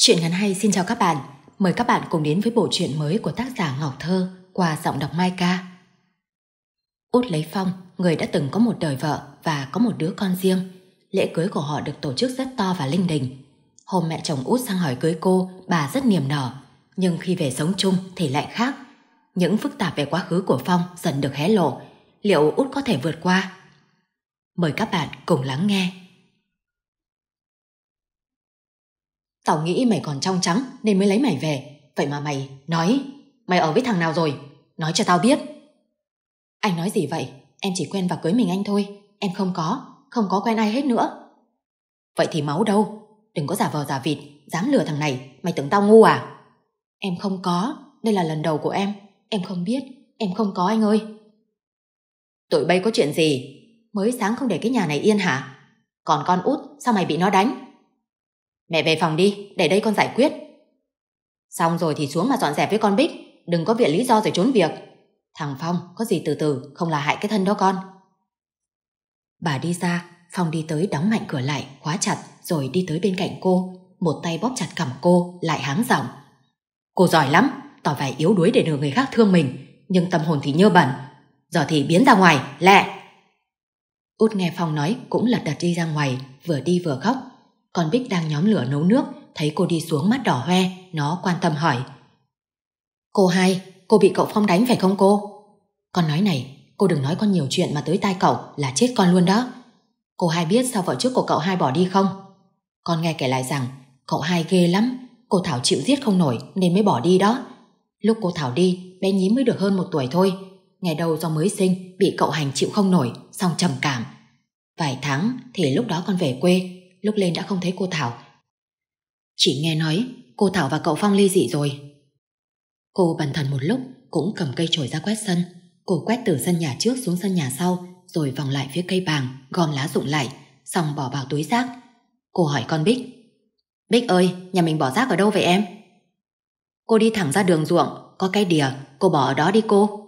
Chuyện ngắn hay xin chào các bạn. Mời các bạn cùng đến với bộ truyện mới của tác giả Ngọc Thơ qua giọng đọc Mai Ca. Út lấy Phong, người đã từng có một đời vợ và có một đứa con riêng. Lễ cưới của họ được tổ chức rất to và linh đình. Hôm mẹ chồng Út sang hỏi cưới cô, bà rất niềm nở. Nhưng khi về sống chung thì lại khác. Những phức tạp về quá khứ của Phong dần được hé lộ. Liệu Út có thể vượt qua? Mời các bạn cùng lắng nghe Tao nghĩ mày còn trong trắng nên mới lấy mày về. Vậy mà mày nói, mày ở với thằng nào rồi? Nói cho tao biết. Anh nói gì vậy? Em chỉ quen và cưới mình anh thôi. Em không có, không có quen ai hết nữa. Vậy thì máu đâu? Đừng có giả vờ giả vịt, dám lừa thằng này. Mày tưởng tao ngu à? Em không có, đây là lần đầu của em. Em không biết, em không có anh ơi. Tụi bay có chuyện gì? Mới sáng không để cái nhà này yên hả? Còn con út, sao mày bị nó đánh? Mẹ về phòng đi, để đây con giải quyết. Xong rồi thì xuống mà dọn dẹp với con Bích, đừng có viện lý do rồi trốn việc. Thằng Phong có gì từ từ, không là hại cái thân đó con. Bà đi ra, Phong đi tới đóng mạnh cửa lại, khóa chặt, rồi đi tới bên cạnh cô, một tay bóp chặt cằm cô, lại háng giọng. Cô giỏi lắm, tỏ vẻ yếu đuối để được người khác thương mình, nhưng tâm hồn thì nhơ bẩn. Giờ thì biến ra ngoài, lẹ! Út nghe Phong nói cũng lật đật đi ra ngoài, vừa đi vừa khóc, con Bích đang nhóm lửa nấu nước, thấy cô đi xuống mắt đỏ hoe, nó quan tâm hỏi. Cô hai, cô bị cậu Phong đánh phải không cô? Con nói này, cô đừng nói con nhiều chuyện mà tới tai cậu là chết con luôn đó. Cô hai biết sao vợ trước của cậu hai bỏ đi không? Con nghe kể lại rằng, cậu hai ghê lắm, cô Thảo chịu giết không nổi nên mới bỏ đi đó. Lúc cô Thảo đi, bé nhí mới được hơn một tuổi thôi. Ngày đầu do mới sinh, bị cậu hành chịu không nổi, xong trầm cảm. Vài tháng thì lúc đó con về quê, lúc lên đã không thấy cô Thảo. Chỉ nghe nói cô Thảo và cậu Phong ly dị rồi. Cô bần thần một lúc cũng cầm cây chổi ra quét sân. Cô quét từ sân nhà trước xuống sân nhà sau rồi vòng lại phía cây bàng, gom lá rụng lại, xong bỏ vào túi rác. Cô hỏi con Bích. Bích ơi, nhà mình bỏ rác ở đâu vậy em? Cô đi thẳng ra đường ruộng, có cái đìa, cô bỏ ở đó đi cô.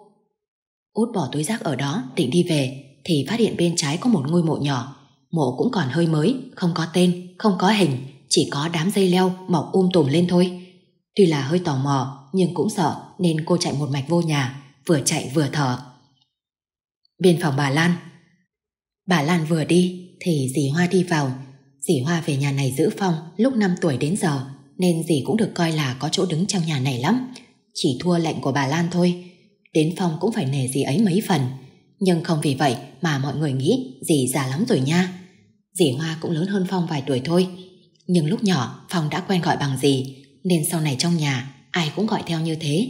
Út bỏ túi rác ở đó, định đi về, thì phát hiện bên trái có một ngôi mộ nhỏ. Mộ cũng còn hơi mới, không có tên, không có hình, chỉ có đám dây leo mọc um tùm lên thôi. Tuy là hơi tò mò, nhưng cũng sợ nên cô chạy một mạch vô nhà, vừa chạy vừa thở. Bên phòng bà Lan Bà Lan vừa đi thì dì Hoa đi vào. Dì Hoa về nhà này giữ phòng lúc 5 tuổi đến giờ nên dì cũng được coi là có chỗ đứng trong nhà này lắm. Chỉ thua lệnh của bà Lan thôi. Đến phòng cũng phải nề dì ấy mấy phần. Nhưng không vì vậy mà mọi người nghĩ dì già lắm rồi nha. Dì Hoa cũng lớn hơn Phong vài tuổi thôi Nhưng lúc nhỏ Phong đã quen gọi bằng dì Nên sau này trong nhà Ai cũng gọi theo như thế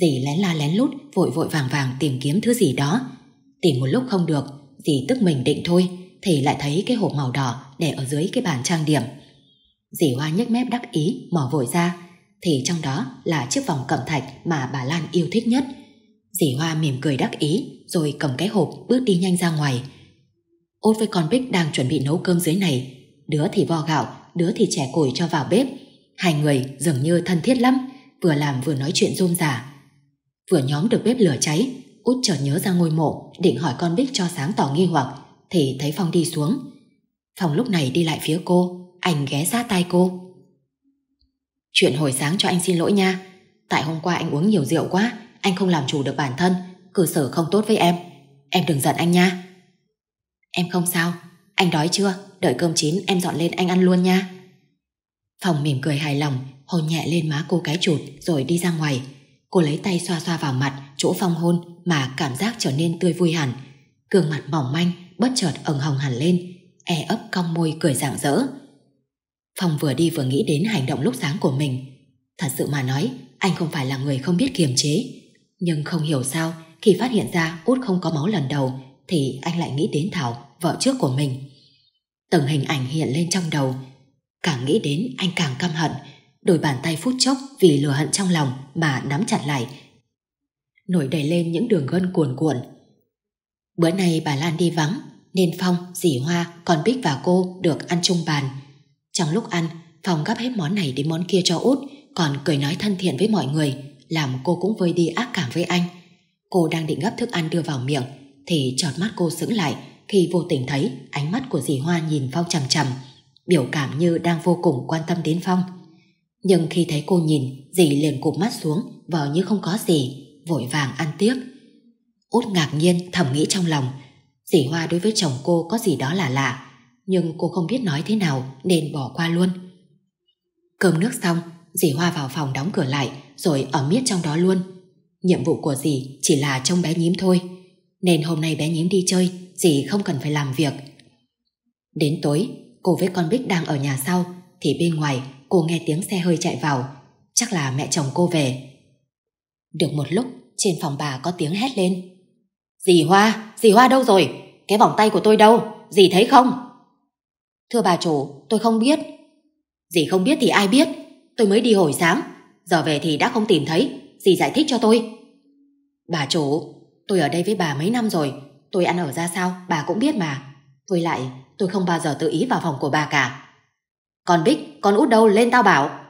Dì lén la lén lút vội vội vàng vàng tìm kiếm thứ gì đó Tìm một lúc không được Dì tức mình định thôi Thì lại thấy cái hộp màu đỏ Để ở dưới cái bàn trang điểm Dì Hoa nhếch mép đắc ý mở vội ra Thì trong đó là chiếc vòng cẩm thạch Mà bà Lan yêu thích nhất Dì Hoa mỉm cười đắc ý Rồi cầm cái hộp bước đi nhanh ra ngoài Út với con Bích đang chuẩn bị nấu cơm dưới này Đứa thì vo gạo Đứa thì trẻ củi cho vào bếp Hai người dường như thân thiết lắm Vừa làm vừa nói chuyện rôm rả Vừa nhóm được bếp lửa cháy Út chợt nhớ ra ngôi mộ Định hỏi con Bích cho sáng tỏ nghi hoặc Thì thấy Phong đi xuống Phong lúc này đi lại phía cô Anh ghé sát tay cô Chuyện hồi sáng cho anh xin lỗi nha Tại hôm qua anh uống nhiều rượu quá Anh không làm chủ được bản thân cử xử không tốt với em Em đừng giận anh nha Em không sao, anh đói chưa? Đợi cơm chín em dọn lên anh ăn luôn nha. Phòng mỉm cười hài lòng, hôn nhẹ lên má cô cái chuột rồi đi ra ngoài. Cô lấy tay xoa xoa vào mặt, chỗ phong hôn mà cảm giác trở nên tươi vui hẳn. Cường mặt mỏng manh, bất chợt ửng hồng hẳn lên, e ấp cong môi cười rạng rỡ. Phong vừa đi vừa nghĩ đến hành động lúc sáng của mình. Thật sự mà nói, anh không phải là người không biết kiềm chế. Nhưng không hiểu sao, khi phát hiện ra út không có máu lần đầu, thì anh lại nghĩ đến Thảo vợ trước của mình. Từng hình ảnh hiện lên trong đầu, càng nghĩ đến anh càng căm hận, đôi bàn tay phút chốc vì lửa hận trong lòng mà nắm chặt lại. Nổi đầy lên những đường gân cuồn cuộn. Bữa nay bà Lan đi vắng, nên Phong, dì Hoa, con Bích và cô được ăn chung bàn. Trong lúc ăn, Phong gắp hết món này đến món kia cho út, còn cười nói thân thiện với mọi người, làm cô cũng vơi đi ác cảm với anh. Cô đang định gấp thức ăn đưa vào miệng, thì trọt mắt cô sững lại, khi vô tình thấy ánh mắt của dì Hoa nhìn Phong chằm chằm, biểu cảm như đang vô cùng quan tâm đến Phong. Nhưng khi thấy cô nhìn, dì liền cụp mắt xuống, vờ như không có gì, vội vàng ăn tiếp. Út ngạc nhiên thầm nghĩ trong lòng, dì Hoa đối với chồng cô có gì đó là lạ, nhưng cô không biết nói thế nào nên bỏ qua luôn. Cơm nước xong, dì Hoa vào phòng đóng cửa lại rồi ở miết trong đó luôn. Nhiệm vụ của dì chỉ là trông bé nhím thôi nên hôm nay bé nhím đi chơi, dì không cần phải làm việc. Đến tối, cô với con Bích đang ở nhà sau, thì bên ngoài cô nghe tiếng xe hơi chạy vào, chắc là mẹ chồng cô về. Được một lúc, trên phòng bà có tiếng hét lên. Dì Hoa, dì Hoa đâu rồi? Cái vòng tay của tôi đâu? Dì thấy không? Thưa bà chủ, tôi không biết. Dì không biết thì ai biết? Tôi mới đi hồi sáng, giờ về thì đã không tìm thấy, dì giải thích cho tôi. Bà chủ, Tôi ở đây với bà mấy năm rồi, tôi ăn ở ra sao bà cũng biết mà. Với lại, tôi không bao giờ tự ý vào phòng của bà cả. Con Bích, con út đâu lên tao bảo.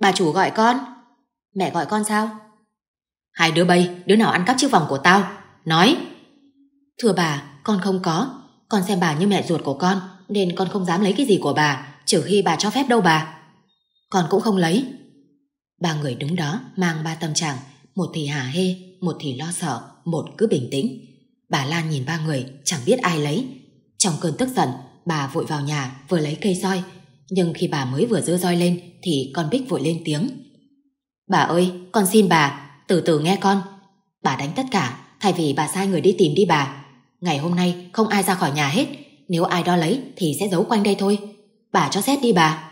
Bà chủ gọi con. Mẹ gọi con sao? Hai đứa bay, đứa nào ăn cắp chiếc vòng của tao? Nói. Thưa bà, con không có. Con xem bà như mẹ ruột của con, nên con không dám lấy cái gì của bà, trừ khi bà cho phép đâu bà. Con cũng không lấy. Ba người đứng đó mang ba tâm trạng, một thì hả hê, một thì lo sợ, một cứ bình tĩnh. Bà Lan nhìn ba người, chẳng biết ai lấy. Trong cơn tức giận, bà vội vào nhà vừa lấy cây roi. Nhưng khi bà mới vừa dơ roi lên thì con Bích vội lên tiếng. Bà ơi, con xin bà, từ từ nghe con. Bà đánh tất cả, thay vì bà sai người đi tìm đi bà. Ngày hôm nay không ai ra khỏi nhà hết, nếu ai đó lấy thì sẽ giấu quanh đây thôi. Bà cho xét đi bà.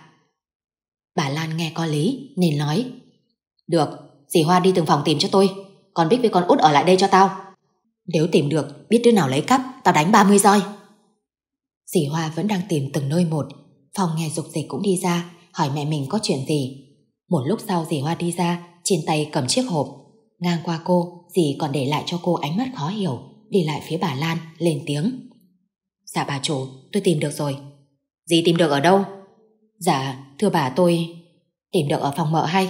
Bà Lan nghe có lý nên nói Được, dì Hoa đi từng phòng tìm cho tôi còn Bích với con út ở lại đây cho tao. Nếu tìm được, biết đứa nào lấy cắp, tao đánh 30 roi. Dì Hoa vẫn đang tìm từng nơi một. Phòng nghe dục dịch cũng đi ra, hỏi mẹ mình có chuyện gì. Một lúc sau dì Hoa đi ra, trên tay cầm chiếc hộp. Ngang qua cô, dì còn để lại cho cô ánh mắt khó hiểu, đi lại phía bà Lan, lên tiếng. Dạ bà chủ, tôi tìm được rồi. Dì tìm được ở đâu? Dạ, thưa bà tôi tìm được ở phòng mợ hay?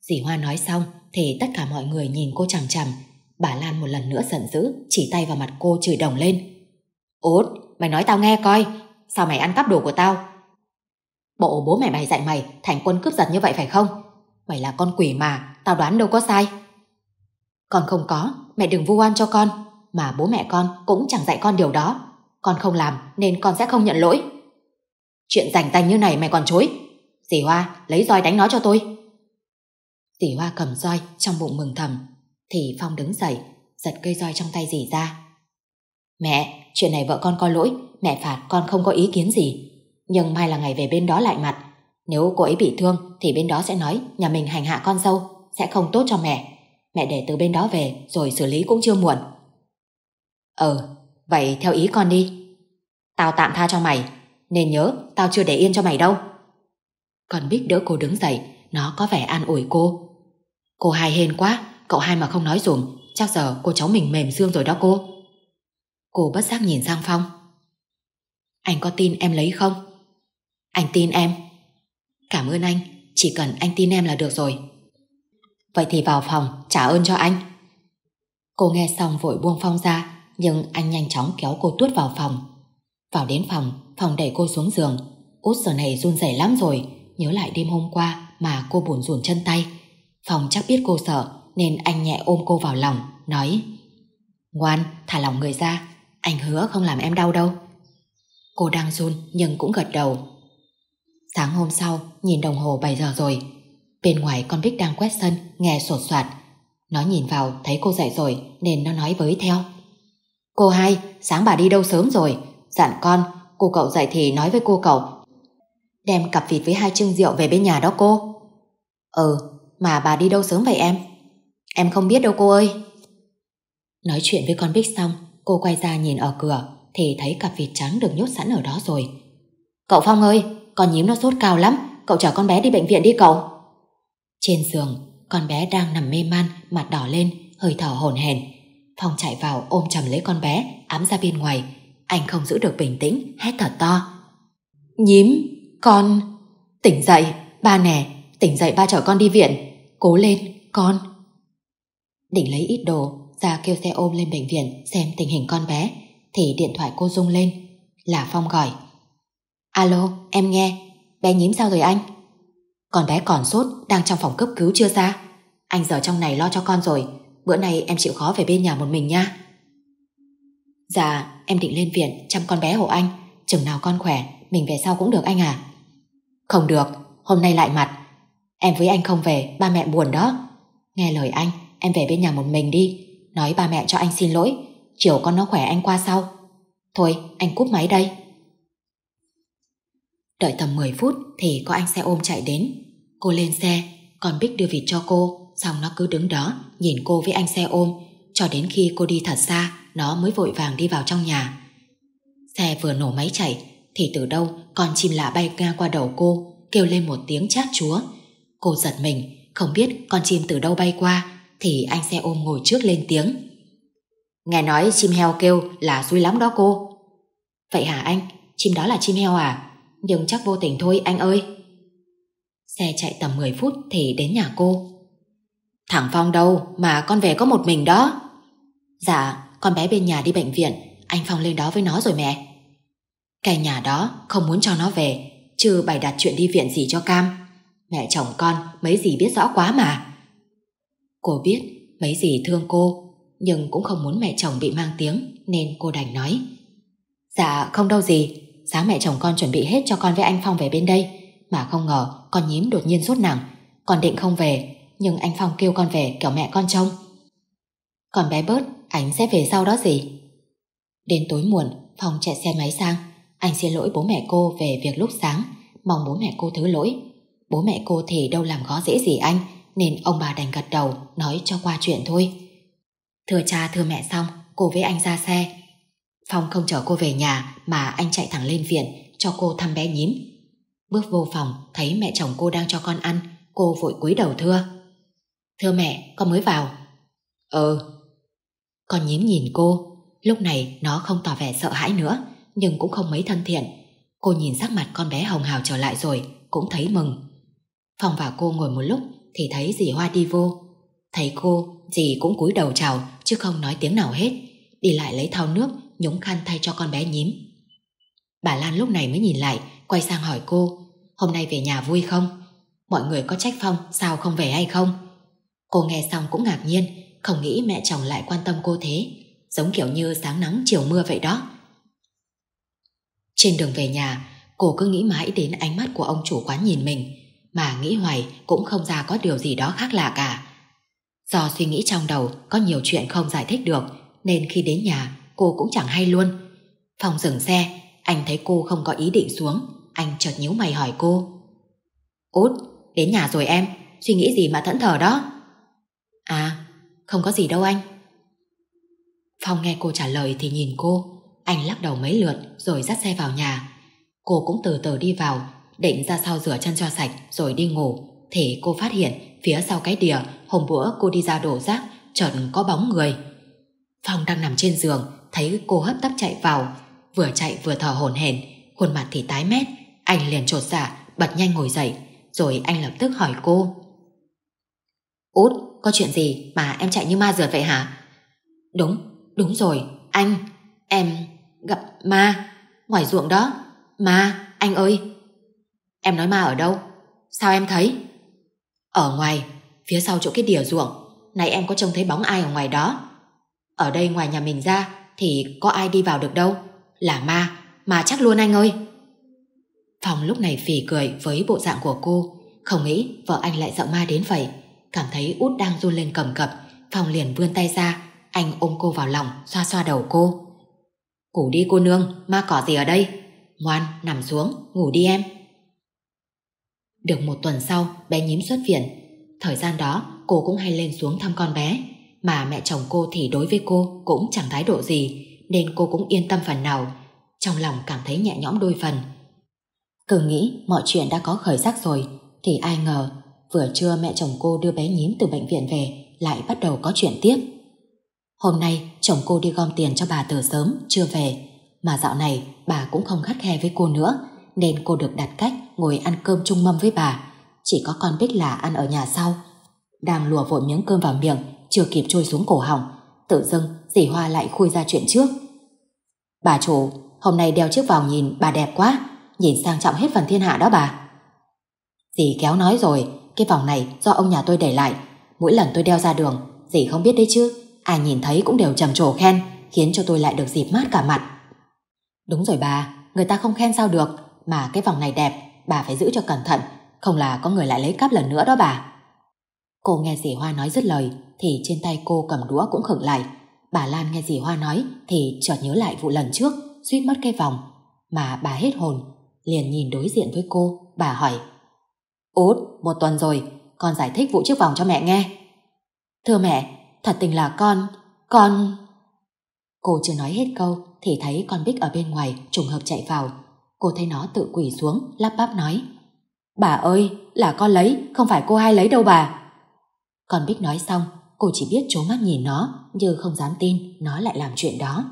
Dì Hoa nói xong, thì tất cả mọi người nhìn cô chằm chằm. Bà Lan một lần nữa giận dữ, chỉ tay vào mặt cô chửi đồng lên. Út, mày nói tao nghe coi, sao mày ăn cắp đồ của tao? Bộ bố mẹ mày dạy mày thành quân cướp giật như vậy phải không? Mày là con quỷ mà, tao đoán đâu có sai. Con không có, mẹ đừng vu oan cho con, mà bố mẹ con cũng chẳng dạy con điều đó. Con không làm nên con sẽ không nhận lỗi. Chuyện rảnh tanh như này mày còn chối. Dì Hoa, lấy roi đánh nó cho tôi. Tỷ hoa cầm roi trong bụng mừng thầm Thì Phong đứng dậy Giật cây roi trong tay dì ra Mẹ, chuyện này vợ con có lỗi Mẹ phạt con không có ý kiến gì Nhưng mai là ngày về bên đó lại mặt Nếu cô ấy bị thương Thì bên đó sẽ nói nhà mình hành hạ con dâu Sẽ không tốt cho mẹ Mẹ để từ bên đó về rồi xử lý cũng chưa muộn Ừ, vậy theo ý con đi Tao tạm tha cho mày Nên nhớ tao chưa để yên cho mày đâu Còn biết đỡ cô đứng dậy Nó có vẻ an ủi cô Cô hai hên quá, cậu hai mà không nói dùm, chắc giờ cô cháu mình mềm xương rồi đó cô. Cô bất giác nhìn giang Phong. Anh có tin em lấy không? Anh tin em. Cảm ơn anh, chỉ cần anh tin em là được rồi. Vậy thì vào phòng trả ơn cho anh. Cô nghe xong vội buông Phong ra, nhưng anh nhanh chóng kéo cô tuốt vào phòng. Vào đến phòng, phòng đẩy cô xuống giường. Út giờ này run rẩy lắm rồi, nhớ lại đêm hôm qua mà cô buồn rùn chân tay. Phong chắc biết cô sợ nên anh nhẹ ôm cô vào lòng, nói Ngoan, thả lòng người ra, anh hứa không làm em đau đâu. Cô đang run nhưng cũng gật đầu. Sáng hôm sau, nhìn đồng hồ 7 giờ rồi. Bên ngoài con Bích đang quét sân, nghe sột soạt. Nó nhìn vào thấy cô dậy rồi nên nó nói với theo. Cô hai, sáng bà đi đâu sớm rồi, dặn con, cô cậu dậy thì nói với cô cậu. Đem cặp vịt với hai chưng rượu về bên nhà đó cô. Ừ, mà bà đi đâu sớm vậy em? Em không biết đâu cô ơi. Nói chuyện với con Bích xong, cô quay ra nhìn ở cửa thì thấy cặp vịt trắng được nhốt sẵn ở đó rồi. Cậu Phong ơi, con nhím nó sốt cao lắm, cậu chở con bé đi bệnh viện đi cậu. Trên giường, con bé đang nằm mê man, mặt đỏ lên, hơi thở hổn hển. Phong chạy vào ôm chầm lấy con bé, ám ra bên ngoài. Anh không giữ được bình tĩnh, hét thật to. Nhím, con... Tỉnh dậy, ba nè, tỉnh dậy ba chở con đi viện. Cố lên, con Định lấy ít đồ Ra kêu xe ôm lên bệnh viện Xem tình hình con bé Thì điện thoại cô rung lên Là Phong gọi Alo, em nghe Bé nhím sao rồi anh Con bé còn sốt, đang trong phòng cấp cứu chưa ra Anh giờ trong này lo cho con rồi Bữa nay em chịu khó về bên nhà một mình nha Dạ, em định lên viện chăm con bé hộ anh Chừng nào con khỏe, mình về sau cũng được anh à Không được, hôm nay lại mặt Em với anh không về, ba mẹ buồn đó. Nghe lời anh, em về bên nhà một mình đi. Nói ba mẹ cho anh xin lỗi, chiều con nó khỏe anh qua sau. Thôi, anh cúp máy đây. Đợi tầm 10 phút thì có anh xe ôm chạy đến. Cô lên xe, còn Bích đưa vịt cho cô, xong nó cứ đứng đó, nhìn cô với anh xe ôm, cho đến khi cô đi thật xa, nó mới vội vàng đi vào trong nhà. Xe vừa nổ máy chạy, thì từ đâu con chim lạ bay ngang qua đầu cô, kêu lên một tiếng chát chúa, Cô giật mình, không biết con chim từ đâu bay qua, thì anh xe ôm ngồi trước lên tiếng. Nghe nói chim heo kêu là xui lắm đó cô. Vậy hả anh, chim đó là chim heo à? Nhưng chắc vô tình thôi anh ơi. Xe chạy tầm 10 phút thì đến nhà cô. Thẳng Phong đâu mà con về có một mình đó. Dạ, con bé bên nhà đi bệnh viện, anh Phong lên đó với nó rồi mẹ. Cái nhà đó không muốn cho nó về, chứ bày đặt chuyện đi viện gì cho cam. Mẹ chồng con mấy gì biết rõ quá mà. Cô biết mấy gì thương cô, nhưng cũng không muốn mẹ chồng bị mang tiếng nên cô đành nói. Dạ không đâu gì, sáng mẹ chồng con chuẩn bị hết cho con với anh Phong về bên đây, mà không ngờ con nhím đột nhiên sốt nặng, con định không về, nhưng anh Phong kêu con về kiểu mẹ con trông. Còn bé bớt, anh sẽ về sau đó gì? Đến tối muộn, Phong chạy xe máy sang, anh xin lỗi bố mẹ cô về việc lúc sáng, mong bố mẹ cô thứ lỗi Bố mẹ cô thì đâu làm khó dễ gì anh Nên ông bà đành gật đầu Nói cho qua chuyện thôi Thưa cha thưa mẹ xong Cô với anh ra xe Phong không chở cô về nhà Mà anh chạy thẳng lên viện Cho cô thăm bé nhím Bước vô phòng Thấy mẹ chồng cô đang cho con ăn Cô vội cúi đầu thưa Thưa mẹ con mới vào Ờ Con nhím nhìn cô Lúc này nó không tỏ vẻ sợ hãi nữa Nhưng cũng không mấy thân thiện Cô nhìn sắc mặt con bé hồng hào trở lại rồi Cũng thấy mừng Phong và cô ngồi một lúc thì thấy dì Hoa đi vô. Thấy cô, dì cũng cúi đầu chào chứ không nói tiếng nào hết. Đi lại lấy thau nước, nhúng khăn thay cho con bé nhím. Bà Lan lúc này mới nhìn lại, quay sang hỏi cô, hôm nay về nhà vui không? Mọi người có trách Phong sao không về hay không? Cô nghe xong cũng ngạc nhiên, không nghĩ mẹ chồng lại quan tâm cô thế. Giống kiểu như sáng nắng chiều mưa vậy đó. Trên đường về nhà, cô cứ nghĩ mãi đến ánh mắt của ông chủ quán nhìn mình mà nghĩ hoài cũng không ra có điều gì đó khác lạ cả. Do suy nghĩ trong đầu có nhiều chuyện không giải thích được nên khi đến nhà cô cũng chẳng hay luôn. Phòng dừng xe, anh thấy cô không có ý định xuống, anh chợt nhíu mày hỏi cô. Út, đến nhà rồi em, suy nghĩ gì mà thẫn thờ đó? À, không có gì đâu anh. Phong nghe cô trả lời thì nhìn cô, anh lắc đầu mấy lượt rồi dắt xe vào nhà. Cô cũng từ từ đi vào định ra sau rửa chân cho sạch rồi đi ngủ thì cô phát hiện phía sau cái đìa hôm bữa cô đi ra đổ rác chợt có bóng người. Phong đang nằm trên giường thấy cô hấp tấp chạy vào vừa chạy vừa thở hổn hển khuôn mặt thì tái mét anh liền trột dạ bật nhanh ngồi dậy rồi anh lập tức hỏi cô Út, có chuyện gì mà em chạy như ma rượt vậy hả? Đúng, đúng rồi, anh, em gặp ma, ngoài ruộng đó, ma, anh ơi, Em nói ma ở đâu? Sao em thấy? Ở ngoài, phía sau chỗ cái đỉa ruộng. Nãy em có trông thấy bóng ai ở ngoài đó. Ở đây ngoài nhà mình ra thì có ai đi vào được đâu. Là ma, mà chắc luôn anh ơi. Phòng lúc này phì cười với bộ dạng của cô. Không nghĩ vợ anh lại sợ ma đến vậy. Cảm thấy út đang run lên cầm cập. Phòng liền vươn tay ra. Anh ôm cô vào lòng, xoa xoa đầu cô. Ngủ đi cô nương, ma cỏ gì ở đây? Ngoan, nằm xuống, ngủ đi em. Được một tuần sau, bé nhím xuất viện. Thời gian đó, cô cũng hay lên xuống thăm con bé. Mà mẹ chồng cô thì đối với cô cũng chẳng thái độ gì, nên cô cũng yên tâm phần nào. Trong lòng cảm thấy nhẹ nhõm đôi phần. Cứ nghĩ mọi chuyện đã có khởi sắc rồi, thì ai ngờ vừa trưa mẹ chồng cô đưa bé nhím từ bệnh viện về lại bắt đầu có chuyện tiếp. Hôm nay chồng cô đi gom tiền cho bà từ sớm chưa về, mà dạo này bà cũng không khắt khe với cô nữa nên cô được đặt cách ngồi ăn cơm chung mâm với bà. Chỉ có con Bích là ăn ở nhà sau. Đang lùa vội miếng cơm vào miệng, chưa kịp trôi xuống cổ họng. Tự dưng, dì Hoa lại khui ra chuyện trước. Bà chủ, hôm nay đeo chiếc vòng nhìn bà đẹp quá, nhìn sang trọng hết phần thiên hạ đó bà. Dì kéo nói rồi, cái vòng này do ông nhà tôi để lại. Mỗi lần tôi đeo ra đường, dì không biết đấy chứ, ai nhìn thấy cũng đều trầm trồ khen, khiến cho tôi lại được dịp mát cả mặt. Đúng rồi bà, người ta không khen sao được, mà cái vòng này đẹp, bà phải giữ cho cẩn thận, không là có người lại lấy cắp lần nữa đó bà. Cô nghe dì Hoa nói dứt lời, thì trên tay cô cầm đũa cũng khựng lại. Bà Lan nghe dì Hoa nói, thì chợt nhớ lại vụ lần trước, suýt mất cái vòng. Mà bà hết hồn, liền nhìn đối diện với cô, bà hỏi. Út, một tuần rồi, con giải thích vụ chiếc vòng cho mẹ nghe. Thưa mẹ, thật tình là con, con... Cô chưa nói hết câu thì thấy con Bích ở bên ngoài trùng hợp chạy vào Cô thấy nó tự quỳ xuống, lắp bắp nói. Bà ơi, là con lấy, không phải cô hai lấy đâu bà. Con Bích nói xong, cô chỉ biết trố mắt nhìn nó, như không dám tin nó lại làm chuyện đó.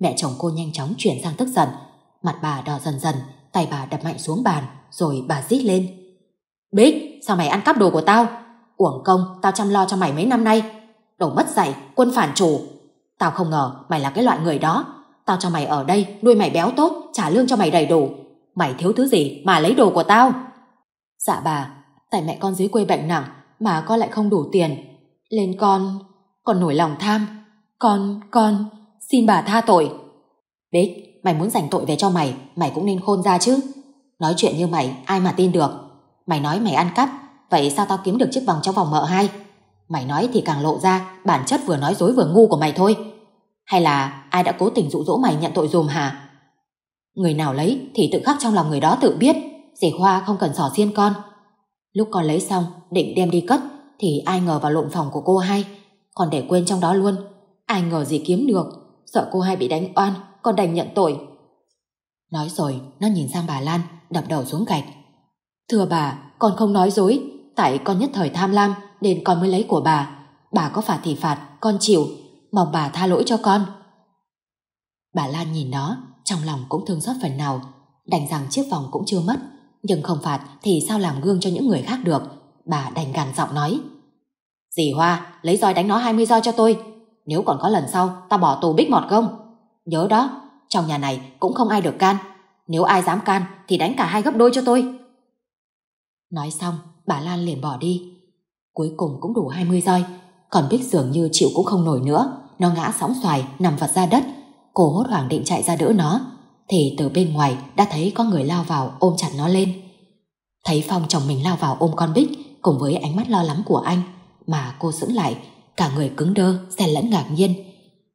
Mẹ chồng cô nhanh chóng chuyển sang tức giận. Mặt bà đỏ dần dần, tay bà đập mạnh xuống bàn, rồi bà rít lên. Bích, sao mày ăn cắp đồ của tao? Uổng công, tao chăm lo cho mày mấy năm nay. Đồ mất dạy, quân phản chủ. Tao không ngờ mày là cái loại người đó. Tao cho mày ở đây, nuôi mày béo tốt, trả lương cho mày đầy đủ. Mày thiếu thứ gì mà lấy đồ của tao? Dạ bà, tại mẹ con dưới quê bệnh nặng mà con lại không đủ tiền. Lên con, con nổi lòng tham. Con, con, xin bà tha tội. Bích, mày muốn giành tội về cho mày, mày cũng nên khôn ra chứ. Nói chuyện như mày, ai mà tin được. Mày nói mày ăn cắp, vậy sao tao kiếm được chiếc vòng trong vòng mợ hai? Mày nói thì càng lộ ra bản chất vừa nói dối vừa ngu của mày thôi. Hay là ai đã cố tình dụ dỗ mày nhận tội dùm hả? Người nào lấy thì tự khắc trong lòng người đó tự biết, dì hoa không cần sỏ xiên con. Lúc con lấy xong, định đem đi cất, thì ai ngờ vào lộn phòng của cô hai, còn để quên trong đó luôn. Ai ngờ gì kiếm được, sợ cô hai bị đánh oan, còn đành nhận tội. Nói rồi, nó nhìn sang bà Lan, đập đầu xuống gạch. Thưa bà, con không nói dối, tại con nhất thời tham lam, nên con mới lấy của bà. Bà có phạt thì phạt, con chịu, mong bà tha lỗi cho con. Bà Lan nhìn nó, trong lòng cũng thương xót phần nào, đành rằng chiếc vòng cũng chưa mất, nhưng không phạt thì sao làm gương cho những người khác được. Bà đành gằn giọng nói. Dì Hoa, lấy roi đánh nó 20 roi cho tôi. Nếu còn có lần sau, tao bỏ tù bích mọt không? Nhớ đó, trong nhà này cũng không ai được can. Nếu ai dám can thì đánh cả hai gấp đôi cho tôi. Nói xong, bà Lan liền bỏ đi. Cuối cùng cũng đủ 20 roi, còn Bích dường như chịu cũng không nổi nữa. Nó ngã sóng xoài, nằm vật ra đất, Cô hốt hoảng định chạy ra đỡ nó Thì từ bên ngoài đã thấy có người lao vào ôm chặt nó lên Thấy Phong chồng mình lao vào ôm con Bích Cùng với ánh mắt lo lắng của anh Mà cô sững lại Cả người cứng đơ, xen lẫn ngạc nhiên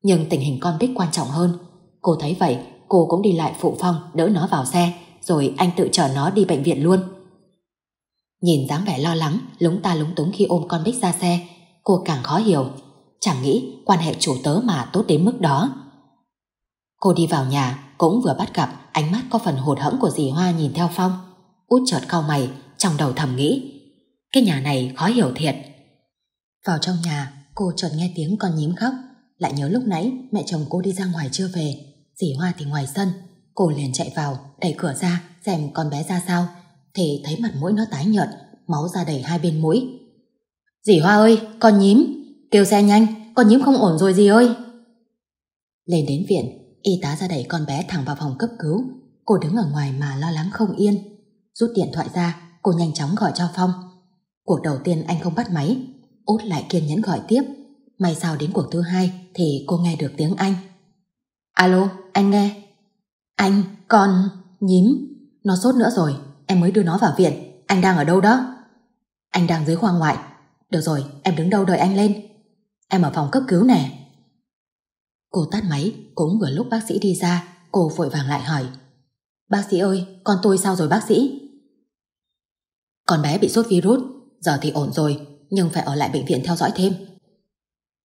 Nhưng tình hình con Bích quan trọng hơn Cô thấy vậy, cô cũng đi lại phụ Phong Đỡ nó vào xe Rồi anh tự chở nó đi bệnh viện luôn Nhìn dáng vẻ lo lắng Lúng ta lúng túng khi ôm con Bích ra xe Cô càng khó hiểu Chẳng nghĩ quan hệ chủ tớ mà tốt đến mức đó Cô đi vào nhà cũng vừa bắt gặp ánh mắt có phần hụt hẫng của dì Hoa nhìn theo Phong. Út chợt cau mày, trong đầu thầm nghĩ. Cái nhà này khó hiểu thiệt. Vào trong nhà, cô chợt nghe tiếng con nhím khóc. Lại nhớ lúc nãy mẹ chồng cô đi ra ngoài chưa về. Dì Hoa thì ngoài sân. Cô liền chạy vào, đẩy cửa ra, xem con bé ra sao. Thì thấy mặt mũi nó tái nhợt, máu ra đầy hai bên mũi. Dì Hoa ơi, con nhím, kêu xe nhanh, con nhím không ổn rồi dì ơi. Lên đến viện, Y tá ra đẩy con bé thẳng vào phòng cấp cứu Cô đứng ở ngoài mà lo lắng không yên Rút điện thoại ra Cô nhanh chóng gọi cho Phong Cuộc đầu tiên anh không bắt máy Út lại kiên nhẫn gọi tiếp May sao đến cuộc thứ hai Thì cô nghe được tiếng anh Alo anh nghe Anh con nhím Nó sốt nữa rồi em mới đưa nó vào viện Anh đang ở đâu đó Anh đang dưới khoa ngoại Được rồi em đứng đâu đợi anh lên Em ở phòng cấp cứu nè Cô tắt máy, cũng vừa lúc bác sĩ đi ra, cô vội vàng lại hỏi. Bác sĩ ơi, con tôi sao rồi bác sĩ? Con bé bị sốt virus, giờ thì ổn rồi, nhưng phải ở lại bệnh viện theo dõi thêm.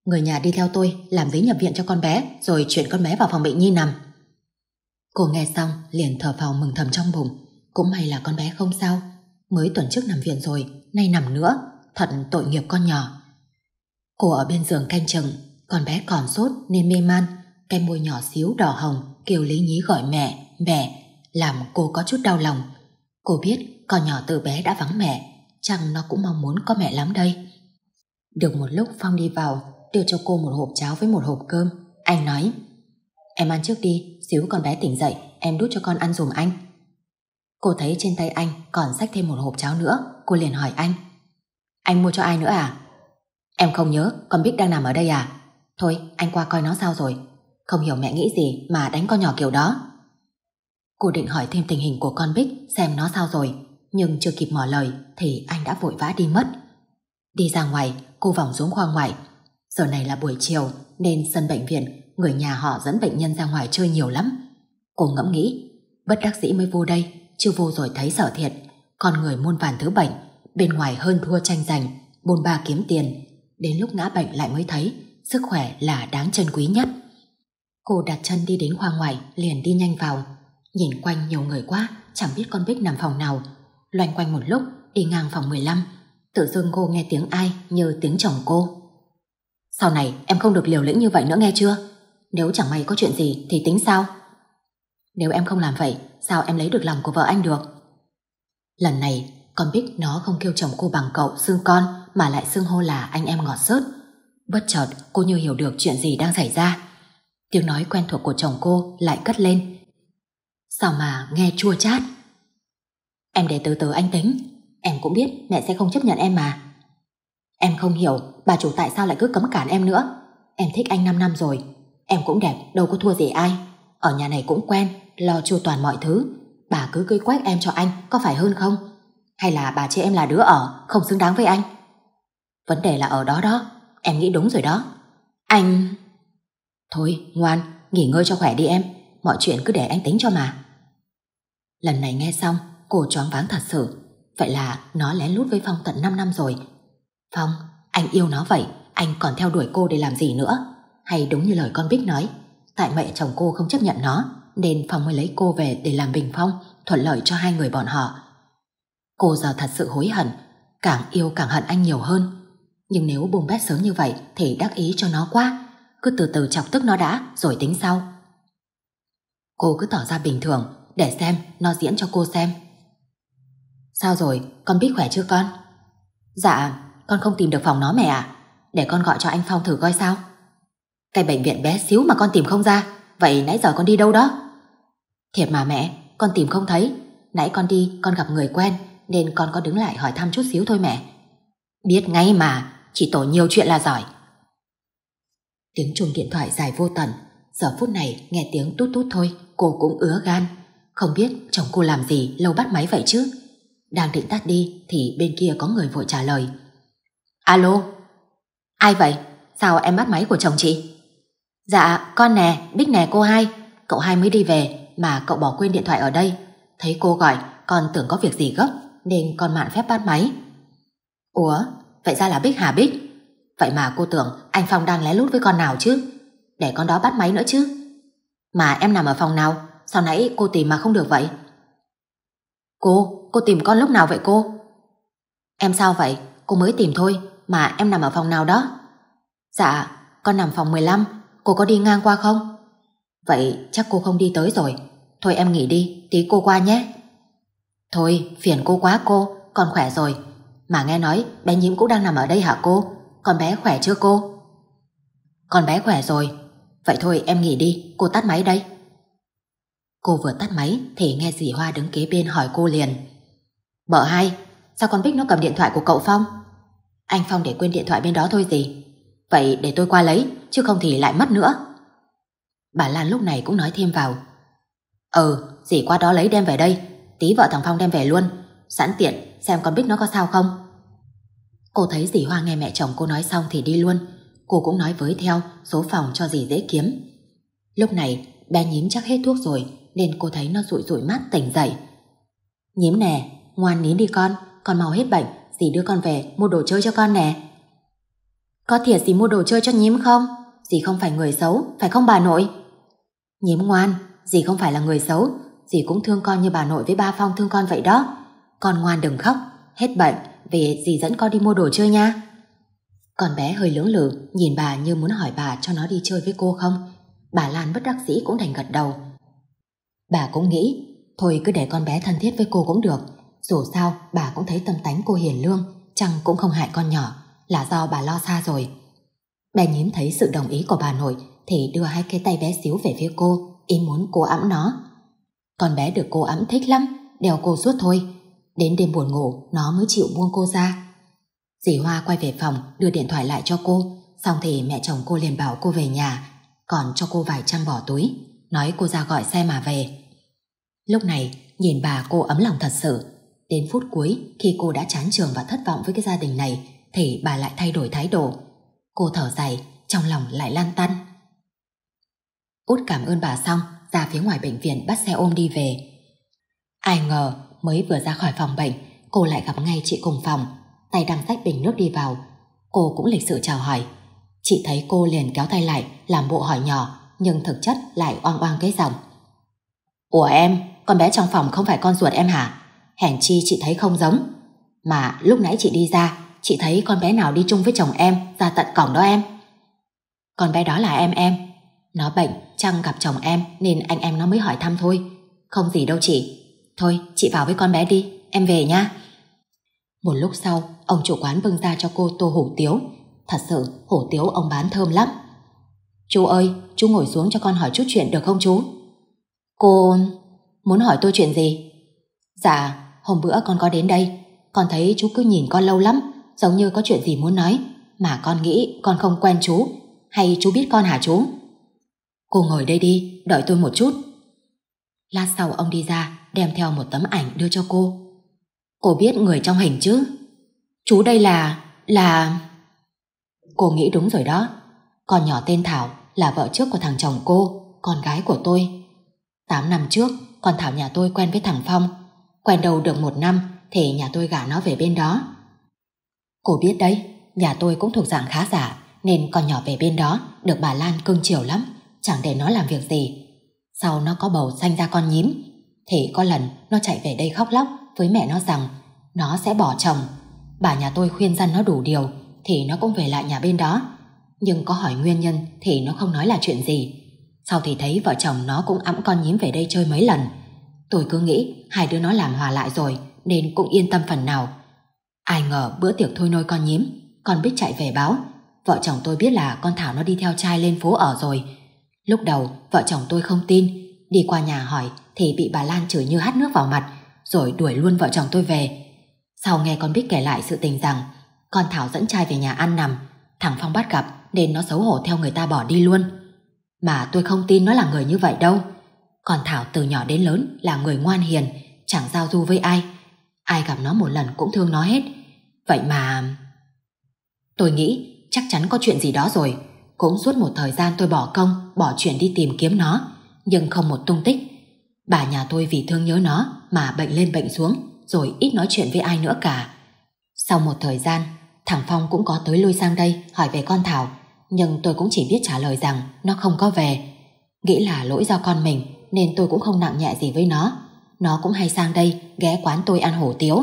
Người nhà đi theo tôi làm giấy nhập viện cho con bé rồi chuyển con bé vào phòng bệnh nhi nằm. Cô nghe xong liền thở phào mừng thầm trong bụng. Cũng may là con bé không sao. Mới tuần trước nằm viện rồi, nay nằm nữa. Thật tội nghiệp con nhỏ. Cô ở bên giường canh chừng con bé còn sốt nên mê man, cái môi nhỏ xíu đỏ hồng kêu lý nhí gọi mẹ, mẹ, làm cô có chút đau lòng. Cô biết con nhỏ từ bé đã vắng mẹ, chẳng nó cũng mong muốn có mẹ lắm đây. Được một lúc Phong đi vào, đưa cho cô một hộp cháo với một hộp cơm. Anh nói, em ăn trước đi, xíu con bé tỉnh dậy, em đút cho con ăn dùm anh. Cô thấy trên tay anh còn xách thêm một hộp cháo nữa, cô liền hỏi anh. Anh mua cho ai nữa à? Em không nhớ, con biết đang nằm ở đây à? Thôi anh qua coi nó sao rồi Không hiểu mẹ nghĩ gì mà đánh con nhỏ kiểu đó Cô định hỏi thêm tình hình của con Bích Xem nó sao rồi Nhưng chưa kịp mở lời Thì anh đã vội vã đi mất Đi ra ngoài cô vòng xuống khoang ngoài Giờ này là buổi chiều Nên sân bệnh viện Người nhà họ dẫn bệnh nhân ra ngoài chơi nhiều lắm Cô ngẫm nghĩ Bất đắc sĩ mới vô đây Chưa vô rồi thấy sở thiệt Con người muôn vàn thứ bệnh Bên ngoài hơn thua tranh giành Bôn ba kiếm tiền Đến lúc ngã bệnh lại mới thấy sức khỏe là đáng trân quý nhất. Cô đặt chân đi đến khoa ngoài, liền đi nhanh vào. Nhìn quanh nhiều người quá, chẳng biết con Bích nằm phòng nào. Loanh quanh một lúc, đi ngang phòng 15, tự dưng cô nghe tiếng ai như tiếng chồng cô. Sau này em không được liều lĩnh như vậy nữa nghe chưa? Nếu chẳng may có chuyện gì thì tính sao? Nếu em không làm vậy, sao em lấy được lòng của vợ anh được? Lần này, con Bích nó không kêu chồng cô bằng cậu xương con mà lại xưng hô là anh em ngọt sớt Bất chợt cô như hiểu được chuyện gì đang xảy ra Tiếng nói quen thuộc của chồng cô lại cất lên Sao mà nghe chua chát Em để từ từ anh tính Em cũng biết mẹ sẽ không chấp nhận em mà Em không hiểu bà chủ tại sao lại cứ cấm cản em nữa Em thích anh 5 năm rồi Em cũng đẹp đâu có thua gì ai Ở nhà này cũng quen Lo chu toàn mọi thứ Bà cứ cưới quách em cho anh có phải hơn không Hay là bà chê em là đứa ở Không xứng đáng với anh Vấn đề là ở đó đó Em nghĩ đúng rồi đó Anh... Thôi ngoan Nghỉ ngơi cho khỏe đi em Mọi chuyện cứ để anh tính cho mà Lần này nghe xong Cô choáng váng thật sự Vậy là nó lén lút với Phong tận 5 năm rồi Phong, anh yêu nó vậy Anh còn theo đuổi cô để làm gì nữa Hay đúng như lời con Bích nói Tại mẹ chồng cô không chấp nhận nó Nên Phong mới lấy cô về để làm bình phong Thuận lợi cho hai người bọn họ Cô giờ thật sự hối hận Càng yêu càng hận anh nhiều hơn nhưng nếu bùng bét sớm như vậy thì đắc ý cho nó quá. Cứ từ từ chọc tức nó đã rồi tính sau. Cô cứ tỏ ra bình thường để xem nó diễn cho cô xem. Sao rồi, con biết khỏe chưa con? Dạ, con không tìm được phòng nó mẹ ạ. Để con gọi cho anh Phong thử coi sao. Cái bệnh viện bé xíu mà con tìm không ra, vậy nãy giờ con đi đâu đó? Thiệt mà mẹ, con tìm không thấy. Nãy con đi, con gặp người quen, nên con có đứng lại hỏi thăm chút xíu thôi mẹ. Biết ngay mà, chỉ tổ nhiều chuyện là giỏi. Tiếng chuông điện thoại dài vô tận. Giờ phút này nghe tiếng tút tút thôi, cô cũng ứa gan. Không biết chồng cô làm gì lâu bắt máy vậy chứ. Đang định tắt đi thì bên kia có người vội trả lời. Alo, ai vậy? Sao em bắt máy của chồng chị? Dạ, con nè, Bích nè cô hai. Cậu hai mới đi về mà cậu bỏ quên điện thoại ở đây. Thấy cô gọi, con tưởng có việc gì gấp nên con mạn phép bắt máy. Ủa, Vậy ra là Bích Hà Bích Vậy mà cô tưởng anh Phong đang lé lút với con nào chứ Để con đó bắt máy nữa chứ Mà em nằm ở phòng nào Sao nãy cô tìm mà không được vậy Cô, cô tìm con lúc nào vậy cô Em sao vậy Cô mới tìm thôi Mà em nằm ở phòng nào đó Dạ, con nằm phòng 15 Cô có đi ngang qua không Vậy chắc cô không đi tới rồi Thôi em nghỉ đi, tí cô qua nhé Thôi, phiền cô quá cô Con khỏe rồi, mà nghe nói bé nhiễm cũng đang nằm ở đây hả cô? Con bé khỏe chưa cô? Con bé khỏe rồi. Vậy thôi em nghỉ đi, cô tắt máy đây. Cô vừa tắt máy thì nghe dì Hoa đứng kế bên hỏi cô liền. Bợ hai, sao con Bích nó cầm điện thoại của cậu Phong? Anh Phong để quên điện thoại bên đó thôi gì. Vậy để tôi qua lấy, chứ không thì lại mất nữa. Bà Lan lúc này cũng nói thêm vào. Ừ, dì qua đó lấy đem về đây, tí vợ thằng Phong đem về luôn. Sẵn tiện xem con biết nó có sao không. Cô thấy dì Hoa nghe mẹ chồng cô nói xong thì đi luôn. Cô cũng nói với theo số phòng cho dì dễ kiếm. Lúc này bé nhím chắc hết thuốc rồi nên cô thấy nó rụi rụi mắt tỉnh dậy. Nhím nè, ngoan nín đi con, con mau hết bệnh, dì đưa con về mua đồ chơi cho con nè. Có thiệt dì mua đồ chơi cho nhím không? Dì không phải người xấu, phải không bà nội? Nhím ngoan, dì không phải là người xấu, dì cũng thương con như bà nội với ba Phong thương con vậy đó. Con ngoan đừng khóc, hết bệnh, về dì dẫn con đi mua đồ chơi nha. Con bé hơi lưỡng lự, nhìn bà như muốn hỏi bà cho nó đi chơi với cô không. Bà Lan bất đắc dĩ cũng đành gật đầu. Bà cũng nghĩ, thôi cứ để con bé thân thiết với cô cũng được. Dù sao, bà cũng thấy tâm tánh cô hiền lương, chẳng cũng không hại con nhỏ, là do bà lo xa rồi. Bé nhím thấy sự đồng ý của bà nội thì đưa hai cái tay bé xíu về phía cô, ý muốn cô ẵm nó. Con bé được cô ẵm thích lắm, đeo cô suốt thôi, Đến đêm buồn ngủ Nó mới chịu buông cô ra Dì Hoa quay về phòng đưa điện thoại lại cho cô Xong thì mẹ chồng cô liền bảo cô về nhà Còn cho cô vài trăm bỏ túi Nói cô ra gọi xe mà về Lúc này nhìn bà cô ấm lòng thật sự Đến phút cuối khi cô đã chán trường và thất vọng với cái gia đình này Thì bà lại thay đổi thái độ Cô thở dài Trong lòng lại lan tăn Út cảm ơn bà xong ra phía ngoài bệnh viện bắt xe ôm đi về. Ai ngờ mới vừa ra khỏi phòng bệnh, cô lại gặp ngay chị cùng phòng, tay đang xách bình nước đi vào. Cô cũng lịch sự chào hỏi. Chị thấy cô liền kéo tay lại, làm bộ hỏi nhỏ, nhưng thực chất lại oang oang cái giọng. Ủa em, con bé trong phòng không phải con ruột em hả? Hèn chi chị thấy không giống. Mà lúc nãy chị đi ra, chị thấy con bé nào đi chung với chồng em ra tận cổng đó em. Con bé đó là em em. Nó bệnh, chăng gặp chồng em nên anh em nó mới hỏi thăm thôi. Không gì đâu chị, Thôi chị vào với con bé đi Em về nha Một lúc sau ông chủ quán bưng ra cho cô tô hủ tiếu Thật sự hủ tiếu ông bán thơm lắm Chú ơi Chú ngồi xuống cho con hỏi chút chuyện được không chú Cô Muốn hỏi tôi chuyện gì Dạ hôm bữa con có đến đây Con thấy chú cứ nhìn con lâu lắm Giống như có chuyện gì muốn nói Mà con nghĩ con không quen chú Hay chú biết con hả chú Cô ngồi đây đi, đợi tôi một chút. Lát sau ông đi ra, đem theo một tấm ảnh đưa cho cô. Cô biết người trong hình chứ? Chú đây là... là... Cô nghĩ đúng rồi đó. Con nhỏ tên Thảo là vợ trước của thằng chồng cô, con gái của tôi. 8 năm trước, con Thảo nhà tôi quen với thằng Phong. Quen đầu được một năm thì nhà tôi gả nó về bên đó. Cô biết đấy, nhà tôi cũng thuộc dạng khá giả nên con nhỏ về bên đó được bà Lan cưng chiều lắm, chẳng để nó làm việc gì. Sau nó có bầu sanh ra con nhím thì có lần nó chạy về đây khóc lóc với mẹ nó rằng nó sẽ bỏ chồng. Bà nhà tôi khuyên răn nó đủ điều thì nó cũng về lại nhà bên đó. Nhưng có hỏi nguyên nhân thì nó không nói là chuyện gì. Sau thì thấy vợ chồng nó cũng ẵm con nhím về đây chơi mấy lần. Tôi cứ nghĩ hai đứa nó làm hòa lại rồi nên cũng yên tâm phần nào. Ai ngờ bữa tiệc thôi nôi con nhím, con biết chạy về báo. Vợ chồng tôi biết là con Thảo nó đi theo trai lên phố ở rồi. Lúc đầu vợ chồng tôi không tin đi qua nhà hỏi thì bị bà Lan chửi như hắt nước vào mặt, rồi đuổi luôn vợ chồng tôi về. Sau nghe con Bích kể lại sự tình rằng con Thảo dẫn trai về nhà ăn nằm, thằng Phong bắt gặp nên nó xấu hổ theo người ta bỏ đi luôn. Mà tôi không tin nó là người như vậy đâu. Còn Thảo từ nhỏ đến lớn là người ngoan hiền, chẳng giao du với ai. Ai gặp nó một lần cũng thương nó hết. Vậy mà... Tôi nghĩ chắc chắn có chuyện gì đó rồi. Cũng suốt một thời gian tôi bỏ công, bỏ chuyện đi tìm kiếm nó nhưng không một tung tích. Bà nhà tôi vì thương nhớ nó mà bệnh lên bệnh xuống, rồi ít nói chuyện với ai nữa cả. Sau một thời gian, thằng Phong cũng có tới lui sang đây hỏi về con Thảo, nhưng tôi cũng chỉ biết trả lời rằng nó không có về. Nghĩ là lỗi do con mình nên tôi cũng không nặng nhẹ gì với nó. Nó cũng hay sang đây ghé quán tôi ăn hủ tiếu.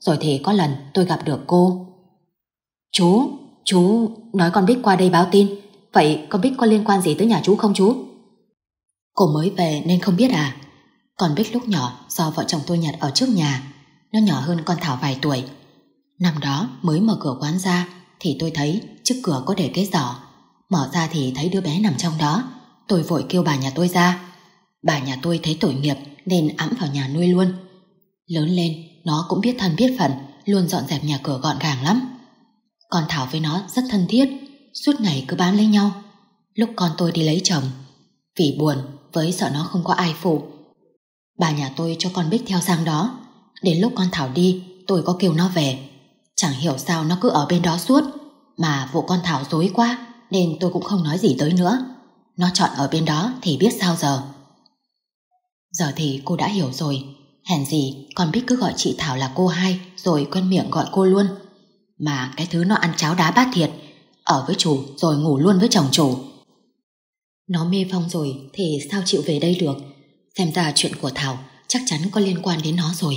Rồi thì có lần tôi gặp được cô. Chú, chú nói con Bích qua đây báo tin. Vậy con Bích có liên quan gì tới nhà chú không chú? Cô mới về nên không biết à Còn Bích lúc nhỏ do vợ chồng tôi nhặt ở trước nhà Nó nhỏ hơn con Thảo vài tuổi Năm đó mới mở cửa quán ra Thì tôi thấy trước cửa có để cái giỏ Mở ra thì thấy đứa bé nằm trong đó Tôi vội kêu bà nhà tôi ra Bà nhà tôi thấy tội nghiệp Nên ẵm vào nhà nuôi luôn Lớn lên nó cũng biết thân biết phận Luôn dọn dẹp nhà cửa gọn gàng lắm Con Thảo với nó rất thân thiết Suốt ngày cứ bám lấy nhau Lúc con tôi đi lấy chồng Vì buồn với sợ nó không có ai phủ. Bà nhà tôi cho con Bích theo sang đó. Đến lúc con Thảo đi, tôi có kêu nó về. Chẳng hiểu sao nó cứ ở bên đó suốt. Mà vụ con Thảo dối quá, nên tôi cũng không nói gì tới nữa. Nó chọn ở bên đó thì biết sao giờ. Giờ thì cô đã hiểu rồi. Hèn gì con Bích cứ gọi chị Thảo là cô hai rồi quen miệng gọi cô luôn. Mà cái thứ nó ăn cháo đá bát thiệt, ở với chủ rồi ngủ luôn với chồng chủ. Nó mê Phong rồi thì sao chịu về đây được Xem ra chuyện của Thảo chắc chắn có liên quan đến nó rồi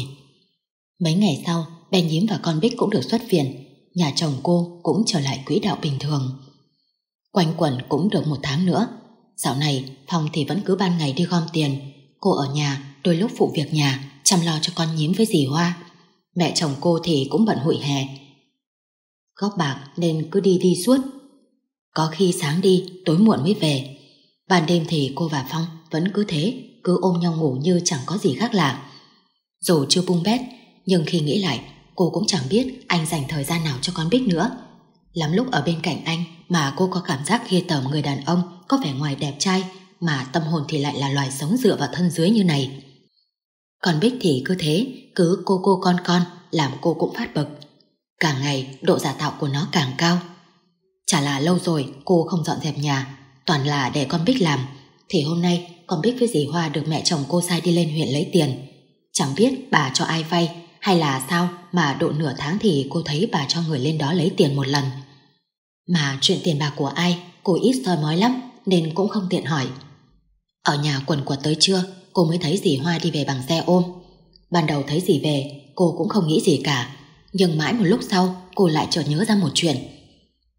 Mấy ngày sau Ben Nhím và con Bích cũng được xuất viện Nhà chồng cô cũng trở lại quỹ đạo bình thường Quanh quẩn cũng được một tháng nữa Dạo này Phong thì vẫn cứ ban ngày đi gom tiền Cô ở nhà đôi lúc phụ việc nhà Chăm lo cho con nhím với dì Hoa Mẹ chồng cô thì cũng bận hội hè Góp bạc nên cứ đi đi suốt Có khi sáng đi Tối muộn mới về Ban đêm thì cô và Phong vẫn cứ thế, cứ ôm nhau ngủ như chẳng có gì khác lạ. Dù chưa bung bét, nhưng khi nghĩ lại, cô cũng chẳng biết anh dành thời gian nào cho con Bích nữa. Lắm lúc ở bên cạnh anh mà cô có cảm giác ghê tởm người đàn ông có vẻ ngoài đẹp trai mà tâm hồn thì lại là loài sống dựa vào thân dưới như này. Còn Bích thì cứ thế, cứ cô cô con con làm cô cũng phát bực. Càng ngày độ giả tạo của nó càng cao. Chả là lâu rồi cô không dọn dẹp nhà toàn là để con Bích làm. Thì hôm nay con Bích với dì Hoa được mẹ chồng cô sai đi lên huyện lấy tiền. Chẳng biết bà cho ai vay hay là sao mà độ nửa tháng thì cô thấy bà cho người lên đó lấy tiền một lần. Mà chuyện tiền bạc của ai cô ít soi mói lắm nên cũng không tiện hỏi. Ở nhà quần quật tới trưa cô mới thấy dì Hoa đi về bằng xe ôm. Ban đầu thấy dì về cô cũng không nghĩ gì cả. Nhưng mãi một lúc sau cô lại chợt nhớ ra một chuyện.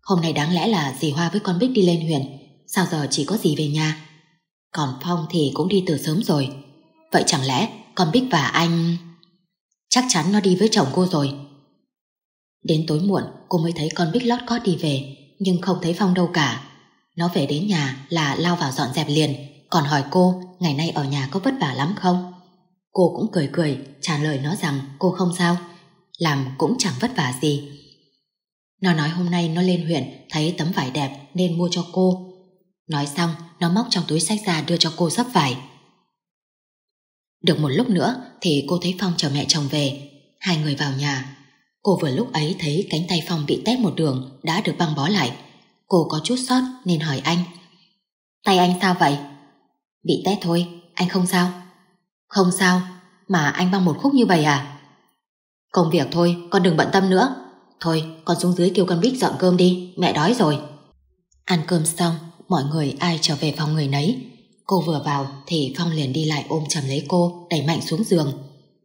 Hôm nay đáng lẽ là dì Hoa với con Bích đi lên huyền Sao giờ chỉ có gì về nhà Còn Phong thì cũng đi từ sớm rồi Vậy chẳng lẽ con Bích và anh Chắc chắn nó đi với chồng cô rồi Đến tối muộn cô mới thấy con Bích lót cót đi về Nhưng không thấy Phong đâu cả Nó về đến nhà là lao vào dọn dẹp liền Còn hỏi cô ngày nay ở nhà có vất vả lắm không Cô cũng cười cười trả lời nó rằng cô không sao Làm cũng chẳng vất vả gì Nó nói hôm nay nó lên huyện thấy tấm vải đẹp nên mua cho cô Nói xong, nó móc trong túi sách ra đưa cho cô sắp vải. Được một lúc nữa thì cô thấy Phong chờ mẹ chồng về. Hai người vào nhà. Cô vừa lúc ấy thấy cánh tay Phong bị tét một đường đã được băng bó lại. Cô có chút sót nên hỏi anh. Tay anh sao vậy? Bị tét thôi, anh không sao. Không sao, mà anh băng một khúc như vậy à? Công việc thôi, con đừng bận tâm nữa. Thôi, con xuống dưới kêu con Bích dọn cơm đi, mẹ đói rồi. Ăn cơm xong, mọi người ai trở về phòng người nấy. Cô vừa vào thì Phong liền đi lại ôm chầm lấy cô, đẩy mạnh xuống giường.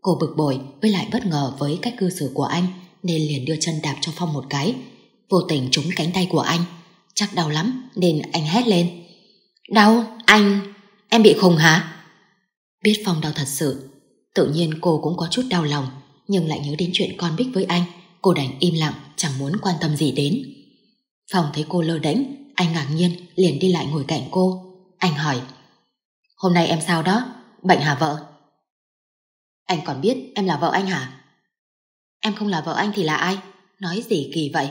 Cô bực bội với lại bất ngờ với cách cư xử của anh nên liền đưa chân đạp cho Phong một cái. Vô tình trúng cánh tay của anh. Chắc đau lắm nên anh hét lên. Đau, anh, em bị khùng hả? Biết Phong đau thật sự, tự nhiên cô cũng có chút đau lòng nhưng lại nhớ đến chuyện con Bích với anh. Cô đành im lặng chẳng muốn quan tâm gì đến. Phong thấy cô lơ đễnh anh ngạc nhiên liền đi lại ngồi cạnh cô. Anh hỏi, hôm nay em sao đó, bệnh hả vợ? Anh còn biết em là vợ anh hả? Em không là vợ anh thì là ai? Nói gì kỳ vậy?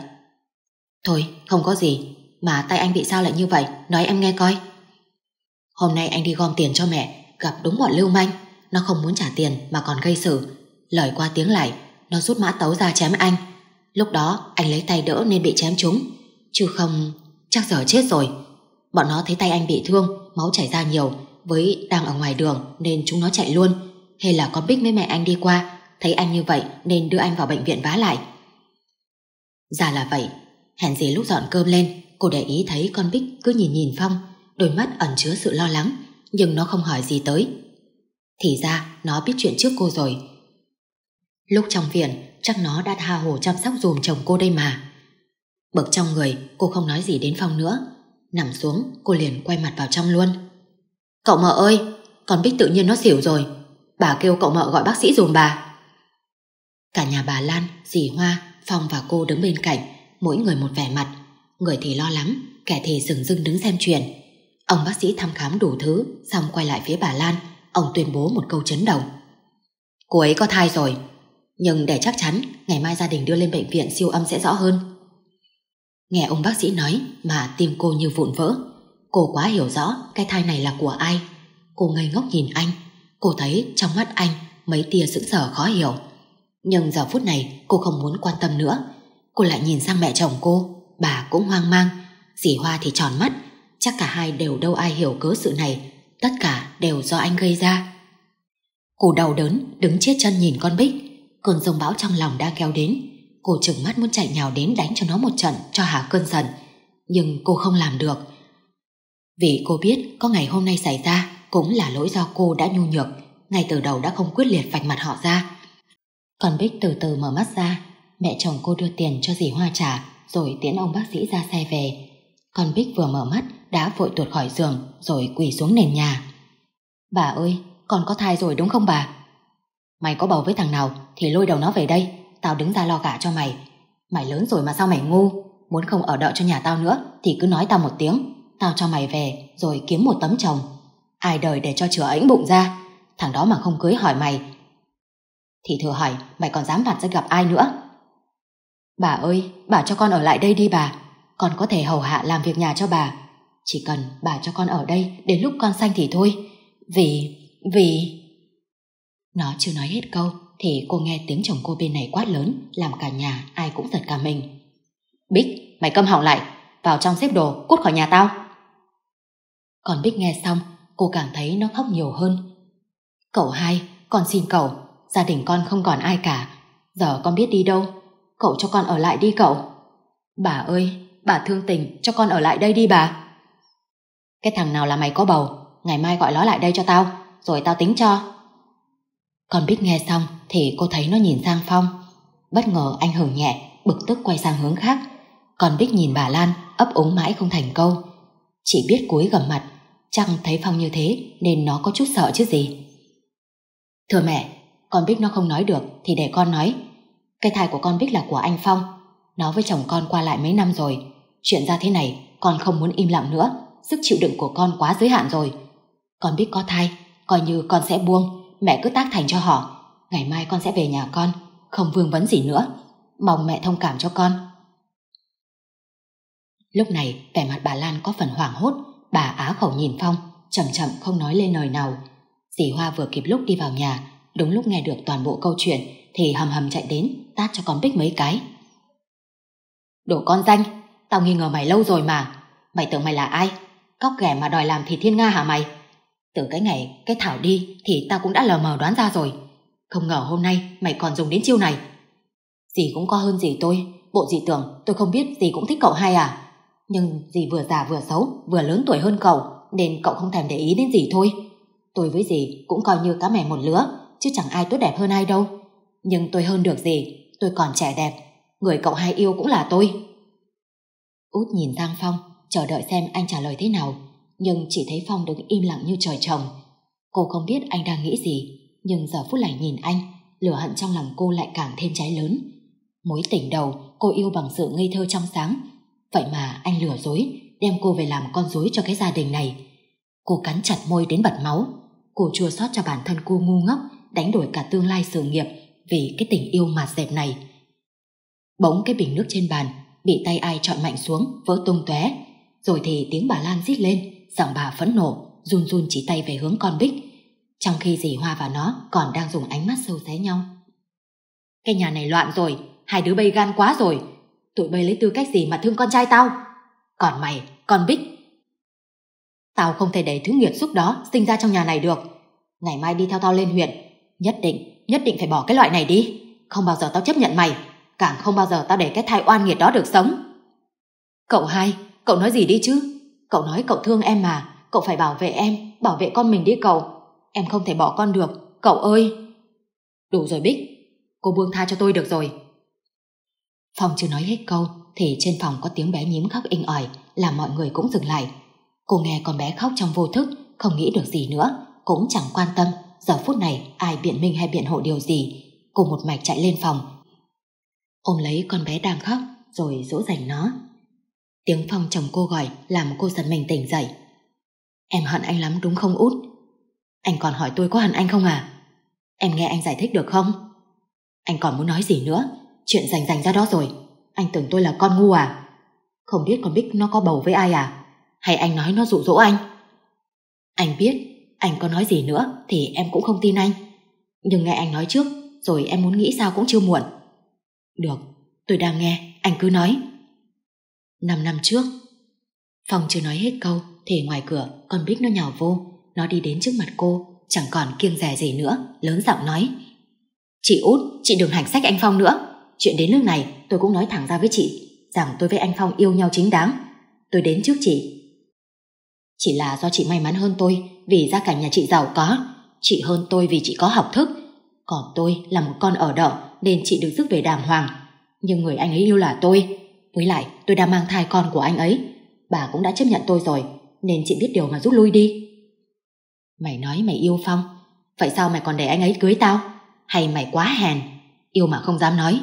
Thôi, không có gì, mà tay anh bị sao lại như vậy, nói em nghe coi. Hôm nay anh đi gom tiền cho mẹ, gặp đúng bọn lưu manh, nó không muốn trả tiền mà còn gây sự. Lời qua tiếng lại, nó rút mã tấu ra chém anh. Lúc đó anh lấy tay đỡ nên bị chém trúng, chứ không Chắc giờ chết rồi Bọn nó thấy tay anh bị thương Máu chảy ra nhiều Với đang ở ngoài đường nên chúng nó chạy luôn Hay là có Bích với mẹ anh đi qua Thấy anh như vậy nên đưa anh vào bệnh viện vá lại Dạ là vậy hẹn gì lúc dọn cơm lên Cô để ý thấy con Bích cứ nhìn nhìn Phong Đôi mắt ẩn chứa sự lo lắng Nhưng nó không hỏi gì tới Thì ra nó biết chuyện trước cô rồi Lúc trong viện Chắc nó đã tha hồ chăm sóc dùm chồng cô đây mà Bực trong người, cô không nói gì đến Phong nữa. Nằm xuống, cô liền quay mặt vào trong luôn. Cậu mợ ơi, con Bích tự nhiên nó xỉu rồi. Bà kêu cậu mợ gọi bác sĩ dùm bà. Cả nhà bà Lan, dì Hoa, Phong và cô đứng bên cạnh, mỗi người một vẻ mặt. Người thì lo lắm, kẻ thì dừng dưng đứng xem chuyện. Ông bác sĩ thăm khám đủ thứ, xong quay lại phía bà Lan, ông tuyên bố một câu chấn động. Cô ấy có thai rồi, nhưng để chắc chắn, ngày mai gia đình đưa lên bệnh viện siêu âm sẽ rõ hơn. Nghe ông bác sĩ nói mà tim cô như vụn vỡ. Cô quá hiểu rõ cái thai này là của ai. Cô ngây ngốc nhìn anh. Cô thấy trong mắt anh mấy tia sững sờ khó hiểu. Nhưng giờ phút này cô không muốn quan tâm nữa. Cô lại nhìn sang mẹ chồng cô. Bà cũng hoang mang. Dì Hoa thì tròn mắt. Chắc cả hai đều đâu ai hiểu cớ sự này. Tất cả đều do anh gây ra. Cô đau đớn đứng chết chân nhìn con Bích. Cơn rông bão trong lòng đang kéo đến Cô chừng mắt muốn chạy nhào đến đánh cho nó một trận cho hả cơn giận. Nhưng cô không làm được. Vì cô biết có ngày hôm nay xảy ra cũng là lỗi do cô đã nhu nhược. Ngay từ đầu đã không quyết liệt vạch mặt họ ra. Còn Bích từ từ mở mắt ra. Mẹ chồng cô đưa tiền cho dì Hoa trả rồi tiễn ông bác sĩ ra xe về. Còn Bích vừa mở mắt đã vội tuột khỏi giường rồi quỳ xuống nền nhà. Bà ơi, con có thai rồi đúng không bà? Mày có bầu với thằng nào thì lôi đầu nó về đây tao đứng ra lo gả cho mày. Mày lớn rồi mà sao mày ngu? Muốn không ở đợi cho nhà tao nữa thì cứ nói tao một tiếng. Tao cho mày về rồi kiếm một tấm chồng. Ai đời để cho chừa ảnh bụng ra. Thằng đó mà không cưới hỏi mày. Thì thừa hỏi mày còn dám vặt ra gặp ai nữa. Bà ơi, bà cho con ở lại đây đi bà. Con có thể hầu hạ làm việc nhà cho bà. Chỉ cần bà cho con ở đây đến lúc con sanh thì thôi. Vì, vì... Nó chưa nói hết câu thì cô nghe tiếng chồng cô bên này quát lớn làm cả nhà ai cũng giật cả mình. Bích, mày câm họng lại, vào trong xếp đồ, cút khỏi nhà tao. Còn Bích nghe xong, cô càng thấy nó khóc nhiều hơn. Cậu hai, con xin cậu, gia đình con không còn ai cả, giờ con biết đi đâu, cậu cho con ở lại đi cậu. Bà ơi, bà thương tình, cho con ở lại đây đi bà. Cái thằng nào là mày có bầu, ngày mai gọi nó lại đây cho tao, rồi tao tính cho. Còn Bích nghe xong thì cô thấy nó nhìn sang Phong. Bất ngờ anh hử nhẹ, bực tức quay sang hướng khác. Còn Bích nhìn bà Lan ấp úng mãi không thành câu. Chỉ biết cúi gầm mặt, chẳng thấy Phong như thế nên nó có chút sợ chứ gì. Thưa mẹ, con Bích nó không nói được thì để con nói. Cái thai của con Bích là của anh Phong. Nó với chồng con qua lại mấy năm rồi. Chuyện ra thế này con không muốn im lặng nữa. Sức chịu đựng của con quá giới hạn rồi. Con Bích có thai, coi như con sẽ buông mẹ cứ tác thành cho họ. Ngày mai con sẽ về nhà con, không vương vấn gì nữa. Mong mẹ thông cảm cho con. Lúc này, vẻ mặt bà Lan có phần hoảng hốt, bà á khẩu nhìn Phong, chậm chậm không nói lên lời nào. Dì Hoa vừa kịp lúc đi vào nhà, đúng lúc nghe được toàn bộ câu chuyện thì hầm hầm chạy đến, tát cho con Bích mấy cái. Đồ con danh, tao nghi ngờ mày lâu rồi mà. Mày tưởng mày là ai? Cóc ghẻ mà đòi làm thì thiên nga hả mày? Từ cái ngày cái Thảo đi thì tao cũng đã lờ mờ đoán ra rồi. Không ngờ hôm nay mày còn dùng đến chiêu này. Dì cũng có hơn gì tôi, bộ dì tưởng tôi không biết dì cũng thích cậu hai à. Nhưng dì vừa già vừa xấu, vừa lớn tuổi hơn cậu, nên cậu không thèm để ý đến dì thôi. Tôi với dì cũng coi như cá mè một lứa, chứ chẳng ai tốt đẹp hơn ai đâu. Nhưng tôi hơn được gì, tôi còn trẻ đẹp, người cậu hai yêu cũng là tôi. Út nhìn Giang Phong, chờ đợi xem anh trả lời thế nào nhưng chỉ thấy Phong đứng im lặng như trời trồng. Cô không biết anh đang nghĩ gì, nhưng giờ phút này nhìn anh, lửa hận trong lòng cô lại càng thêm cháy lớn. Mối tình đầu cô yêu bằng sự ngây thơ trong sáng, vậy mà anh lừa dối, đem cô về làm con dối cho cái gia đình này. Cô cắn chặt môi đến bật máu, cô chua xót cho bản thân cô ngu ngốc, đánh đổi cả tương lai sự nghiệp vì cái tình yêu mà dẹp này. Bỗng cái bình nước trên bàn bị tay ai chọn mạnh xuống vỡ tung tóe, rồi thì tiếng bà Lan rít lên giọng bà phẫn nộ, run run chỉ tay về hướng con Bích, trong khi dì Hoa và nó còn đang dùng ánh mắt sâu xé nhau. Cái nhà này loạn rồi, hai đứa bay gan quá rồi, tụi bay lấy tư cách gì mà thương con trai tao? Còn mày, con Bích. Tao không thể để thứ nghiệt xúc đó sinh ra trong nhà này được. Ngày mai đi theo tao lên huyện, nhất định, nhất định phải bỏ cái loại này đi. Không bao giờ tao chấp nhận mày, càng không bao giờ tao để cái thai oan nghiệt đó được sống. Cậu hai, cậu nói gì đi chứ? Cậu nói cậu thương em mà, cậu phải bảo vệ em, bảo vệ con mình đi cậu. Em không thể bỏ con được, cậu ơi. Đủ rồi Bích, cô buông tha cho tôi được rồi. Phong chưa nói hết câu thì trên phòng có tiếng bé nhím khóc inh ỏi làm mọi người cũng dừng lại. Cô nghe con bé khóc trong vô thức, không nghĩ được gì nữa, cũng chẳng quan tâm giờ phút này ai biện minh hay biện hộ điều gì. Cô một mạch chạy lên phòng, ôm lấy con bé đang khóc rồi dỗ dành nó Tiếng Phong chồng cô gọi làm cô giật mình tỉnh dậy. Em hận anh lắm đúng không út? Anh còn hỏi tôi có hận anh không à? Em nghe anh giải thích được không? Anh còn muốn nói gì nữa? Chuyện rành rành ra đó rồi. Anh tưởng tôi là con ngu à? Không biết con Bích nó có bầu với ai à? Hay anh nói nó dụ dỗ anh? Anh biết, anh có nói gì nữa thì em cũng không tin anh. Nhưng nghe anh nói trước, rồi em muốn nghĩ sao cũng chưa muộn. Được, tôi đang nghe, anh cứ nói. 5 năm trước. Phong chưa nói hết câu, thì ngoài cửa con Bích nó nhào vô, nó đi đến trước mặt cô, chẳng còn kiêng dè gì nữa, lớn giọng nói. Chị út, chị đừng hành sách anh Phong nữa. Chuyện đến nước này tôi cũng nói thẳng ra với chị, rằng tôi với anh Phong yêu nhau chính đáng. Tôi đến trước chị. Chỉ là do chị may mắn hơn tôi vì gia cảnh nhà chị giàu có, chị hơn tôi vì chị có học thức. Còn tôi là một con ở đậu nên chị được rước về đàng hoàng. Nhưng người anh ấy yêu là tôi, với lại tôi đã mang thai con của anh ấy Bà cũng đã chấp nhận tôi rồi Nên chị biết điều mà rút lui đi Mày nói mày yêu Phong Vậy sao mày còn để anh ấy cưới tao Hay mày quá hèn Yêu mà không dám nói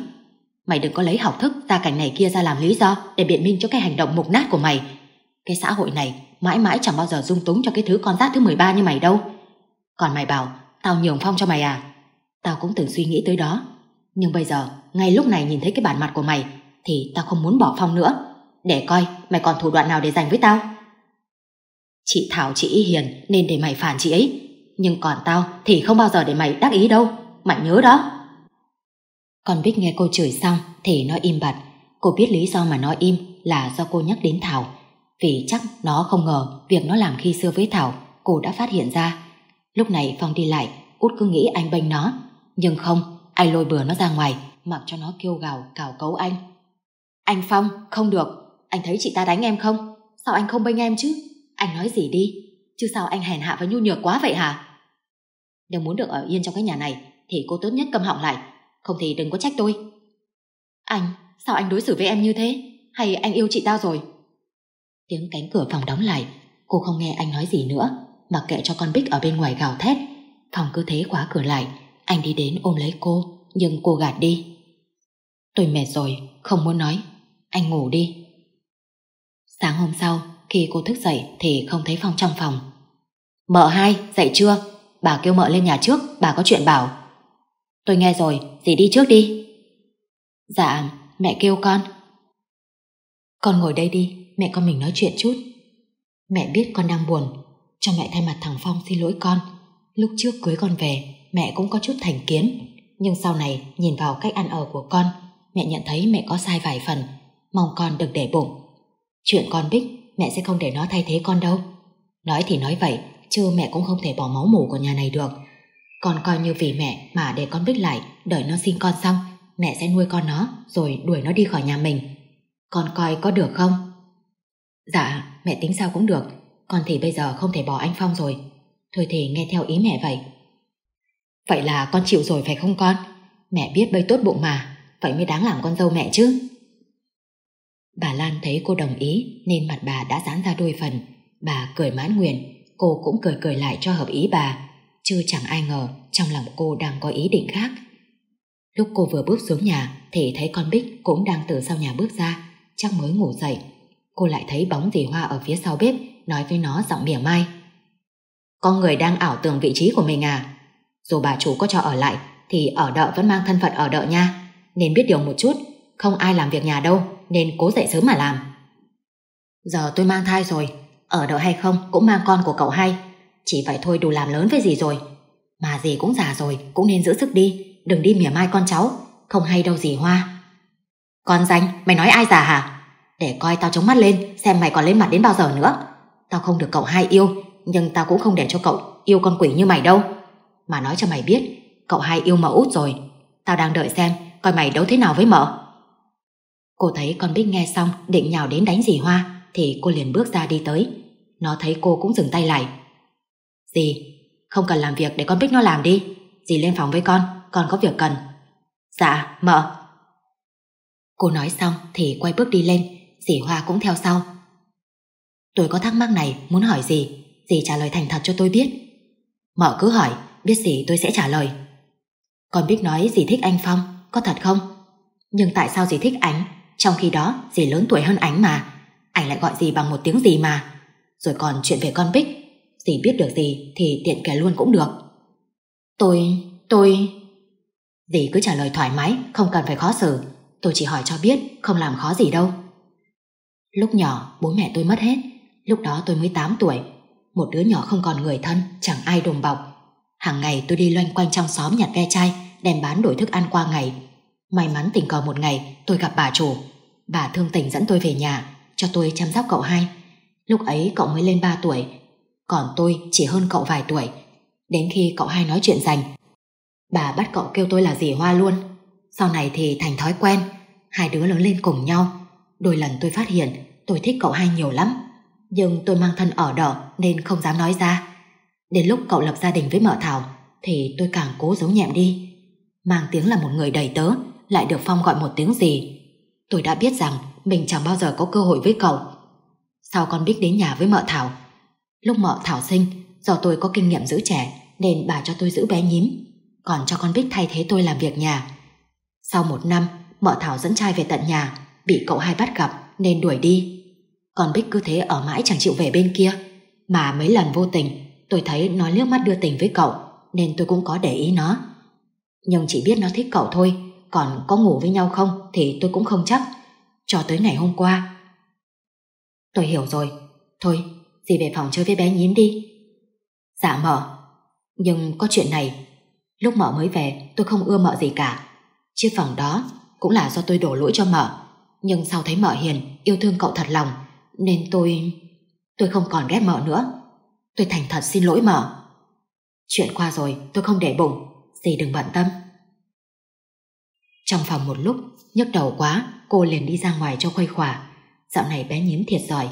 Mày đừng có lấy học thức gia cảnh này kia ra làm lý do Để biện minh cho cái hành động mục nát của mày Cái xã hội này mãi mãi chẳng bao giờ dung túng Cho cái thứ con rác thứ 13 như mày đâu Còn mày bảo Tao nhường Phong cho mày à Tao cũng từng suy nghĩ tới đó Nhưng bây giờ ngay lúc này nhìn thấy cái bản mặt của mày thì tao không muốn bỏ Phong nữa. Để coi mày còn thủ đoạn nào để giành với tao. Chị Thảo chị hiền nên để mày phản chị ấy. Nhưng còn tao thì không bao giờ để mày đắc ý đâu. Mày nhớ đó. con Bích nghe cô chửi xong thì nó im bặt. Cô biết lý do mà nó im là do cô nhắc đến Thảo. Vì chắc nó không ngờ việc nó làm khi xưa với Thảo cô đã phát hiện ra. Lúc này Phong đi lại, út cứ nghĩ anh bênh nó. Nhưng không, anh lôi bừa nó ra ngoài, mặc cho nó kêu gào, cào cấu anh. Anh Phong, không được, anh thấy chị ta đánh em không? Sao anh không bênh em chứ? Anh nói gì đi, chứ sao anh hèn hạ và nhu nhược quá vậy hả? Nếu muốn được ở yên trong cái nhà này thì cô tốt nhất câm họng lại, không thì đừng có trách tôi. Anh, sao anh đối xử với em như thế? Hay anh yêu chị ta rồi? Tiếng cánh cửa phòng đóng lại, cô không nghe anh nói gì nữa, mặc kệ cho con Bích ở bên ngoài gào thét. Phòng cứ thế khóa cửa lại, anh đi đến ôm lấy cô, nhưng cô gạt đi. Tôi mệt rồi, không muốn nói, anh ngủ đi. Sáng hôm sau, khi cô thức dậy thì không thấy Phong trong phòng. Mợ hai, dậy chưa? Bà kêu mợ lên nhà trước, bà có chuyện bảo. Tôi nghe rồi, dì đi trước đi. Dạ, mẹ kêu con. Con ngồi đây đi, mẹ con mình nói chuyện chút. Mẹ biết con đang buồn, cho mẹ thay mặt thằng Phong xin lỗi con. Lúc trước cưới con về, mẹ cũng có chút thành kiến. Nhưng sau này, nhìn vào cách ăn ở của con, mẹ nhận thấy mẹ có sai vài phần mong con được để bụng. Chuyện con Bích, mẹ sẽ không để nó thay thế con đâu. Nói thì nói vậy, chứ mẹ cũng không thể bỏ máu mủ của nhà này được. Con coi như vì mẹ mà để con Bích lại, đợi nó sinh con xong, mẹ sẽ nuôi con nó rồi đuổi nó đi khỏi nhà mình. Con coi có được không? Dạ, mẹ tính sao cũng được, con thì bây giờ không thể bỏ anh Phong rồi. Thôi thì nghe theo ý mẹ vậy. Vậy là con chịu rồi phải không con? Mẹ biết bây tốt bụng mà, vậy mới đáng làm con dâu mẹ chứ. Bà Lan thấy cô đồng ý nên mặt bà đã giãn ra đôi phần. Bà cười mãn nguyện, cô cũng cười cười lại cho hợp ý bà. Chứ chẳng ai ngờ trong lòng cô đang có ý định khác. Lúc cô vừa bước xuống nhà thì thấy con Bích cũng đang từ sau nhà bước ra, chắc mới ngủ dậy. Cô lại thấy bóng dì Hoa ở phía sau bếp nói với nó giọng mỉa mai. Con người đang ảo tưởng vị trí của mình à? Dù bà chủ có cho ở lại thì ở đợ vẫn mang thân phận ở đợ nha. Nên biết điều một chút không ai làm việc nhà đâu nên cố dậy sớm mà làm. Giờ tôi mang thai rồi, ở đợi hay không cũng mang con của cậu hai. Chỉ vậy thôi đủ làm lớn với gì rồi. Mà gì cũng già rồi, cũng nên giữ sức đi, đừng đi mỉa mai con cháu, không hay đâu gì hoa. Con danh, mày nói ai già hả? Để coi tao chống mắt lên, xem mày còn lên mặt đến bao giờ nữa. Tao không được cậu hai yêu, nhưng tao cũng không để cho cậu yêu con quỷ như mày đâu. Mà nói cho mày biết, cậu hai yêu mợ út rồi. Tao đang đợi xem, coi mày đấu thế nào với mợ. Cô thấy con Bích nghe xong định nhào đến đánh dì Hoa thì cô liền bước ra đi tới. Nó thấy cô cũng dừng tay lại. Dì, không cần làm việc để con Bích nó làm đi. Dì lên phòng với con, con có việc cần. Dạ, mợ. Cô nói xong thì quay bước đi lên, dì Hoa cũng theo sau. Tôi có thắc mắc này, muốn hỏi gì? Dì trả lời thành thật cho tôi biết. Mợ cứ hỏi, biết gì tôi sẽ trả lời. Con Bích nói dì thích anh Phong, có thật không? Nhưng tại sao dì thích ảnh trong khi đó dì lớn tuổi hơn ánh mà Ảnh lại gọi dì bằng một tiếng gì mà Rồi còn chuyện về con Bích Dì biết được gì thì tiện kể luôn cũng được Tôi, tôi Dì cứ trả lời thoải mái Không cần phải khó xử Tôi chỉ hỏi cho biết không làm khó gì đâu Lúc nhỏ bố mẹ tôi mất hết Lúc đó tôi mới 8 tuổi Một đứa nhỏ không còn người thân Chẳng ai đùm bọc Hàng ngày tôi đi loanh quanh trong xóm nhặt ve chai đem bán đổi thức ăn qua ngày May mắn tình cờ một ngày tôi gặp bà chủ Bà thương tình dẫn tôi về nhà Cho tôi chăm sóc cậu hai Lúc ấy cậu mới lên 3 tuổi Còn tôi chỉ hơn cậu vài tuổi Đến khi cậu hai nói chuyện rành Bà bắt cậu kêu tôi là dì Hoa luôn Sau này thì thành thói quen Hai đứa lớn lên cùng nhau Đôi lần tôi phát hiện tôi thích cậu hai nhiều lắm Nhưng tôi mang thân ở đỏ Nên không dám nói ra Đến lúc cậu lập gia đình với mợ Thảo Thì tôi càng cố giấu nhẹm đi Mang tiếng là một người đầy tớ lại được Phong gọi một tiếng gì. Tôi đã biết rằng mình chẳng bao giờ có cơ hội với cậu. Sau con Bích đến nhà với mợ Thảo. Lúc mợ Thảo sinh, do tôi có kinh nghiệm giữ trẻ nên bà cho tôi giữ bé nhím, còn cho con Bích thay thế tôi làm việc nhà. Sau một năm, mợ Thảo dẫn trai về tận nhà, bị cậu hai bắt gặp nên đuổi đi. Còn Bích cứ thế ở mãi chẳng chịu về bên kia, mà mấy lần vô tình tôi thấy nó liếc mắt đưa tình với cậu nên tôi cũng có để ý nó. Nhưng chỉ biết nó thích cậu thôi, còn có ngủ với nhau không thì tôi cũng không chắc. Cho tới ngày hôm qua. Tôi hiểu rồi. Thôi, dì về phòng chơi với bé nhím đi. Dạ mợ. Nhưng có chuyện này. Lúc mợ mới về tôi không ưa mợ gì cả. Chiếc phòng đó cũng là do tôi đổ lỗi cho mợ. Nhưng sau thấy mợ hiền, yêu thương cậu thật lòng. Nên tôi... Tôi không còn ghét mợ nữa. Tôi thành thật xin lỗi mợ. Chuyện qua rồi tôi không để bụng. Dì đừng bận tâm. Trong phòng một lúc, nhức đầu quá, cô liền đi ra ngoài cho khuây khỏa. Dạo này bé nhím thiệt giỏi,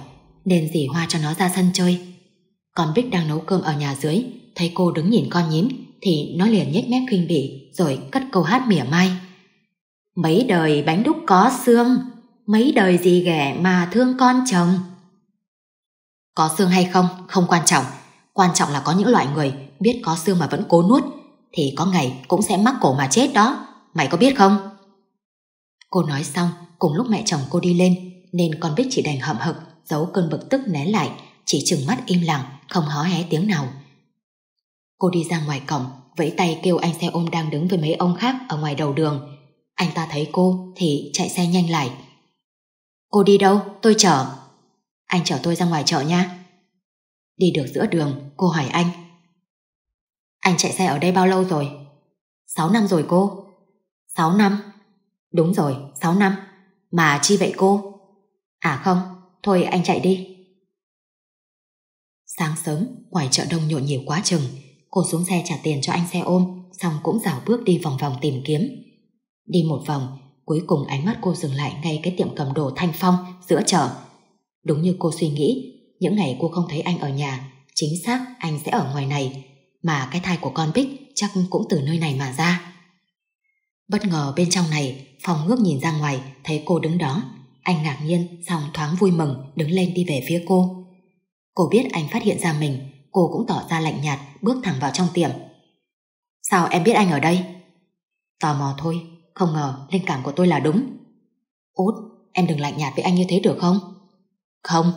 nên dì hoa cho nó ra sân chơi. con Bích đang nấu cơm ở nhà dưới, thấy cô đứng nhìn con nhím, thì nó liền nhếch mép khinh bỉ, rồi cất câu hát mỉa mai. Mấy đời bánh đúc có xương, mấy đời gì ghẻ mà thương con chồng. Có xương hay không, không quan trọng. Quan trọng là có những loại người biết có xương mà vẫn cố nuốt, thì có ngày cũng sẽ mắc cổ mà chết đó mày có biết không? Cô nói xong, cùng lúc mẹ chồng cô đi lên, nên con Bích chỉ đành hậm hực, giấu cơn bực tức né lại, chỉ chừng mắt im lặng, không hó hé tiếng nào. Cô đi ra ngoài cổng, vẫy tay kêu anh xe ôm đang đứng với mấy ông khác ở ngoài đầu đường. Anh ta thấy cô thì chạy xe nhanh lại. Cô đi đâu? Tôi chở. Anh chở tôi ra ngoài chợ nha. Đi được giữa đường, cô hỏi anh. Anh chạy xe ở đây bao lâu rồi? 6 năm rồi cô. 6 năm. Đúng rồi, 6 năm. Mà chi vậy cô? À không, thôi anh chạy đi. Sáng sớm, ngoài chợ đông nhộn nhịp quá chừng, cô xuống xe trả tiền cho anh xe ôm, xong cũng dào bước đi vòng vòng tìm kiếm. Đi một vòng, cuối cùng ánh mắt cô dừng lại ngay cái tiệm cầm đồ Thanh Phong giữa chợ. Đúng như cô suy nghĩ, những ngày cô không thấy anh ở nhà, chính xác anh sẽ ở ngoài này, mà cái thai của con Bích chắc cũng từ nơi này mà ra. Bất ngờ bên trong này, Phong ngước nhìn ra ngoài, thấy cô đứng đó. Anh ngạc nhiên, xong thoáng vui mừng, đứng lên đi về phía cô. Cô biết anh phát hiện ra mình, cô cũng tỏ ra lạnh nhạt, bước thẳng vào trong tiệm. Sao em biết anh ở đây? Tò mò thôi, không ngờ linh cảm của tôi là đúng. Út, em đừng lạnh nhạt với anh như thế được không? Không.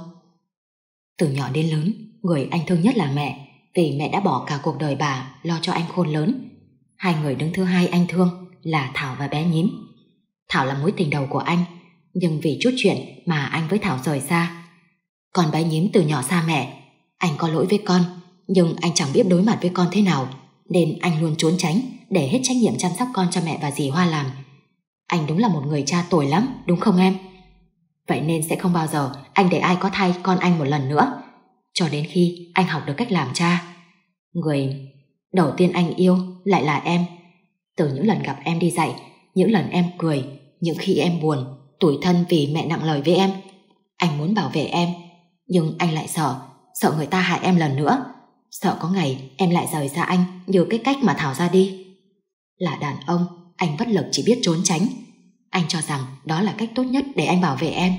Từ nhỏ đến lớn, người anh thương nhất là mẹ, vì mẹ đã bỏ cả cuộc đời bà lo cho anh khôn lớn. Hai người đứng thứ hai anh thương, là Thảo và bé nhím. Thảo là mối tình đầu của anh, nhưng vì chút chuyện mà anh với Thảo rời xa. Còn bé nhím từ nhỏ xa mẹ, anh có lỗi với con, nhưng anh chẳng biết đối mặt với con thế nào, nên anh luôn trốn tránh để hết trách nhiệm chăm sóc con cho mẹ và dì Hoa làm. Anh đúng là một người cha tồi lắm, đúng không em? Vậy nên sẽ không bao giờ anh để ai có thai con anh một lần nữa, cho đến khi anh học được cách làm cha. Người đầu tiên anh yêu lại là em từ những lần gặp em đi dạy, những lần em cười, những khi em buồn, tủi thân vì mẹ nặng lời với em. Anh muốn bảo vệ em, nhưng anh lại sợ, sợ người ta hại em lần nữa. Sợ có ngày em lại rời xa anh như cái cách mà Thảo ra đi. Là đàn ông, anh bất lực chỉ biết trốn tránh. Anh cho rằng đó là cách tốt nhất để anh bảo vệ em.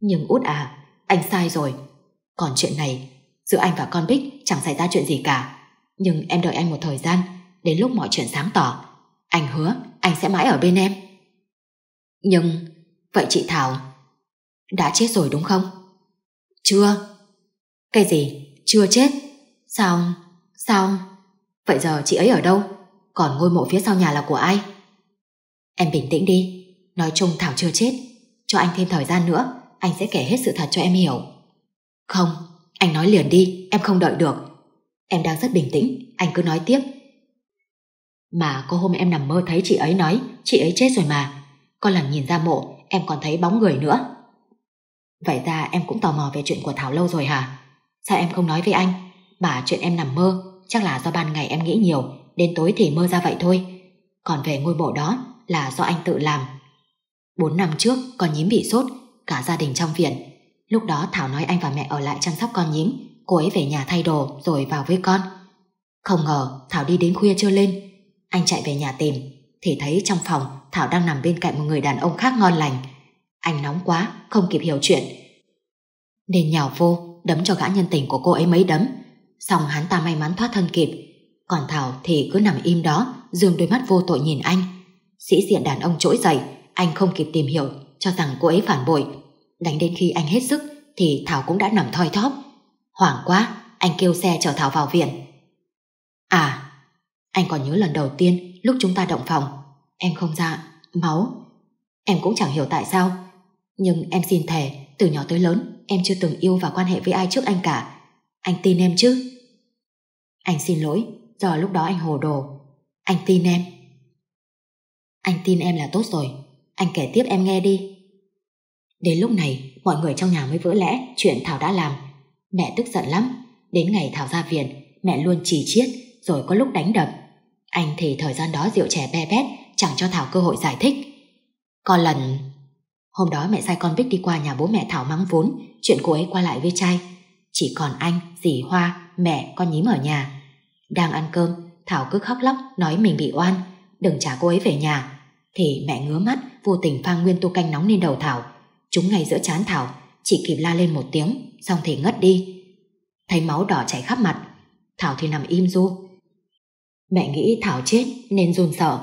Nhưng út à, anh sai rồi. Còn chuyện này, giữa anh và con Bích chẳng xảy ra chuyện gì cả. Nhưng em đợi anh một thời gian, đến lúc mọi chuyện sáng tỏ, anh hứa anh sẽ mãi ở bên em. Nhưng, vậy chị Thảo đã chết rồi đúng không? Chưa. Cái gì? Chưa chết? Sao? Sao? Vậy giờ chị ấy ở đâu? Còn ngôi mộ phía sau nhà là của ai? Em bình tĩnh đi. Nói chung Thảo chưa chết. Cho anh thêm thời gian nữa, anh sẽ kể hết sự thật cho em hiểu. Không, anh nói liền đi, em không đợi được. Em đang rất bình tĩnh, anh cứ nói tiếp, mà có hôm em nằm mơ thấy chị ấy nói chị ấy chết rồi mà. con lần nhìn ra mộ em còn thấy bóng người nữa. Vậy ra em cũng tò mò về chuyện của Thảo lâu rồi hả? Sao em không nói với anh? Mà chuyện em nằm mơ chắc là do ban ngày em nghĩ nhiều đến tối thì mơ ra vậy thôi. Còn về ngôi mộ đó là do anh tự làm. Bốn năm trước con nhím bị sốt cả gia đình trong viện. Lúc đó Thảo nói anh và mẹ ở lại chăm sóc con nhím cô ấy về nhà thay đồ rồi vào với con. Không ngờ Thảo đi đến khuya chưa lên anh chạy về nhà tìm, thì thấy trong phòng Thảo đang nằm bên cạnh một người đàn ông khác ngon lành. Anh nóng quá, không kịp hiểu chuyện. Nên nhào vô, đấm cho gã nhân tình của cô ấy mấy đấm. Xong hắn ta may mắn thoát thân kịp. Còn Thảo thì cứ nằm im đó, dương đôi mắt vô tội nhìn anh. Sĩ diện đàn ông trỗi dậy, anh không kịp tìm hiểu, cho rằng cô ấy phản bội. Đánh đến khi anh hết sức, thì Thảo cũng đã nằm thoi thóp. Hoảng quá, anh kêu xe chở Thảo vào viện. À, anh còn nhớ lần đầu tiên lúc chúng ta động phòng. Em không dạ, máu. Em cũng chẳng hiểu tại sao. Nhưng em xin thề, từ nhỏ tới lớn em chưa từng yêu và quan hệ với ai trước anh cả. Anh tin em chứ? Anh xin lỗi, do lúc đó anh hồ đồ. Anh tin em. Anh tin em là tốt rồi. Anh kể tiếp em nghe đi. Đến lúc này, mọi người trong nhà mới vỡ lẽ chuyện Thảo đã làm. Mẹ tức giận lắm. Đến ngày Thảo ra viện, mẹ luôn chỉ chiết rồi có lúc đánh đập. Anh thì thời gian đó rượu trẻ be bét, chẳng cho Thảo cơ hội giải thích. Có lần... Hôm đó mẹ sai con Bích đi qua nhà bố mẹ Thảo mắng vốn, chuyện cô ấy qua lại với trai. Chỉ còn anh, dì Hoa, mẹ, con nhím ở nhà. Đang ăn cơm, Thảo cứ khóc lóc, nói mình bị oan, đừng trả cô ấy về nhà. Thì mẹ ngứa mắt, vô tình phang nguyên tô canh nóng lên đầu Thảo. Chúng ngay giữa chán Thảo, chỉ kịp la lên một tiếng, xong thì ngất đi. Thấy máu đỏ chảy khắp mặt, Thảo thì nằm im du, Mẹ nghĩ Thảo chết nên run sợ.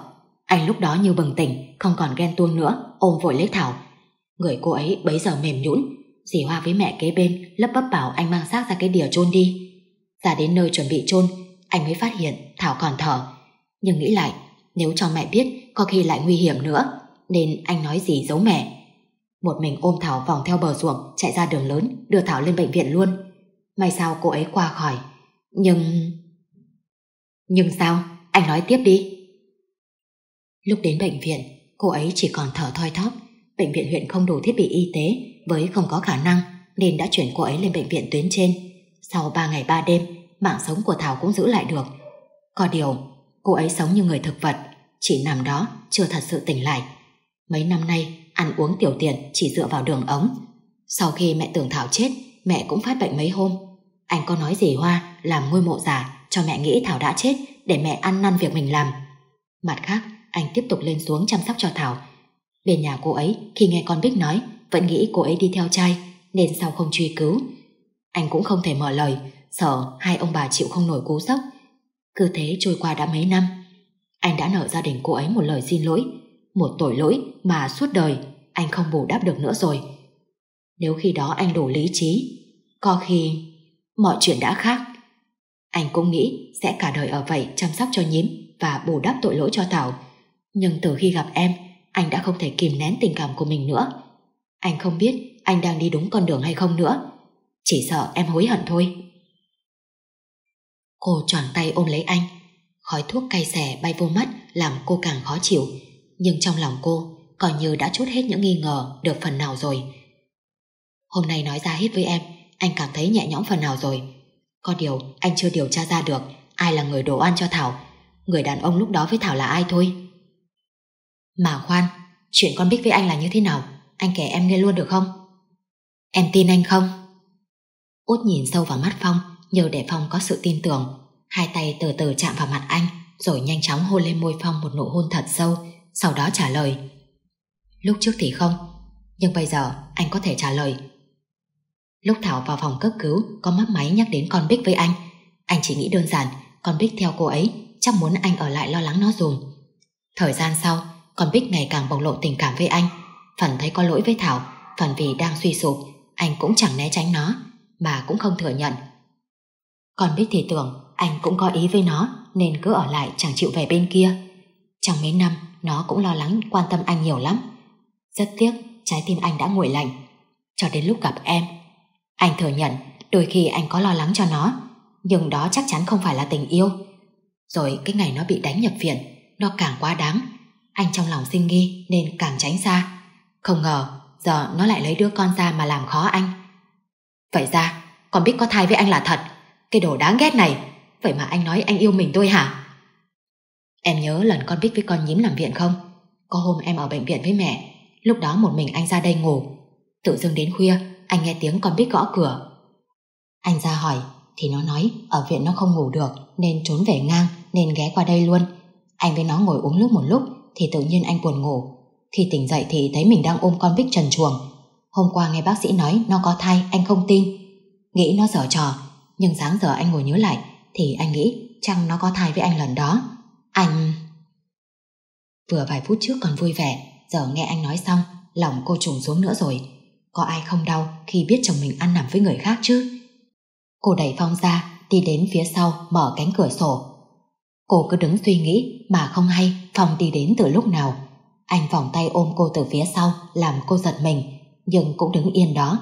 Anh lúc đó như bừng tỉnh, không còn ghen tuông nữa, ôm vội lấy Thảo. Người cô ấy bấy giờ mềm nhũn, dì Hoa với mẹ kế bên lấp bấp bảo anh mang xác ra cái đìa chôn đi. Ra đến nơi chuẩn bị chôn, anh mới phát hiện Thảo còn thở. Nhưng nghĩ lại, nếu cho mẹ biết có khi lại nguy hiểm nữa, nên anh nói gì giấu mẹ. Một mình ôm Thảo vòng theo bờ ruộng, chạy ra đường lớn, đưa Thảo lên bệnh viện luôn. May sao cô ấy qua khỏi. Nhưng... Nhưng sao? Anh nói tiếp đi. Lúc đến bệnh viện, cô ấy chỉ còn thở thoi thóp. Bệnh viện huyện không đủ thiết bị y tế với không có khả năng nên đã chuyển cô ấy lên bệnh viện tuyến trên. Sau 3 ngày 3 đêm, mạng sống của Thảo cũng giữ lại được. Có điều, cô ấy sống như người thực vật, chỉ nằm đó chưa thật sự tỉnh lại. Mấy năm nay, ăn uống tiểu tiện chỉ dựa vào đường ống. Sau khi mẹ tưởng Thảo chết, mẹ cũng phát bệnh mấy hôm. Anh có nói gì Hoa làm ngôi mộ giả cho mẹ nghĩ Thảo đã chết để mẹ ăn năn việc mình làm. Mặt khác, anh tiếp tục lên xuống chăm sóc cho Thảo. Bên nhà cô ấy, khi nghe con Bích nói, vẫn nghĩ cô ấy đi theo trai, nên sau không truy cứu. Anh cũng không thể mở lời, sợ hai ông bà chịu không nổi cú sốc. Cứ thế trôi qua đã mấy năm, anh đã nợ gia đình cô ấy một lời xin lỗi, một tội lỗi mà suốt đời anh không bù đắp được nữa rồi. Nếu khi đó anh đủ lý trí, có khi mọi chuyện đã khác. Anh cũng nghĩ sẽ cả đời ở vậy chăm sóc cho nhím và bù đắp tội lỗi cho Thảo. Nhưng từ khi gặp em, anh đã không thể kìm nén tình cảm của mình nữa. Anh không biết anh đang đi đúng con đường hay không nữa. Chỉ sợ em hối hận thôi. Cô tròn tay ôm lấy anh. Khói thuốc cay xè bay vô mắt làm cô càng khó chịu. Nhưng trong lòng cô, coi như đã chút hết những nghi ngờ được phần nào rồi. Hôm nay nói ra hết với em, anh cảm thấy nhẹ nhõm phần nào rồi. Có điều anh chưa điều tra ra được ai là người đổ oan cho Thảo, người đàn ông lúc đó với Thảo là ai thôi. Mà khoan, chuyện con Bích với anh là như thế nào? Anh kể em nghe luôn được không? Em tin anh không? Út nhìn sâu vào mắt Phong nhờ để Phong có sự tin tưởng. Hai tay từ từ chạm vào mặt anh rồi nhanh chóng hôn lên môi Phong một nụ hôn thật sâu sau đó trả lời. Lúc trước thì không, nhưng bây giờ anh có thể trả lời Lúc Thảo vào phòng cấp cứu có mắt máy nhắc đến con Bích với anh. Anh chỉ nghĩ đơn giản, con Bích theo cô ấy chắc muốn anh ở lại lo lắng nó dùm. Thời gian sau, con Bích ngày càng bộc lộ tình cảm với anh. Phần thấy có lỗi với Thảo, phần vì đang suy sụp, anh cũng chẳng né tránh nó, mà cũng không thừa nhận. Con Bích thì tưởng anh cũng có ý với nó nên cứ ở lại chẳng chịu về bên kia. Trong mấy năm, nó cũng lo lắng quan tâm anh nhiều lắm. Rất tiếc, trái tim anh đã nguội lạnh. Cho đến lúc gặp em, anh thừa nhận đôi khi anh có lo lắng cho nó nhưng đó chắc chắn không phải là tình yêu. Rồi cái ngày nó bị đánh nhập viện nó càng quá đáng. Anh trong lòng sinh nghi nên càng tránh xa. Không ngờ giờ nó lại lấy đứa con ra mà làm khó anh. Vậy ra con biết có thai với anh là thật. Cái đồ đáng ghét này Vậy mà anh nói anh yêu mình tôi hả? Em nhớ lần con biết với con nhím làm viện không? Có hôm em ở bệnh viện với mẹ Lúc đó một mình anh ra đây ngủ Tự dưng đến khuya anh nghe tiếng con biết gõ cửa. Anh ra hỏi, thì nó nói ở viện nó không ngủ được nên trốn về ngang nên ghé qua đây luôn. Anh với nó ngồi uống nước một lúc thì tự nhiên anh buồn ngủ. Khi tỉnh dậy thì thấy mình đang ôm con Bích trần chuồng. Hôm qua nghe bác sĩ nói nó có thai, anh không tin. Nghĩ nó dở trò, nhưng sáng giờ anh ngồi nhớ lại thì anh nghĩ chăng nó có thai với anh lần đó. Anh... Vừa vài phút trước còn vui vẻ, giờ nghe anh nói xong, lòng cô trùng xuống nữa rồi. Có ai không đau khi biết chồng mình ăn nằm với người khác chứ? Cô đẩy Phong ra, đi đến phía sau mở cánh cửa sổ. Cô cứ đứng suy nghĩ mà không hay Phong đi đến từ lúc nào. Anh vòng tay ôm cô từ phía sau làm cô giật mình, nhưng cũng đứng yên đó.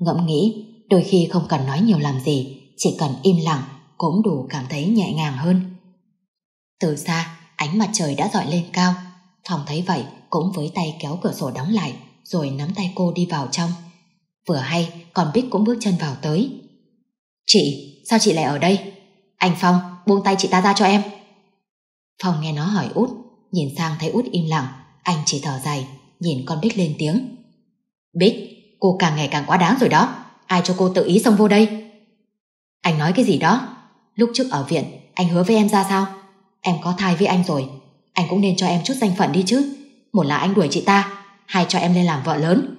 Ngẫm nghĩ, đôi khi không cần nói nhiều làm gì, chỉ cần im lặng cũng đủ cảm thấy nhẹ nhàng hơn. Từ xa, ánh mặt trời đã dọi lên cao. phong thấy vậy cũng với tay kéo cửa sổ đóng lại rồi nắm tay cô đi vào trong. Vừa hay, còn Bích cũng bước chân vào tới. Chị, sao chị lại ở đây? Anh Phong, buông tay chị ta ra cho em. Phong nghe nó hỏi út, nhìn sang thấy út im lặng, anh chỉ thở dài, nhìn con Bích lên tiếng. Bích, cô càng ngày càng quá đáng rồi đó, ai cho cô tự ý xông vô đây? Anh nói cái gì đó? Lúc trước ở viện, anh hứa với em ra sao? Em có thai với anh rồi, anh cũng nên cho em chút danh phận đi chứ. Một là anh đuổi chị ta, hay cho em lên làm vợ lớn.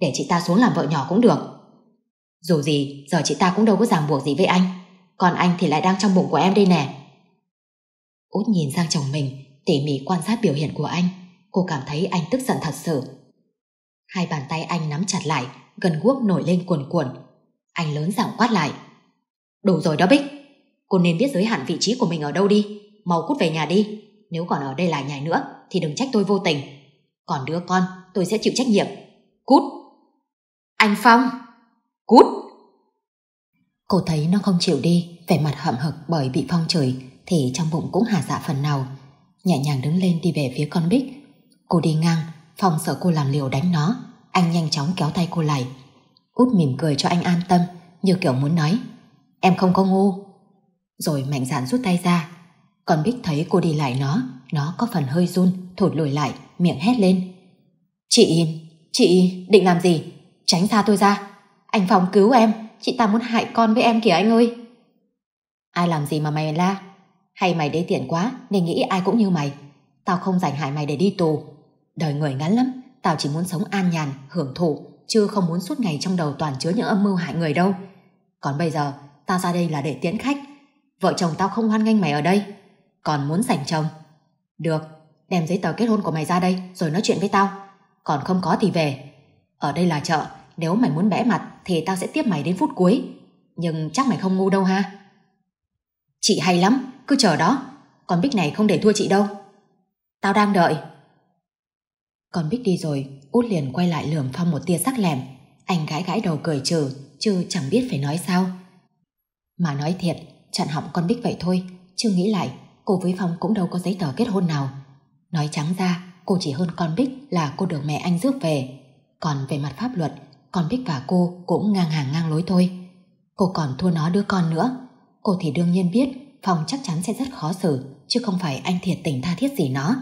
Để chị ta xuống làm vợ nhỏ cũng được. Dù gì, giờ chị ta cũng đâu có ràng buộc gì với anh. Còn anh thì lại đang trong bụng của em đây nè. Út nhìn sang chồng mình, tỉ mỉ quan sát biểu hiện của anh. Cô cảm thấy anh tức giận thật sự. Hai bàn tay anh nắm chặt lại, gần guốc nổi lên cuồn cuộn. Anh lớn giọng quát lại. Đủ rồi đó Bích. Cô nên biết giới hạn vị trí của mình ở đâu đi. Mau cút về nhà đi. Nếu còn ở đây lại nhảy nữa, thì đừng trách tôi vô tình. Còn đứa con tôi sẽ chịu trách nhiệm. Cút! Anh Phong! Cút! Cô thấy nó không chịu đi, vẻ mặt hậm hực bởi bị Phong chửi, thì trong bụng cũng hà dạ phần nào. Nhẹ nhàng đứng lên đi về phía con Bích. Cô đi ngang, Phong sợ cô làm liều đánh nó. Anh nhanh chóng kéo tay cô lại. Út mỉm cười cho anh an tâm, như kiểu muốn nói. Em không có ngu. Rồi mạnh dạn rút tay ra. con Bích thấy cô đi lại nó, nó có phần hơi run, thụt lùi lại, miệng hét lên. Chị, chị định làm gì? Tránh xa tôi ra. Anh Phong cứu em, chị ta muốn hại con với em kìa anh ơi. Ai làm gì mà mày la? Hay mày đế tiện quá nên nghĩ ai cũng như mày. Tao không rảnh hại mày để đi tù. Đời người ngắn lắm, tao chỉ muốn sống an nhàn, hưởng thụ, chứ không muốn suốt ngày trong đầu toàn chứa những âm mưu hại người đâu. Còn bây giờ, tao ra đây là để tiễn khách. Vợ chồng tao không hoan nghênh mày ở đây. Còn muốn giành chồng. Được, đem giấy tờ kết hôn của mày ra đây rồi nói chuyện với tao còn không có thì về. Ở đây là chợ, nếu mày muốn bẽ mặt thì tao sẽ tiếp mày đến phút cuối. Nhưng chắc mày không ngu đâu ha. Chị hay lắm, cứ chờ đó. Con Bích này không để thua chị đâu. Tao đang đợi. Con Bích đi rồi, út liền quay lại lườm Phong một tia sắc lẻm. Anh gãi gãi đầu cười trừ, chứ chẳng biết phải nói sao. Mà nói thiệt, chặn họng con Bích vậy thôi, chưa nghĩ lại, cô với Phong cũng đâu có giấy tờ kết hôn nào. Nói trắng ra, cô chỉ hơn con Bích là cô được mẹ anh rước về. Còn về mặt pháp luật, con Bích và cô cũng ngang hàng ngang lối thôi. Cô còn thua nó đứa con nữa. Cô thì đương nhiên biết Phong chắc chắn sẽ rất khó xử, chứ không phải anh thiệt tình tha thiết gì nó.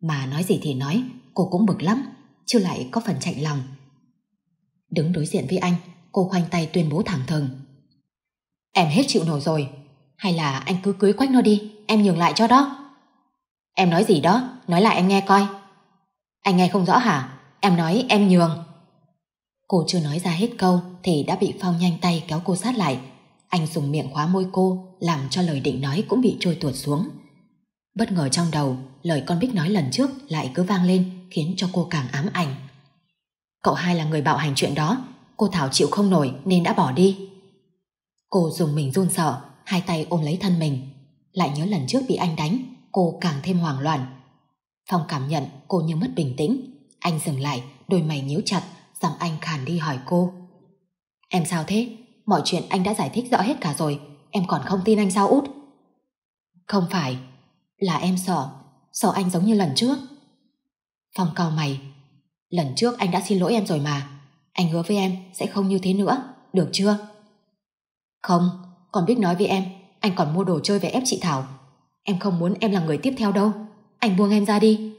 Mà nói gì thì nói, cô cũng bực lắm, chứ lại có phần chạnh lòng. Đứng đối diện với anh, cô khoanh tay tuyên bố thẳng thừng. Em hết chịu nổi rồi, hay là anh cứ cưới quách nó đi, em nhường lại cho đó. Em nói gì đó, nói lại anh nghe coi. Anh nghe không rõ hả? Em nói em nhường. Cô chưa nói ra hết câu thì đã bị Phong nhanh tay kéo cô sát lại. Anh dùng miệng khóa môi cô làm cho lời định nói cũng bị trôi tuột xuống. Bất ngờ trong đầu, lời con Bích nói lần trước lại cứ vang lên khiến cho cô càng ám ảnh. Cậu hai là người bạo hành chuyện đó, cô Thảo chịu không nổi nên đã bỏ đi. Cô dùng mình run sợ, hai tay ôm lấy thân mình. Lại nhớ lần trước bị anh đánh, cô càng thêm hoảng loạn. Phong cảm nhận cô như mất bình tĩnh. Anh dừng lại, đôi mày nhíu chặt, giọng anh khàn đi hỏi cô. Em sao thế? Mọi chuyện anh đã giải thích rõ hết cả rồi, em còn không tin anh sao út? Không phải, là em sợ, sợ anh giống như lần trước. Phong cau mày, lần trước anh đã xin lỗi em rồi mà, anh hứa với em sẽ không như thế nữa, được chưa? Không, còn biết nói với em, anh còn mua đồ chơi về ép chị Thảo. Em không muốn em là người tiếp theo đâu anh buông em ra đi.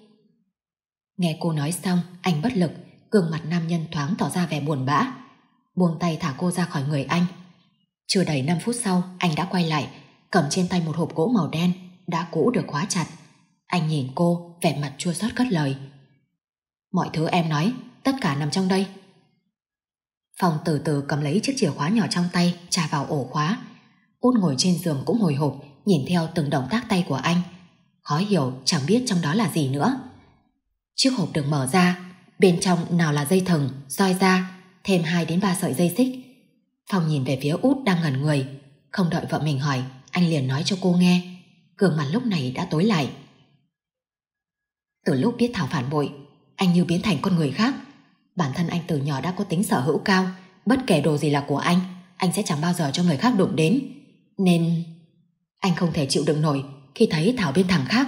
Nghe cô nói xong, anh bất lực, gương mặt nam nhân thoáng tỏ ra vẻ buồn bã. Buông tay thả cô ra khỏi người anh. Chưa đầy 5 phút sau, anh đã quay lại, cầm trên tay một hộp gỗ màu đen, đã cũ được khóa chặt. Anh nhìn cô, vẻ mặt chua xót cất lời. Mọi thứ em nói, tất cả nằm trong đây. Phòng từ từ cầm lấy chiếc chìa khóa nhỏ trong tay, trà vào ổ khóa. Út ngồi trên giường cũng hồi hộp, nhìn theo từng động tác tay của anh. Khó hiểu chẳng biết trong đó là gì nữa. Chiếc hộp được mở ra, bên trong nào là dây thừng, roi ra thêm hai đến ba sợi dây xích. Phong nhìn về phía út đang ngẩn người, không đợi vợ mình hỏi, anh liền nói cho cô nghe. Gương mặt lúc này đã tối lại. Từ lúc biết Thảo phản bội, anh như biến thành con người khác. Bản thân anh từ nhỏ đã có tính sở hữu cao, bất kể đồ gì là của anh, anh sẽ chẳng bao giờ cho người khác đụng đến. Nên anh không thể chịu đựng nổi khi thấy Thảo bên thằng khác.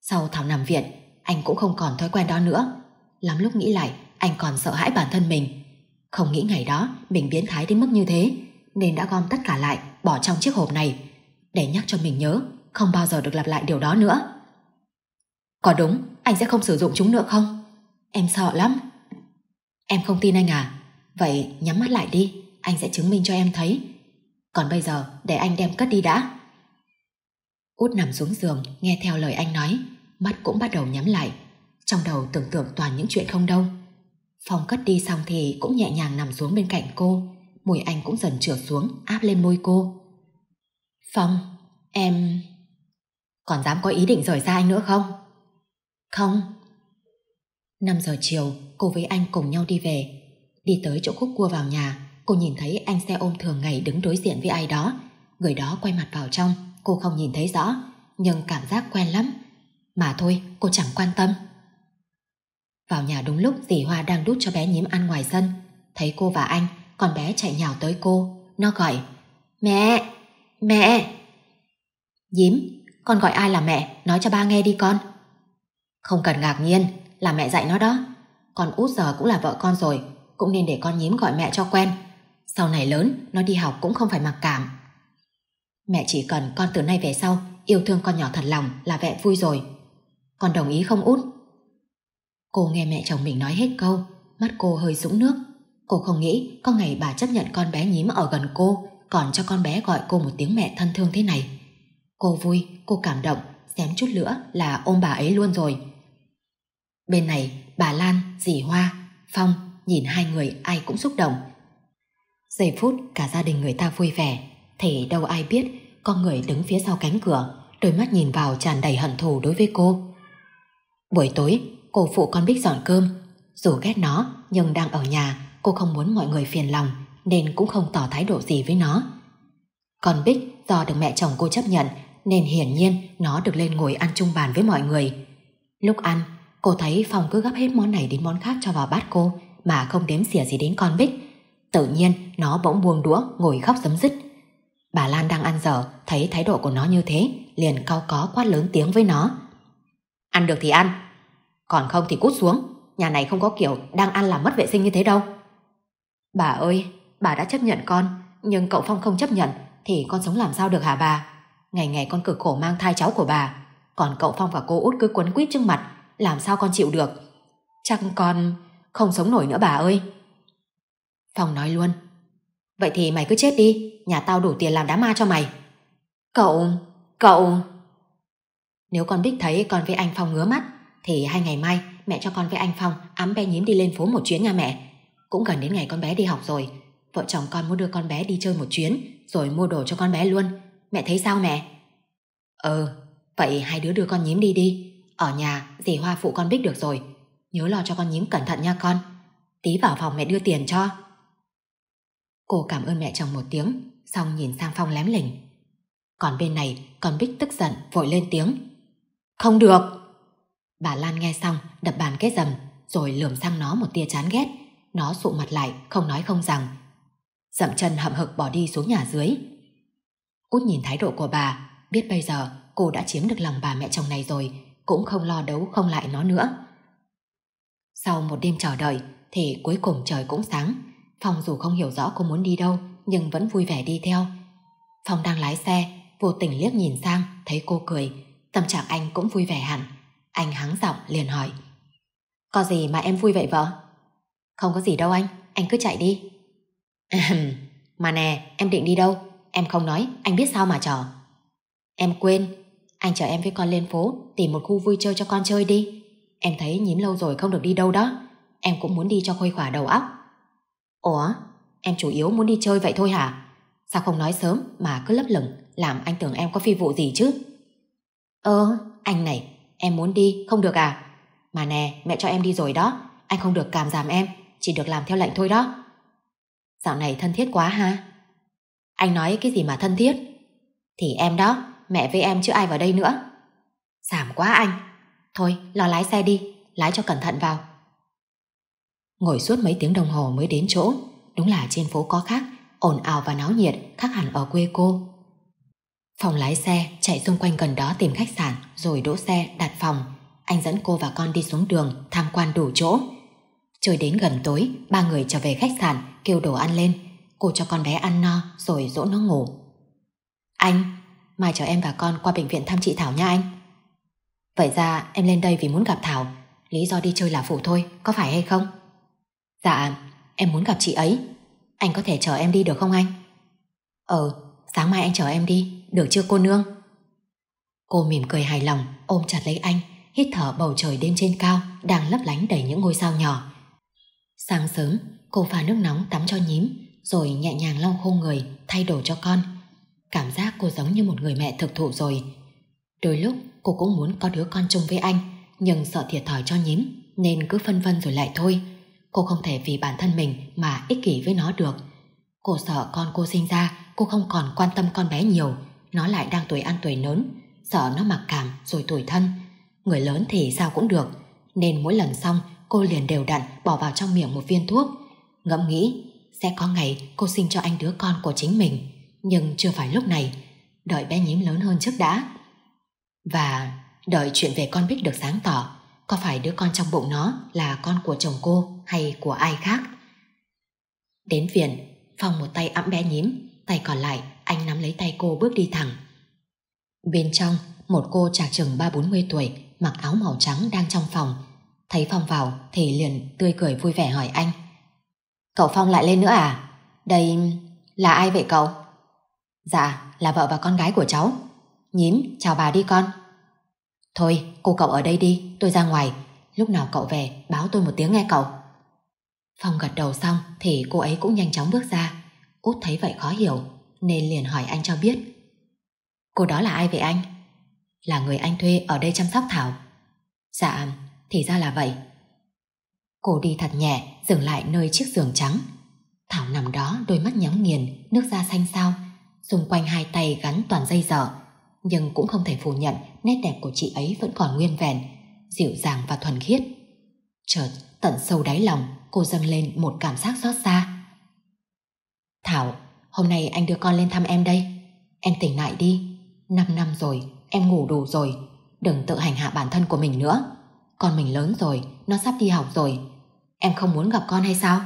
Sau Thảo nằm viện, anh cũng không còn thói quen đó nữa. Lắm lúc nghĩ lại, anh còn sợ hãi bản thân mình. Không nghĩ ngày đó mình biến thái đến mức như thế, nên đã gom tất cả lại, bỏ trong chiếc hộp này, để nhắc cho mình nhớ, không bao giờ được lặp lại điều đó nữa. Có đúng, anh sẽ không sử dụng chúng nữa không? Em sợ lắm. Em không tin anh à? Vậy nhắm mắt lại đi, anh sẽ chứng minh cho em thấy. Còn bây giờ, để anh đem cất đi đã. Út nằm xuống giường, nghe theo lời anh nói, mắt cũng bắt đầu nhắm lại. Trong đầu tưởng tượng toàn những chuyện không đâu. Phong cất đi xong thì cũng nhẹ nhàng nằm xuống bên cạnh cô, mùi anh cũng dần trượt xuống, áp lên môi cô. Phong, em... Còn dám có ý định rời xa anh nữa không? Không. Năm giờ chiều, cô với anh cùng nhau đi về. Đi tới chỗ khúc cua vào nhà, cô nhìn thấy anh xe ôm thường ngày đứng đối diện với ai đó. Người đó quay mặt vào trong, cô không nhìn thấy rõ, nhưng cảm giác quen lắm. Mà thôi, cô chẳng quan tâm. Vào nhà đúng lúc dì Hoa đang đút cho bé nhím ăn ngoài sân. Thấy cô và anh, con bé chạy nhào tới cô. Nó gọi, mẹ, mẹ. Nhím, con gọi ai là mẹ, nói cho ba nghe đi con. Không cần ngạc nhiên, là mẹ dạy nó đó. Con út giờ cũng là vợ con rồi, cũng nên để con nhím gọi mẹ cho quen. Sau này lớn, nó đi học cũng không phải mặc cảm. Mẹ chỉ cần con từ nay về sau yêu thương con nhỏ thật lòng là mẹ vui rồi. Con đồng ý không út? Cô nghe mẹ chồng mình nói hết câu, mắt cô hơi sũng nước. Cô không nghĩ có ngày bà chấp nhận con bé nhím ở gần cô, còn cho con bé gọi cô một tiếng mẹ thân thương thế này. Cô vui, cô cảm động, xém chút nữa là ôm bà ấy luôn rồi. Bên này, bà Lan, dì Hoa, Phong nhìn hai người ai cũng xúc động. Giây phút cả gia đình người ta vui vẻ, thì đâu ai biết con người đứng phía sau cánh cửa, đôi mắt nhìn vào tràn đầy hận thù đối với cô. Buổi tối, cô phụ con Bích dọn cơm. Dù ghét nó, nhưng đang ở nhà, cô không muốn mọi người phiền lòng, nên cũng không tỏ thái độ gì với nó. Con Bích do được mẹ chồng cô chấp nhận, nên hiển nhiên nó được lên ngồi ăn chung bàn với mọi người. Lúc ăn, cô thấy Phong cứ gấp hết món này đến món khác cho vào bát cô, mà không đếm xỉa gì đến con Bích. Tự nhiên, nó bỗng buông đũa, ngồi khóc giấm dứt. Bà Lan đang ăn dở, thấy thái độ của nó như thế, liền cau có quát lớn tiếng với nó. Ăn được thì ăn, còn không thì cút xuống, nhà này không có kiểu đang ăn làm mất vệ sinh như thế đâu. Bà ơi, bà đã chấp nhận con, nhưng cậu Phong không chấp nhận, thì con sống làm sao được hả bà? Ngày ngày con cực khổ mang thai cháu của bà, còn cậu Phong và cô út cứ quấn quýt trước mặt, làm sao con chịu được? Chắc con không sống nổi nữa bà ơi. Phong nói luôn, Vậy thì mày cứ chết đi, nhà tao đủ tiền làm đám ma cho mày. Cậu, cậu... Nếu con Bích thấy con với anh Phong ngứa mắt, thì hai ngày mai mẹ cho con với anh Phong ấm bé nhím đi lên phố một chuyến nha mẹ. Cũng gần đến ngày con bé đi học rồi, vợ chồng con muốn đưa con bé đi chơi một chuyến rồi mua đồ cho con bé luôn. Mẹ thấy sao mẹ? Ừ, vậy hai đứa đưa con nhím đi đi. Ở nhà dì Hoa phụ con Bích được rồi. Nhớ lo cho con nhím cẩn thận nha con. Tí vào phòng mẹ đưa tiền cho. Cô cảm ơn mẹ chồng một tiếng, xong nhìn sang Phong lém lỉnh. Còn bên này, còn Bích tức giận, vội lên tiếng. Không được! Bà Lan nghe xong, đập bàn kết dầm, rồi lườm sang nó một tia chán ghét. Nó sụ mặt lại, không nói không rằng. Dậm chân hậm hực bỏ đi xuống nhà dưới. Út nhìn thái độ của bà, biết bây giờ cô đã chiếm được lòng bà mẹ chồng này rồi, cũng không lo đấu không lại nó nữa. Sau một đêm chờ đợi, thì cuối cùng trời cũng sáng. Phong dù không hiểu rõ cô muốn đi đâu nhưng vẫn vui vẻ đi theo. Phong đang lái xe, vô tình liếc nhìn sang, thấy cô cười. Tâm trạng anh cũng vui vẻ hẳn. Anh hắng giọng liền hỏi. Có gì mà em vui vậy vợ? Không có gì đâu anh, anh cứ chạy đi. mà nè, em định đi đâu? Em không nói, anh biết sao mà trò. Em quên, anh chở em với con lên phố tìm một khu vui chơi cho con chơi đi. Em thấy nhím lâu rồi không được đi đâu đó. Em cũng muốn đi cho khuây khỏa đầu óc. Ủa, em chủ yếu muốn đi chơi vậy thôi hả? Sao không nói sớm mà cứ lấp lửng làm anh tưởng em có phi vụ gì chứ? Ơ, ờ, anh này, em muốn đi, không được à? Mà nè, mẹ cho em đi rồi đó, anh không được cảm giảm em, chỉ được làm theo lệnh thôi đó. Dạo này thân thiết quá ha? Anh nói cái gì mà thân thiết? Thì em đó, mẹ với em chứ ai vào đây nữa. Giảm quá anh. Thôi, lo lái xe đi, lái cho cẩn thận vào, Ngồi suốt mấy tiếng đồng hồ mới đến chỗ Đúng là trên phố có khác ồn ào và náo nhiệt khác hẳn ở quê cô. Phòng lái xe chạy xung quanh gần đó tìm khách sạn rồi đỗ xe đặt phòng. Anh dẫn cô và con đi xuống đường tham quan đủ chỗ. Chơi đến gần tối, ba người trở về khách sạn kêu đồ ăn lên. Cô cho con bé ăn no rồi dỗ nó ngủ. Anh, mai chở em và con qua bệnh viện thăm chị Thảo nha anh. Vậy ra em lên đây vì muốn gặp Thảo, lý do đi chơi là phụ thôi, có phải hay không? Dạ, em muốn gặp chị ấy. Anh có thể chờ em đi được không anh? Ờ, sáng mai anh chờ em đi, được chưa cô nương? Cô mỉm cười hài lòng, ôm chặt lấy anh, hít thở bầu trời đêm trên cao đang lấp lánh đầy những ngôi sao nhỏ. Sáng sớm, cô pha nước nóng tắm cho nhím, rồi nhẹ nhàng lau khô người, thay đồ cho con. Cảm giác cô giống như một người mẹ thực thụ rồi. Đôi lúc cô cũng muốn có đứa con chung với anh, nhưng sợ thiệt thòi cho nhím, nên cứ phân vân rồi lại thôi. Cô không thể vì bản thân mình mà ích kỷ với nó được. Cô sợ con cô sinh ra, cô không còn quan tâm con bé nhiều. Nó lại đang tuổi ăn tuổi lớn, sợ nó mặc cảm rồi tuổi thân. Người lớn thì sao cũng được, nên mỗi lần xong cô liền đều đặn bỏ vào trong miệng một viên thuốc. Ngẫm nghĩ, sẽ có ngày cô sinh cho anh đứa con của chính mình, nhưng chưa phải lúc này. Đợi bé nhím lớn hơn trước đã. Và đợi chuyện về con Bích được sáng tỏ, có phải đứa con trong bụng nó là con của chồng cô hay của ai khác. Đến viện, Phong một tay ẵm bé nhím, tay còn lại anh nắm lấy tay cô bước đi thẳng. Bên trong, một cô trà chừng bốn mươi tuổi mặc áo màu trắng đang trong phòng. Thấy Phong vào thì liền tươi cười vui vẻ hỏi anh. Cậu Phong lại lên nữa à? Đây... là ai vậy cậu? Dạ, là vợ và con gái của cháu. Nhím, chào bà đi con. Thôi, cô cậu ở đây đi, tôi ra ngoài. Lúc nào cậu về, báo tôi một tiếng nghe cậu. Phong gật đầu xong thì cô ấy cũng nhanh chóng bước ra. Út thấy vậy khó hiểu, nên liền hỏi anh cho biết. Cô đó là ai vậy anh? Là người anh thuê ở đây chăm sóc Thảo. Dạ, thì ra là vậy. Cô đi thật nhẹ, dừng lại nơi chiếc giường trắng. Thảo nằm đó đôi mắt nhắm nghiền, nước da xanh sao. Xung quanh hai tay gắn toàn dây dở, nhưng cũng không thể phủ nhận nét đẹp của chị ấy vẫn còn nguyên vẹn, dịu dàng và thuần khiết. Chợt, tận sâu đáy lòng, cô dâng lên một cảm giác xót xa. Thảo, hôm nay anh đưa con lên thăm em đây. Em tỉnh lại đi. Năm năm rồi, em ngủ đủ rồi. Đừng tự hành hạ bản thân của mình nữa. Con mình lớn rồi, nó sắp đi học rồi. Em không muốn gặp con hay sao?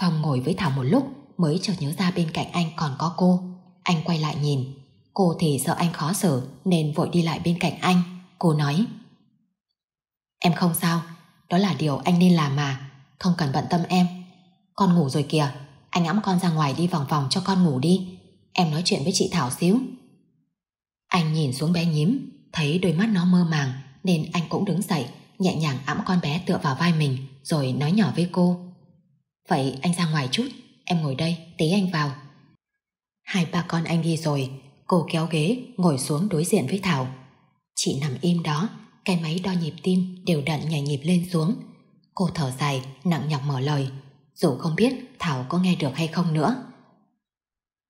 Phong ngồi với Thảo một lúc mới chợt nhớ ra bên cạnh anh còn có cô. Anh quay lại nhìn, Cô thì sợ anh khó xử nên vội đi lại bên cạnh anh. Cô nói Em không sao, đó là điều anh nên làm mà, không cần bận tâm em. Con ngủ rồi kìa, anh ẵm con ra ngoài đi vòng vòng cho con ngủ đi. Em nói chuyện với chị Thảo xíu. Anh nhìn xuống bé nhím, thấy đôi mắt nó mơ màng nên anh cũng đứng dậy, nhẹ nhàng ẵm con bé tựa vào vai mình rồi nói nhỏ với cô. Vậy anh ra ngoài chút, em ngồi đây, tí anh vào. Hai ba con anh đi rồi, Cô kéo ghế ngồi xuống đối diện với Thảo Chị nằm im đó Cái máy đo nhịp tim đều đặn nhảy nhịp lên xuống Cô thở dài nặng nhọc mở lời Dù không biết Thảo có nghe được hay không nữa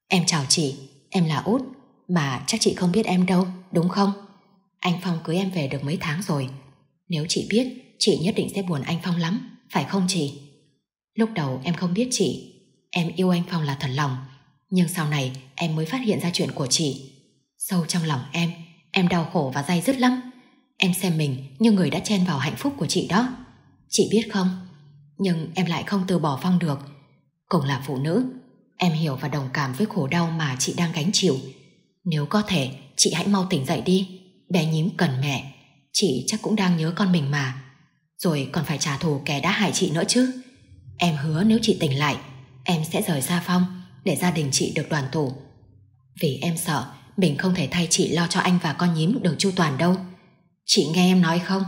Em chào chị Em là Út Mà chắc chị không biết em đâu đúng không Anh Phong cưới em về được mấy tháng rồi Nếu chị biết Chị nhất định sẽ buồn anh Phong lắm Phải không chị Lúc đầu em không biết chị Em yêu anh Phong là thật lòng nhưng sau này em mới phát hiện ra chuyện của chị. Sâu trong lòng em, em đau khổ và dai dứt lắm. Em xem mình như người đã chen vào hạnh phúc của chị đó. Chị biết không? Nhưng em lại không từ bỏ Phong được. cùng là phụ nữ, em hiểu và đồng cảm với khổ đau mà chị đang gánh chịu. Nếu có thể, chị hãy mau tỉnh dậy đi. Bé nhím cần mẹ. Chị chắc cũng đang nhớ con mình mà. Rồi còn phải trả thù kẻ đã hại chị nữa chứ. Em hứa nếu chị tỉnh lại, em sẽ rời xa Phong để gia đình chị được đoàn tụ. Vì em sợ mình không thể thay chị lo cho anh và con nhím được chu toàn đâu. Chị nghe em nói không?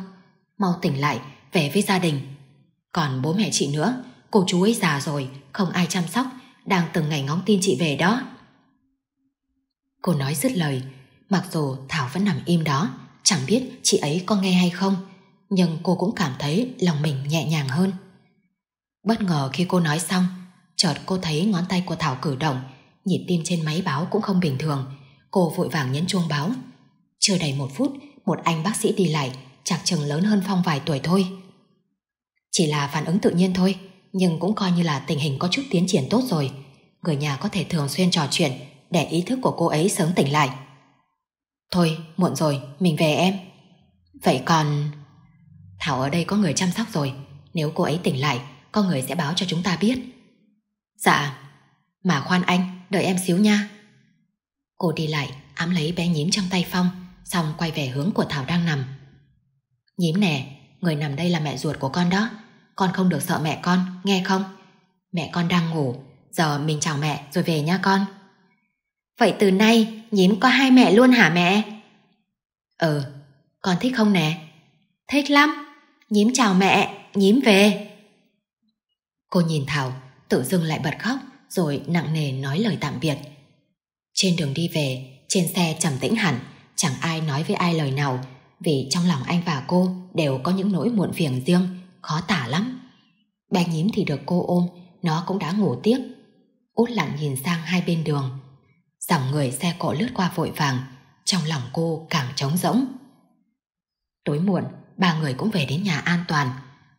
Mau tỉnh lại, về với gia đình. Còn bố mẹ chị nữa, cô chú ấy già rồi, không ai chăm sóc, đang từng ngày ngóng tin chị về đó. Cô nói dứt lời, mặc dù Thảo vẫn nằm im đó, chẳng biết chị ấy có nghe hay không, nhưng cô cũng cảm thấy lòng mình nhẹ nhàng hơn. Bất ngờ khi cô nói xong, Chợt cô thấy ngón tay của Thảo cử động Nhịp tim trên máy báo cũng không bình thường Cô vội vàng nhấn chuông báo Chưa đầy một phút Một anh bác sĩ đi lại Chạc chừng lớn hơn Phong vài tuổi thôi Chỉ là phản ứng tự nhiên thôi Nhưng cũng coi như là tình hình có chút tiến triển tốt rồi Người nhà có thể thường xuyên trò chuyện Để ý thức của cô ấy sớm tỉnh lại Thôi muộn rồi Mình về em Vậy còn... Thảo ở đây có người chăm sóc rồi Nếu cô ấy tỉnh lại con người sẽ báo cho chúng ta biết Dạ Mà khoan anh đợi em xíu nha Cô đi lại ám lấy bé nhím trong tay Phong Xong quay về hướng của Thảo đang nằm Nhím nè Người nằm đây là mẹ ruột của con đó Con không được sợ mẹ con nghe không Mẹ con đang ngủ Giờ mình chào mẹ rồi về nha con Vậy từ nay nhím có hai mẹ luôn hả mẹ Ừ Con thích không nè Thích lắm Nhím chào mẹ Nhím về Cô nhìn Thảo tự dưng lại bật khóc rồi nặng nề nói lời tạm biệt. Trên đường đi về, trên xe trầm tĩnh hẳn, chẳng ai nói với ai lời nào vì trong lòng anh và cô đều có những nỗi muộn phiền riêng, khó tả lắm. Bé nhím thì được cô ôm, nó cũng đã ngủ tiếp. Út lặng nhìn sang hai bên đường. Dòng người xe cộ lướt qua vội vàng, trong lòng cô càng trống rỗng. Tối muộn, ba người cũng về đến nhà an toàn,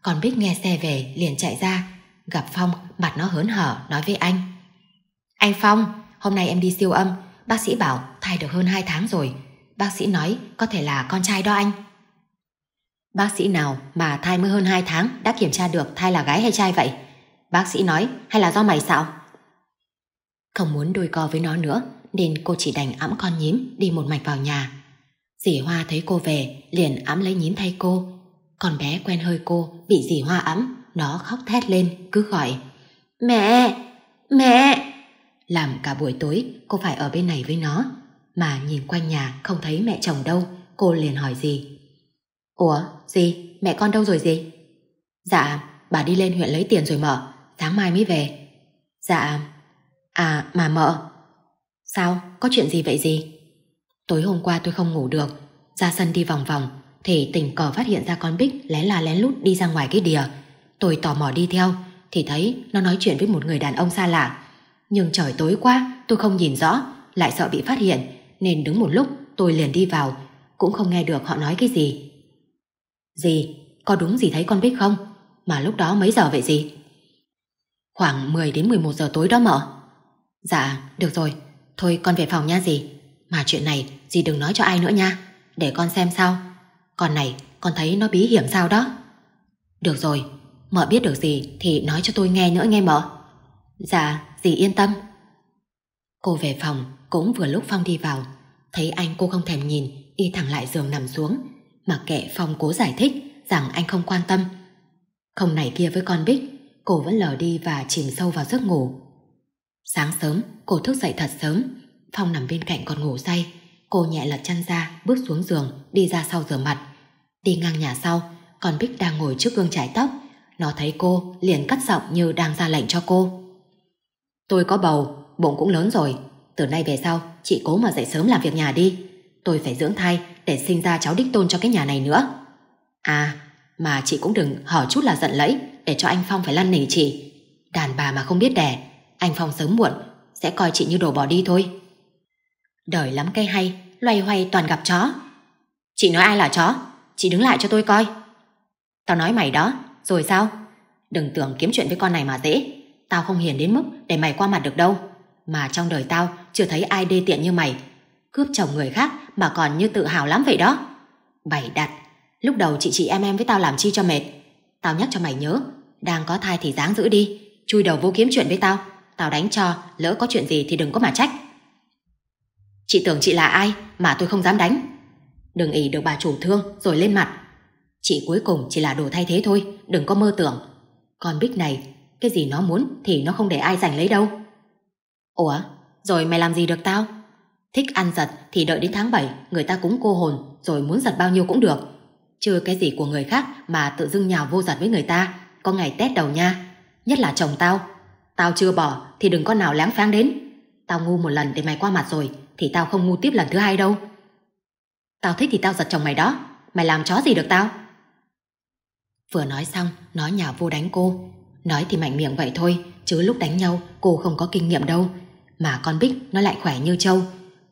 còn Bích nghe xe về liền chạy ra Gặp Phong, mặt nó hớn hở, nói với anh. Anh Phong, hôm nay em đi siêu âm, bác sĩ bảo thai được hơn 2 tháng rồi. Bác sĩ nói có thể là con trai đó anh. Bác sĩ nào mà thai mới hơn 2 tháng đã kiểm tra được thai là gái hay trai vậy? Bác sĩ nói hay là do mày sao Không muốn đôi co với nó nữa nên cô chỉ đành ẵm con nhím đi một mạch vào nhà. Dì Hoa thấy cô về liền ẵm lấy nhím thay cô. Con bé quen hơi cô bị dì Hoa ẵm nó khóc thét lên, cứ gọi Mẹ! Mẹ! Làm cả buổi tối cô phải ở bên này với nó Mà nhìn quanh nhà không thấy mẹ chồng đâu Cô liền hỏi gì Ủa, gì? Mẹ con đâu rồi gì? Dạ, bà đi lên huyện lấy tiền rồi mở Sáng mai mới về Dạ À mà mợ Sao, có chuyện gì vậy gì? Tối hôm qua tôi không ngủ được Ra sân đi vòng vòng Thì tình cờ phát hiện ra con Bích lén là lén lút đi ra ngoài cái đìa Tôi tò mò đi theo, thì thấy nó nói chuyện với một người đàn ông xa lạ. Nhưng trời tối quá, tôi không nhìn rõ, lại sợ bị phát hiện, nên đứng một lúc tôi liền đi vào, cũng không nghe được họ nói cái gì. Gì? Có đúng gì thấy con biết không? Mà lúc đó mấy giờ vậy gì? Khoảng 10 đến 11 giờ tối đó mở. Dạ, được rồi. Thôi con về phòng nha dì. Mà chuyện này dì đừng nói cho ai nữa nha. Để con xem sao. Con này, con thấy nó bí hiểm sao đó. Được rồi, Mợ biết được gì thì nói cho tôi nghe nữa nghe mợ. Dạ, dì yên tâm. Cô về phòng cũng vừa lúc Phong đi vào. Thấy anh cô không thèm nhìn, đi thẳng lại giường nằm xuống. Mặc kệ Phong cố giải thích rằng anh không quan tâm. Không này kia với con Bích, cô vẫn lờ đi và chìm sâu vào giấc ngủ. Sáng sớm, cô thức dậy thật sớm. Phong nằm bên cạnh còn ngủ say. Cô nhẹ lật chăn ra, bước xuống giường, đi ra sau rửa mặt. Đi ngang nhà sau, con Bích đang ngồi trước gương chải tóc, nó thấy cô liền cắt giọng như đang ra lệnh cho cô. Tôi có bầu, bụng cũng lớn rồi. Từ nay về sau, chị cố mà dậy sớm làm việc nhà đi. Tôi phải dưỡng thai để sinh ra cháu đích tôn cho cái nhà này nữa. À, mà chị cũng đừng hở chút là giận lẫy để cho anh Phong phải lăn nỉ chị. Đàn bà mà không biết đẻ, anh Phong sớm muộn sẽ coi chị như đồ bỏ đi thôi. Đời lắm cây hay, loay hoay toàn gặp chó. Chị nói ai là chó? Chị đứng lại cho tôi coi. Tao nói mày đó, rồi sao? Đừng tưởng kiếm chuyện với con này mà dễ. Tao không hiền đến mức để mày qua mặt được đâu. Mà trong đời tao chưa thấy ai đê tiện như mày. Cướp chồng người khác mà còn như tự hào lắm vậy đó. Bày đặt. Lúc đầu chị chị em em với tao làm chi cho mệt. Tao nhắc cho mày nhớ. Đang có thai thì dáng giữ đi. Chui đầu vô kiếm chuyện với tao. Tao đánh cho lỡ có chuyện gì thì đừng có mà trách. Chị tưởng chị là ai mà tôi không dám đánh. Đừng ý được bà chủ thương rồi lên mặt Chị cuối cùng chỉ là đồ thay thế thôi, đừng có mơ tưởng. Con Bích này, cái gì nó muốn thì nó không để ai giành lấy đâu. Ủa, rồi mày làm gì được tao? Thích ăn giật thì đợi đến tháng 7 người ta cũng cô hồn rồi muốn giật bao nhiêu cũng được. Chưa cái gì của người khác mà tự dưng nhào vô giật với người ta, có ngày tét đầu nha. Nhất là chồng tao. Tao chưa bỏ thì đừng có nào láng pháng đến. Tao ngu một lần để mày qua mặt rồi thì tao không ngu tiếp lần thứ hai đâu. Tao thích thì tao giật chồng mày đó. Mày làm chó gì được tao? Vừa nói xong, nói nhà vô đánh cô. Nói thì mạnh miệng vậy thôi, chứ lúc đánh nhau cô không có kinh nghiệm đâu. Mà con Bích nó lại khỏe như trâu.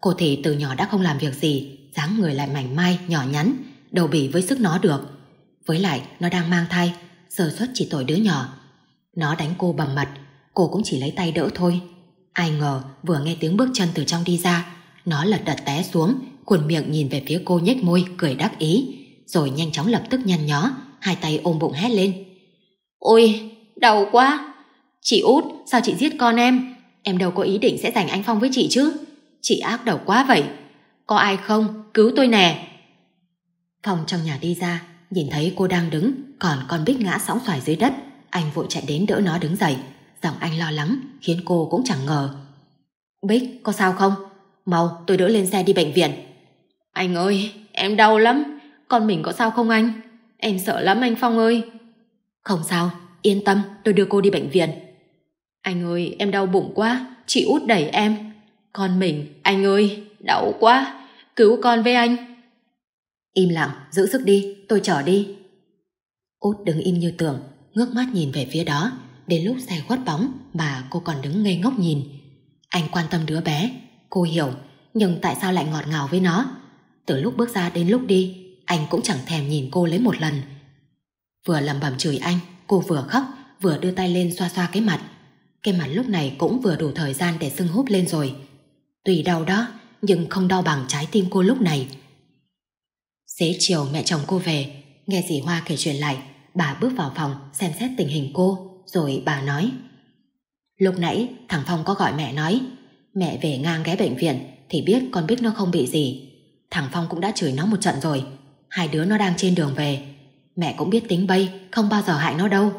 Cô thì từ nhỏ đã không làm việc gì, dáng người lại mảnh mai, nhỏ nhắn, đầu bỉ với sức nó được. Với lại nó đang mang thai, sơ suất chỉ tội đứa nhỏ. Nó đánh cô bầm mặt, cô cũng chỉ lấy tay đỡ thôi. Ai ngờ vừa nghe tiếng bước chân từ trong đi ra, nó lật đật té xuống, khuôn miệng nhìn về phía cô nhếch môi, cười đắc ý, rồi nhanh chóng lập tức nhăn nhó, hai tay ôm bụng hét lên. Ôi, đau quá! Chị út, sao chị giết con em? Em đâu có ý định sẽ giành anh Phong với chị chứ? Chị ác độc quá vậy. Có ai không? Cứu tôi nè! Phong trong nhà đi ra, nhìn thấy cô đang đứng, còn con bích ngã sóng xoài dưới đất. Anh vội chạy đến đỡ nó đứng dậy. Giọng anh lo lắng, khiến cô cũng chẳng ngờ. Bích, có sao không? Mau, tôi đỡ lên xe đi bệnh viện. Anh ơi, em đau lắm. Con mình có sao không anh? Em sợ lắm anh Phong ơi. Không sao, yên tâm, tôi đưa cô đi bệnh viện. Anh ơi, em đau bụng quá, chị út đẩy em. Con mình, anh ơi, đau quá, cứu con với anh. Im lặng, giữ sức đi, tôi chở đi. Út đứng im như tường, ngước mắt nhìn về phía đó, đến lúc xe khuất bóng mà cô còn đứng ngây ngốc nhìn. Anh quan tâm đứa bé, cô hiểu, nhưng tại sao lại ngọt ngào với nó? Từ lúc bước ra đến lúc đi, anh cũng chẳng thèm nhìn cô lấy một lần. Vừa lầm bầm chửi anh, cô vừa khóc, vừa đưa tay lên xoa xoa cái mặt. Cái mặt lúc này cũng vừa đủ thời gian để sưng húp lên rồi. Tùy đau đó, nhưng không đau bằng trái tim cô lúc này. Xế chiều mẹ chồng cô về, nghe dì Hoa kể chuyện lại, bà bước vào phòng xem xét tình hình cô, rồi bà nói. Lúc nãy thằng Phong có gọi mẹ nói, mẹ về ngang ghé bệnh viện thì biết con biết nó không bị gì. Thằng Phong cũng đã chửi nó một trận rồi, hai đứa nó đang trên đường về. Mẹ cũng biết tính bay, không bao giờ hại nó đâu.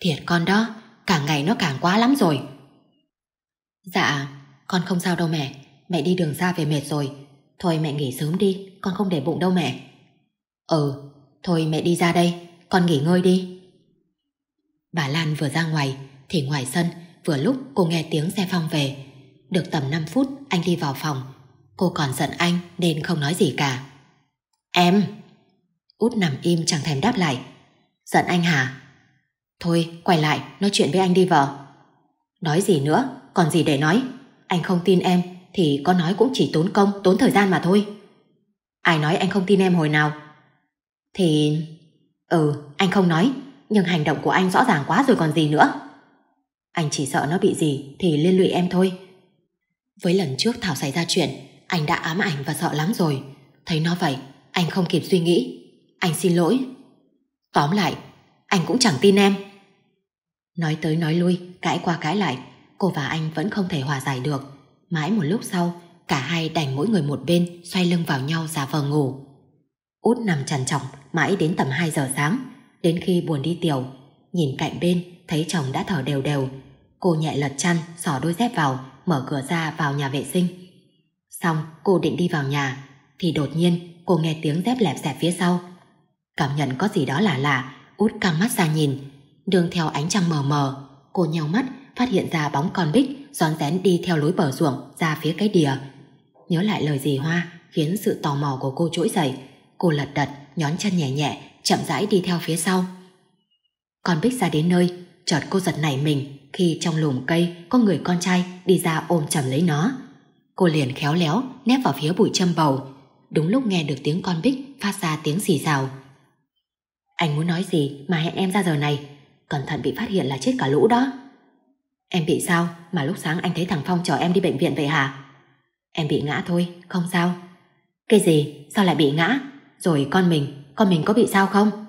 Thiệt con đó, cả ngày nó càng quá lắm rồi. Dạ, con không sao đâu mẹ. Mẹ đi đường xa về mệt rồi. Thôi mẹ nghỉ sớm đi, con không để bụng đâu mẹ. Ừ, thôi mẹ đi ra đây, con nghỉ ngơi đi. Bà Lan vừa ra ngoài, thì ngoài sân, vừa lúc cô nghe tiếng xe phong về. Được tầm năm phút, anh đi vào phòng. Cô còn giận anh nên không nói gì cả. Em... Út nằm im chẳng thèm đáp lại. Giận anh hả? Thôi, quay lại, nói chuyện với anh đi vợ. Nói gì nữa, còn gì để nói? Anh không tin em, thì có nói cũng chỉ tốn công, tốn thời gian mà thôi. Ai nói anh không tin em hồi nào? Thì... Ừ, anh không nói, nhưng hành động của anh rõ ràng quá rồi còn gì nữa. Anh chỉ sợ nó bị gì thì liên lụy em thôi. Với lần trước Thảo xảy ra chuyện, anh đã ám ảnh và sợ lắm rồi. Thấy nó vậy, anh không kịp suy nghĩ anh xin lỗi. Tóm lại, anh cũng chẳng tin em. Nói tới nói lui, cãi qua cãi lại, cô và anh vẫn không thể hòa giải được. Mãi một lúc sau, cả hai đành mỗi người một bên xoay lưng vào nhau giả vờ ngủ. Út nằm trằn trọc mãi đến tầm 2 giờ sáng, đến khi buồn đi tiểu, nhìn cạnh bên thấy chồng đã thở đều đều. Cô nhẹ lật chăn, xỏ đôi dép vào, mở cửa ra vào nhà vệ sinh. Xong, cô định đi vào nhà, thì đột nhiên cô nghe tiếng dép lẹp xẹp phía sau, Cảm nhận có gì đó lạ lạ, út căng mắt ra nhìn. Đường theo ánh trăng mờ mờ, cô nheo mắt, phát hiện ra bóng con bích rón rén đi theo lối bờ ruộng ra phía cái đìa. Nhớ lại lời gì Hoa khiến sự tò mò của cô trỗi dậy. Cô lật đật, nhón chân nhẹ nhẹ, chậm rãi đi theo phía sau. Con bích ra đến nơi, chợt cô giật nảy mình khi trong lùm cây có người con trai đi ra ôm chầm lấy nó. Cô liền khéo léo nép vào phía bụi châm bầu. Đúng lúc nghe được tiếng con bích phát ra tiếng xì rào. Anh muốn nói gì mà hẹn em ra giờ này Cẩn thận bị phát hiện là chết cả lũ đó Em bị sao mà lúc sáng anh thấy thằng Phong chở em đi bệnh viện vậy hả Em bị ngã thôi không sao Cái gì sao lại bị ngã Rồi con mình Con mình có bị sao không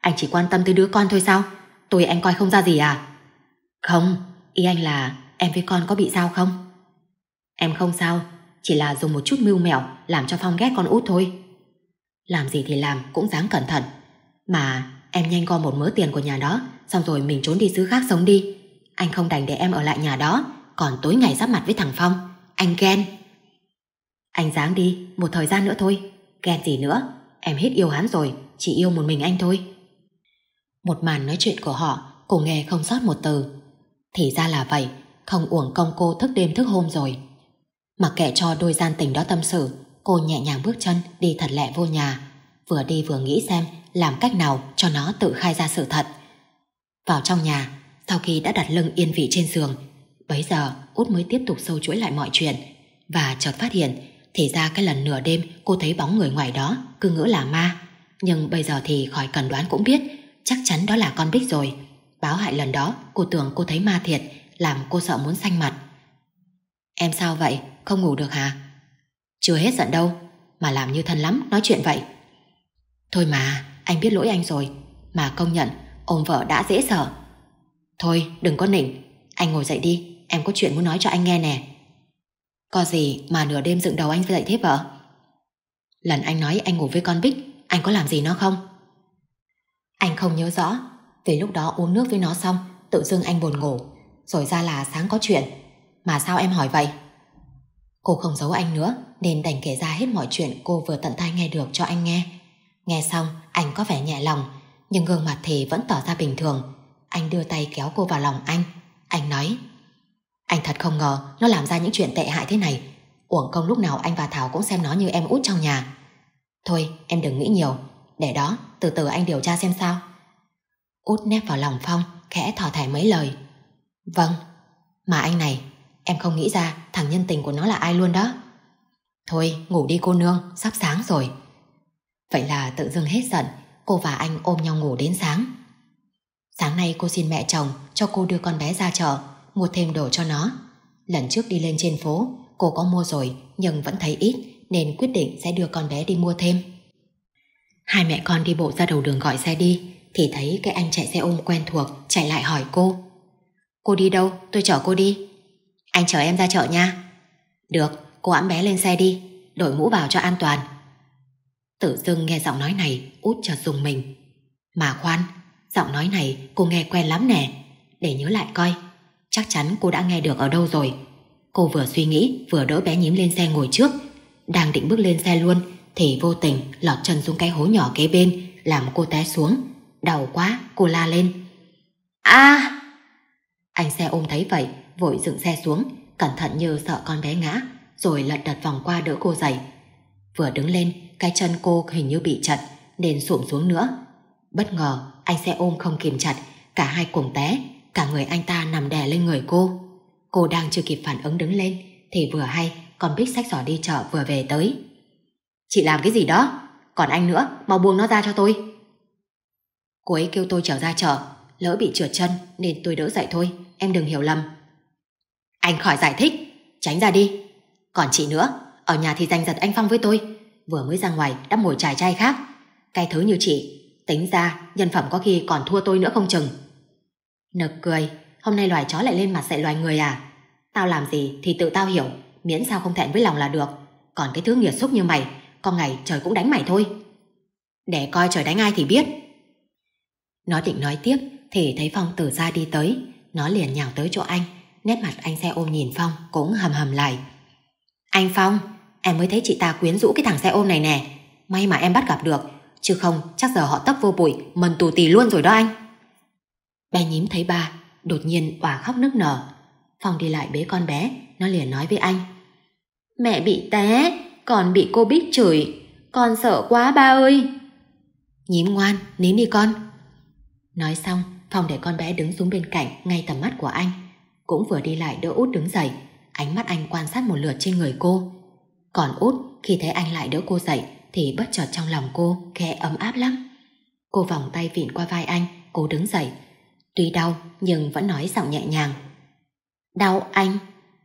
Anh chỉ quan tâm tới đứa con thôi sao Tôi anh coi không ra gì à Không ý anh là em với con có bị sao không Em không sao Chỉ là dùng một chút mưu mẹo Làm cho Phong ghét con út thôi Làm gì thì làm cũng dáng cẩn thận mà em nhanh gom một mớ tiền của nhà đó Xong rồi mình trốn đi xứ khác sống đi Anh không đành để em ở lại nhà đó Còn tối ngày giáp mặt với thằng Phong Anh ghen Anh dáng đi một thời gian nữa thôi Ghen gì nữa Em hết yêu hắn rồi Chỉ yêu một mình anh thôi Một màn nói chuyện của họ Cô nghe không sót một từ Thì ra là vậy Không uổng công cô thức đêm thức hôm rồi Mặc kệ cho đôi gian tình đó tâm sự Cô nhẹ nhàng bước chân đi thật lẹ vô nhà Vừa đi vừa nghĩ xem làm cách nào cho nó tự khai ra sự thật. Vào trong nhà, sau khi đã đặt lưng yên vị trên giường, bấy giờ Út mới tiếp tục sâu chuỗi lại mọi chuyện và chợt phát hiện thì ra cái lần nửa đêm cô thấy bóng người ngoài đó cứ ngỡ là ma. Nhưng bây giờ thì khỏi cần đoán cũng biết chắc chắn đó là con Bích rồi. Báo hại lần đó cô tưởng cô thấy ma thiệt làm cô sợ muốn xanh mặt. Em sao vậy? Không ngủ được hả? Chưa hết giận đâu mà làm như thân lắm nói chuyện vậy. Thôi mà, anh biết lỗi anh rồi, mà công nhận ông vợ đã dễ sợ. Thôi đừng có nỉnh, anh ngồi dậy đi, em có chuyện muốn nói cho anh nghe nè. Có gì mà nửa đêm dựng đầu anh dậy thế vợ? Lần anh nói anh ngủ với con Bích, anh có làm gì nó không? Anh không nhớ rõ, vì lúc đó uống nước với nó xong, tự dưng anh buồn ngủ, rồi ra là sáng có chuyện. Mà sao em hỏi vậy? Cô không giấu anh nữa, nên đành kể ra hết mọi chuyện cô vừa tận tai nghe được cho anh nghe. Nghe xong, anh có vẻ nhẹ lòng, nhưng gương mặt thì vẫn tỏ ra bình thường. Anh đưa tay kéo cô vào lòng anh. Anh nói, anh thật không ngờ nó làm ra những chuyện tệ hại thế này. Uổng công lúc nào anh và Thảo cũng xem nó như em út trong nhà. Thôi, em đừng nghĩ nhiều. Để đó, từ từ anh điều tra xem sao. Út nép vào lòng Phong, khẽ thỏ thẻ mấy lời. Vâng, mà anh này, em không nghĩ ra thằng nhân tình của nó là ai luôn đó. Thôi, ngủ đi cô nương, sắp sáng rồi. Vậy là tự dưng hết giận, cô và anh ôm nhau ngủ đến sáng. Sáng nay cô xin mẹ chồng cho cô đưa con bé ra chợ, mua thêm đồ cho nó. Lần trước đi lên trên phố, cô có mua rồi nhưng vẫn thấy ít nên quyết định sẽ đưa con bé đi mua thêm. Hai mẹ con đi bộ ra đầu đường gọi xe đi thì thấy cái anh chạy xe ôm quen thuộc chạy lại hỏi cô. Cô đi đâu? Tôi chở cô đi. Anh chở em ra chợ nha. Được, cô ẵm bé lên xe đi, đổi mũ vào cho an toàn. Tự dưng nghe giọng nói này út cho dùng mình. Mà khoan, giọng nói này cô nghe quen lắm nè. Để nhớ lại coi, chắc chắn cô đã nghe được ở đâu rồi. Cô vừa suy nghĩ vừa đỡ bé nhím lên xe ngồi trước. Đang định bước lên xe luôn thì vô tình lọt chân xuống cái hố nhỏ kế bên làm cô té xuống. Đau quá, cô la lên. a Anh xe ôm thấy vậy, vội dựng xe xuống, cẩn thận như sợ con bé ngã, rồi lật đật vòng qua đỡ cô dậy. Vừa đứng lên, cái chân cô hình như bị chật nên sụm xuống nữa. Bất ngờ anh xe ôm không kìm chặt, cả hai cùng té, cả người anh ta nằm đè lên người cô. Cô đang chưa kịp phản ứng đứng lên thì vừa hay còn Bích sách giỏ đi chợ vừa về tới. Chị làm cái gì đó? Còn anh nữa, mau buông nó ra cho tôi. Cô ấy kêu tôi trở ra chợ, lỡ bị trượt chân nên tôi đỡ dậy thôi, em đừng hiểu lầm. Anh khỏi giải thích, tránh ra đi. Còn chị nữa, ở nhà thì giành giật anh Phong với tôi, Vừa mới ra ngoài đã mồi chài chay khác Cái thứ như chị Tính ra nhân phẩm có khi còn thua tôi nữa không chừng Nực cười Hôm nay loài chó lại lên mặt dạy loài người à Tao làm gì thì tự tao hiểu Miễn sao không thẹn với lòng là được Còn cái thứ nghiệt xúc như mày Con ngày trời cũng đánh mày thôi Để coi trời đánh ai thì biết Nó định nói tiếp Thì thấy Phong từ ra đi tới Nó liền nhào tới chỗ anh Nét mặt anh xe ôm nhìn Phong cũng hầm hầm lại Anh Phong Em mới thấy chị ta quyến rũ cái thằng xe ôm này nè May mà em bắt gặp được Chứ không chắc giờ họ tấp vô bụi Mần tù tì luôn rồi đó anh Bé nhím thấy ba Đột nhiên òa khóc nức nở Phong đi lại bế con bé Nó liền nói với anh Mẹ bị té Còn bị cô Bích chửi Con sợ quá ba ơi Nhím ngoan nín đi con Nói xong Phong để con bé đứng xuống bên cạnh Ngay tầm mắt của anh Cũng vừa đi lại đỡ út đứng dậy Ánh mắt anh quan sát một lượt trên người cô còn út khi thấy anh lại đỡ cô dậy thì bất chợt trong lòng cô khẽ ấm áp lắm. Cô vòng tay vịn qua vai anh, cố đứng dậy. Tuy đau nhưng vẫn nói giọng nhẹ nhàng. Đau anh,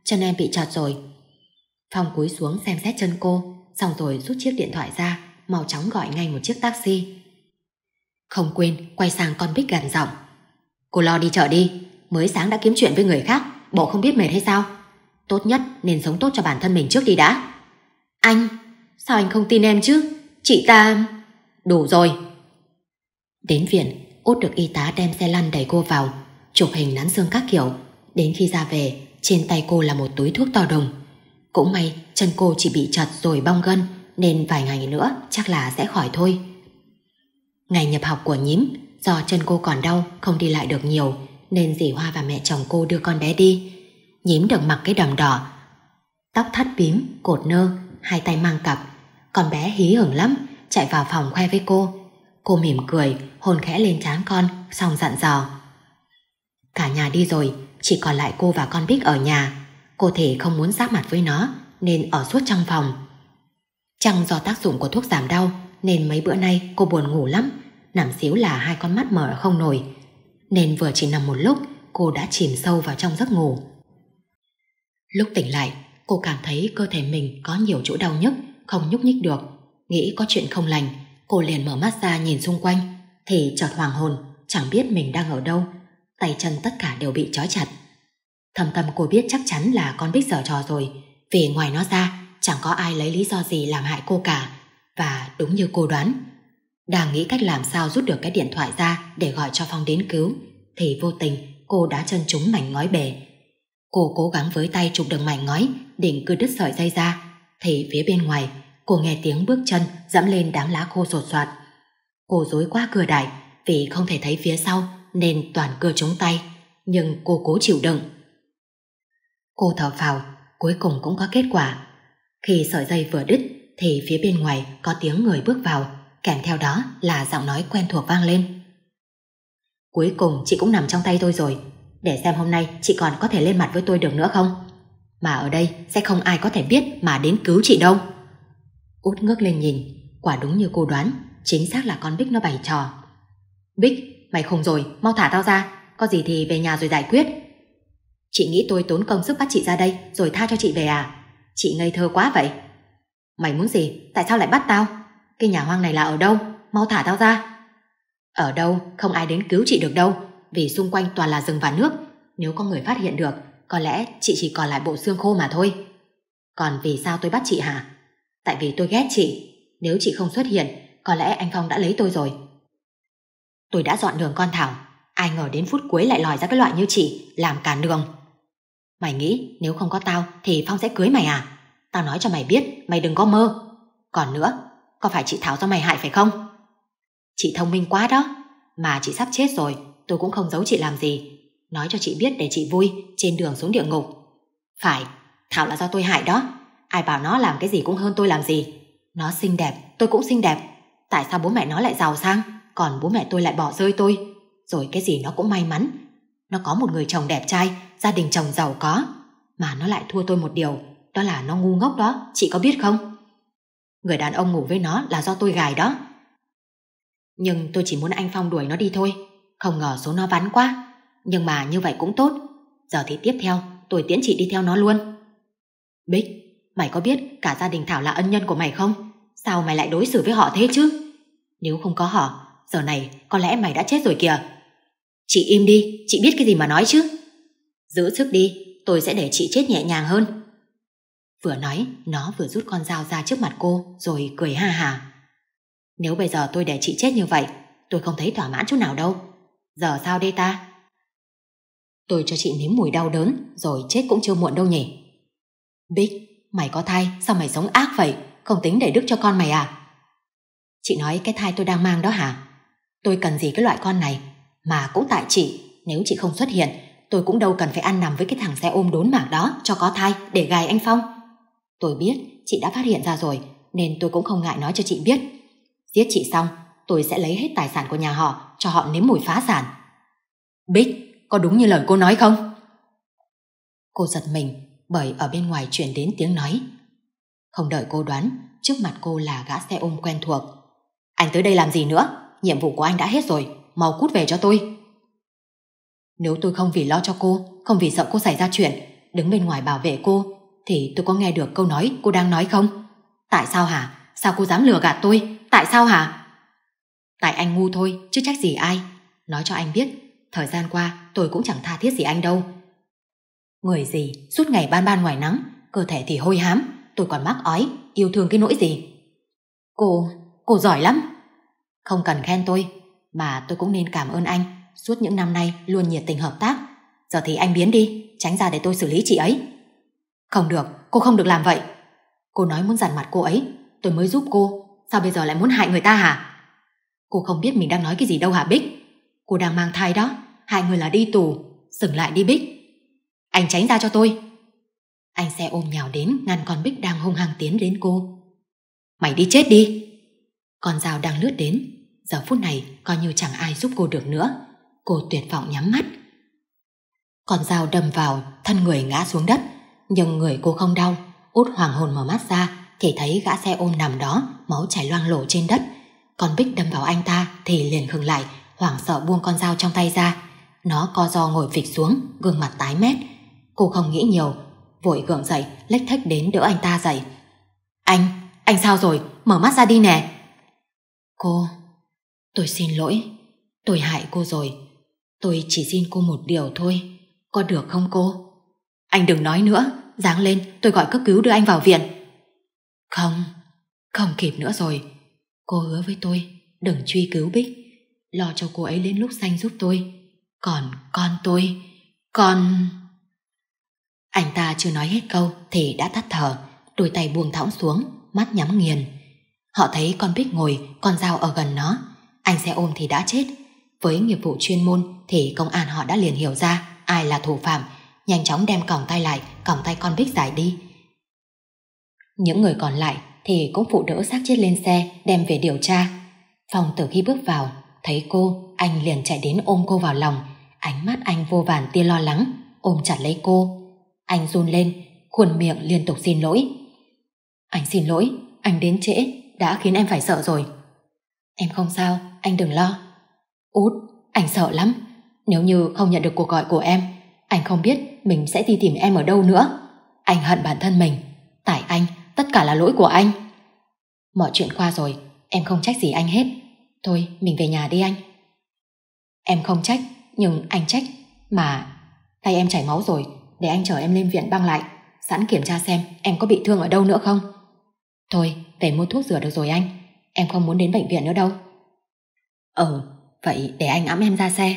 chân em bị trọt rồi. Phong cúi xuống xem xét chân cô, xong rồi rút chiếc điện thoại ra, mau chóng gọi ngay một chiếc taxi. Không quên quay sang con Bích gằn giọng. Cô lo đi chợ đi, mới sáng đã kiếm chuyện với người khác, bộ không biết mệt hay sao? Tốt nhất nên sống tốt cho bản thân mình trước đi đã. Anh, sao anh không tin em chứ? Chị ta... Đủ rồi. Đến viện, út được y tá đem xe lăn đẩy cô vào, chụp hình nắn xương các kiểu. Đến khi ra về, trên tay cô là một túi thuốc to đồng. Cũng may, chân cô chỉ bị chật rồi bong gân, nên vài ngày nữa chắc là sẽ khỏi thôi. Ngày nhập học của nhím, do chân cô còn đau, không đi lại được nhiều, nên dì Hoa và mẹ chồng cô đưa con bé đi. Nhím được mặc cái đầm đỏ, tóc thắt bím, cột nơ, hai tay mang cặp. Con bé hí hưởng lắm, chạy vào phòng khoe với cô. Cô mỉm cười, hôn khẽ lên trán con, xong dặn dò. Cả nhà đi rồi, chỉ còn lại cô và con Bích ở nhà. Cô thể không muốn giáp mặt với nó, nên ở suốt trong phòng. Chăng do tác dụng của thuốc giảm đau, nên mấy bữa nay cô buồn ngủ lắm, nằm xíu là hai con mắt mở không nổi. Nên vừa chỉ nằm một lúc, cô đã chìm sâu vào trong giấc ngủ. Lúc tỉnh lại, cô cảm thấy cơ thể mình có nhiều chỗ đau nhức, không nhúc nhích được. Nghĩ có chuyện không lành, cô liền mở mắt ra nhìn xung quanh, thì chợt hoàng hồn, chẳng biết mình đang ở đâu. Tay chân tất cả đều bị trói chặt. Thầm tâm cô biết chắc chắn là con Bích giở trò rồi, vì ngoài nó ra, chẳng có ai lấy lý do gì làm hại cô cả. Và đúng như cô đoán, đang nghĩ cách làm sao rút được cái điện thoại ra để gọi cho Phong đến cứu, thì vô tình cô đã chân trúng mảnh ngói bể. Cô cố gắng với tay chụp được mảnh ngói định cứ đứt sợi dây ra thì phía bên ngoài cô nghe tiếng bước chân dẫm lên đám lá khô sột soạt cô dối qua cửa đại vì không thể thấy phía sau nên toàn cưa chống tay nhưng cô cố chịu đựng cô thở phào cuối cùng cũng có kết quả khi sợi dây vừa đứt thì phía bên ngoài có tiếng người bước vào kèm theo đó là giọng nói quen thuộc vang lên cuối cùng chị cũng nằm trong tay tôi rồi để xem hôm nay chị còn có thể lên mặt với tôi được nữa không mà ở đây sẽ không ai có thể biết mà đến cứu chị đâu. Út ngước lên nhìn, quả đúng như cô đoán, chính xác là con Bích nó bày trò. Bích, mày không rồi, mau thả tao ra, có gì thì về nhà rồi giải quyết. Chị nghĩ tôi tốn công sức bắt chị ra đây rồi tha cho chị về à? Chị ngây thơ quá vậy. Mày muốn gì, tại sao lại bắt tao? Cái nhà hoang này là ở đâu? Mau thả tao ra. Ở đâu, không ai đến cứu chị được đâu, vì xung quanh toàn là rừng và nước. Nếu có người phát hiện được có lẽ chị chỉ còn lại bộ xương khô mà thôi Còn vì sao tôi bắt chị hả Tại vì tôi ghét chị Nếu chị không xuất hiện Có lẽ anh Phong đã lấy tôi rồi Tôi đã dọn đường con Thảo Ai ngờ đến phút cuối lại lòi ra cái loại như chị Làm cả đường Mày nghĩ nếu không có tao Thì Phong sẽ cưới mày à Tao nói cho mày biết mày đừng có mơ Còn nữa có phải chị Thảo do mày hại phải không Chị thông minh quá đó Mà chị sắp chết rồi Tôi cũng không giấu chị làm gì Nói cho chị biết để chị vui Trên đường xuống địa ngục Phải, Thảo là do tôi hại đó Ai bảo nó làm cái gì cũng hơn tôi làm gì Nó xinh đẹp, tôi cũng xinh đẹp Tại sao bố mẹ nó lại giàu sang Còn bố mẹ tôi lại bỏ rơi tôi Rồi cái gì nó cũng may mắn Nó có một người chồng đẹp trai Gia đình chồng giàu có Mà nó lại thua tôi một điều Đó là nó ngu ngốc đó, chị có biết không Người đàn ông ngủ với nó là do tôi gài đó Nhưng tôi chỉ muốn anh Phong đuổi nó đi thôi Không ngờ số nó vắn quá nhưng mà như vậy cũng tốt Giờ thì tiếp theo tôi tiễn chị đi theo nó luôn Bích Mày có biết cả gia đình Thảo là ân nhân của mày không Sao mày lại đối xử với họ thế chứ Nếu không có họ Giờ này có lẽ mày đã chết rồi kìa Chị im đi Chị biết cái gì mà nói chứ Giữ sức đi Tôi sẽ để chị chết nhẹ nhàng hơn Vừa nói Nó vừa rút con dao ra trước mặt cô Rồi cười ha hà Nếu bây giờ tôi để chị chết như vậy Tôi không thấy thỏa mãn chút nào đâu Giờ sao đây ta Tôi cho chị nếm mùi đau đớn Rồi chết cũng chưa muộn đâu nhỉ Bích, mày có thai Sao mày sống ác vậy Không tính để đức cho con mày à Chị nói cái thai tôi đang mang đó hả Tôi cần gì cái loại con này Mà cũng tại chị Nếu chị không xuất hiện Tôi cũng đâu cần phải ăn nằm với cái thằng xe ôm đốn mảng đó Cho có thai để gài anh Phong Tôi biết chị đã phát hiện ra rồi Nên tôi cũng không ngại nói cho chị biết Giết chị xong Tôi sẽ lấy hết tài sản của nhà họ Cho họ nếm mùi phá sản Bích có đúng như lời cô nói không? Cô giật mình bởi ở bên ngoài chuyển đến tiếng nói. Không đợi cô đoán, trước mặt cô là gã xe ôm quen thuộc. Anh tới đây làm gì nữa? Nhiệm vụ của anh đã hết rồi, mau cút về cho tôi. Nếu tôi không vì lo cho cô, không vì sợ cô xảy ra chuyện, đứng bên ngoài bảo vệ cô, thì tôi có nghe được câu nói cô đang nói không? Tại sao hả? Sao cô dám lừa gạt tôi? Tại sao hả? Tại anh ngu thôi, chứ trách gì ai. Nói cho anh biết, Thời gian qua tôi cũng chẳng tha thiết gì anh đâu Người gì suốt ngày ban ban ngoài nắng Cơ thể thì hôi hám Tôi còn mắc ói Yêu thương cái nỗi gì Cô, cô giỏi lắm Không cần khen tôi Mà tôi cũng nên cảm ơn anh Suốt những năm nay luôn nhiệt tình hợp tác Giờ thì anh biến đi Tránh ra để tôi xử lý chị ấy Không được, cô không được làm vậy Cô nói muốn giàn mặt cô ấy Tôi mới giúp cô Sao bây giờ lại muốn hại người ta hả Cô không biết mình đang nói cái gì đâu hả Bích Cô đang mang thai đó hai người là đi tù Dừng lại đi Bích Anh tránh ra cho tôi Anh xe ôm nhào đến ngăn con Bích đang hung hăng tiến đến cô Mày đi chết đi Con dao đang lướt đến Giờ phút này coi như chẳng ai giúp cô được nữa Cô tuyệt vọng nhắm mắt Con dao đâm vào Thân người ngã xuống đất Nhưng người cô không đau Út hoàng hồn mở mắt ra Thì thấy gã xe ôm nằm đó Máu chảy loang lổ trên đất Con Bích đâm vào anh ta thì liền khừng lại Hoảng sợ buông con dao trong tay ra nó co do ngồi phịch xuống, gương mặt tái mét. Cô không nghĩ nhiều, vội gượng dậy, lách thách đến đỡ anh ta dậy. Anh, anh sao rồi, mở mắt ra đi nè. Cô, tôi xin lỗi, tôi hại cô rồi. Tôi chỉ xin cô một điều thôi, có được không cô? Anh đừng nói nữa, dáng lên tôi gọi cấp cứu đưa anh vào viện. Không, không kịp nữa rồi. Cô hứa với tôi, đừng truy cứu Bích, lo cho cô ấy đến lúc xanh giúp tôi. Còn con tôi, con... Anh ta chưa nói hết câu thì đã tắt thở, đôi tay buông thõng xuống, mắt nhắm nghiền. Họ thấy con Bích ngồi, con dao ở gần nó. Anh xe ôm thì đã chết. Với nghiệp vụ chuyên môn thì công an họ đã liền hiểu ra ai là thủ phạm, nhanh chóng đem còng tay lại, còng tay con Bích giải đi. Những người còn lại thì cũng phụ đỡ xác chết lên xe đem về điều tra. Phòng từ khi bước vào Thấy cô, anh liền chạy đến ôm cô vào lòng. Ánh mắt anh vô vàn tia lo lắng, ôm chặt lấy cô. Anh run lên, khuôn miệng liên tục xin lỗi. Anh xin lỗi, anh đến trễ, đã khiến em phải sợ rồi. Em không sao, anh đừng lo. Út, anh sợ lắm. Nếu như không nhận được cuộc gọi của em, anh không biết mình sẽ đi tìm em ở đâu nữa. Anh hận bản thân mình. Tại anh, tất cả là lỗi của anh. Mọi chuyện qua rồi, em không trách gì anh hết. Thôi mình về nhà đi anh Em không trách Nhưng anh trách Mà tay em chảy máu rồi Để anh chở em lên viện băng lại Sẵn kiểm tra xem em có bị thương ở đâu nữa không Thôi về mua thuốc rửa được rồi anh Em không muốn đến bệnh viện nữa đâu Ừ Vậy để anh ẵm em ra xe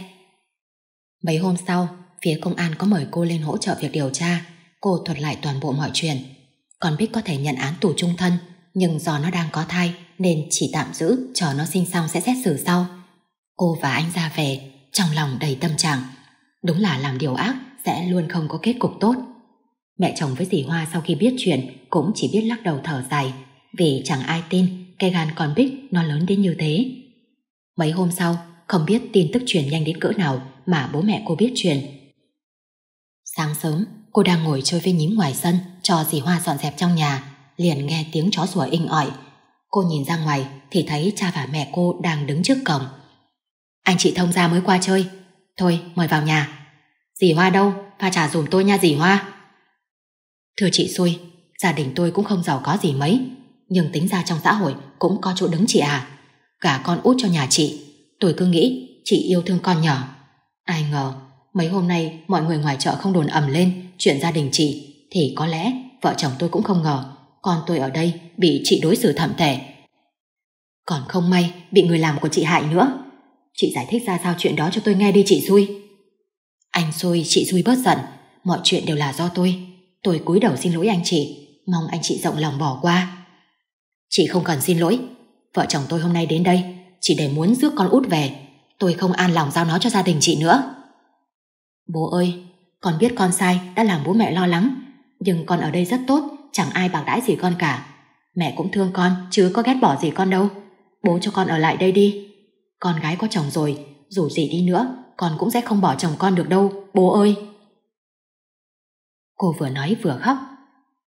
Mấy hôm sau Phía công an có mời cô lên hỗ trợ việc điều tra Cô thuật lại toàn bộ mọi chuyện Còn biết có thể nhận án tù trung thân Nhưng do nó đang có thai nên chỉ tạm giữ cho nó sinh xong sẽ xét xử sau. Cô và anh ra về, trong lòng đầy tâm trạng. Đúng là làm điều ác sẽ luôn không có kết cục tốt. Mẹ chồng với dì Hoa sau khi biết chuyện cũng chỉ biết lắc đầu thở dài vì chẳng ai tin cây gan con Bích nó lớn đến như thế. Mấy hôm sau, không biết tin tức truyền nhanh đến cỡ nào mà bố mẹ cô biết chuyện. Sáng sớm, cô đang ngồi chơi với nhím ngoài sân cho dì Hoa dọn dẹp trong nhà, liền nghe tiếng chó sủa inh ỏi Cô nhìn ra ngoài thì thấy cha và mẹ cô đang đứng trước cổng. Anh chị thông gia mới qua chơi. Thôi, mời vào nhà. Dì Hoa đâu? Pha trà dùm tôi nha dì Hoa. Thưa chị xui, gia đình tôi cũng không giàu có gì mấy. Nhưng tính ra trong xã hội cũng có chỗ đứng chị à. Cả con út cho nhà chị. Tôi cứ nghĩ chị yêu thương con nhỏ. Ai ngờ, mấy hôm nay mọi người ngoài chợ không đồn ầm lên chuyện gia đình chị thì có lẽ vợ chồng tôi cũng không ngờ con tôi ở đây bị chị đối xử thảm tệ. Còn không may bị người làm của chị hại nữa. Chị giải thích ra sao chuyện đó cho tôi nghe đi chị duy Anh Xui, chị duy bớt giận. Mọi chuyện đều là do tôi. Tôi cúi đầu xin lỗi anh chị. Mong anh chị rộng lòng bỏ qua. Chị không cần xin lỗi. Vợ chồng tôi hôm nay đến đây chỉ để muốn rước con út về. Tôi không an lòng giao nó cho gia đình chị nữa. Bố ơi, con biết con sai đã làm bố mẹ lo lắng. Nhưng con ở đây rất tốt chẳng ai bạc đãi gì con cả. Mẹ cũng thương con, chứ có ghét bỏ gì con đâu. Bố cho con ở lại đây đi. Con gái có chồng rồi, dù gì đi nữa, con cũng sẽ không bỏ chồng con được đâu, bố ơi. Cô vừa nói vừa khóc.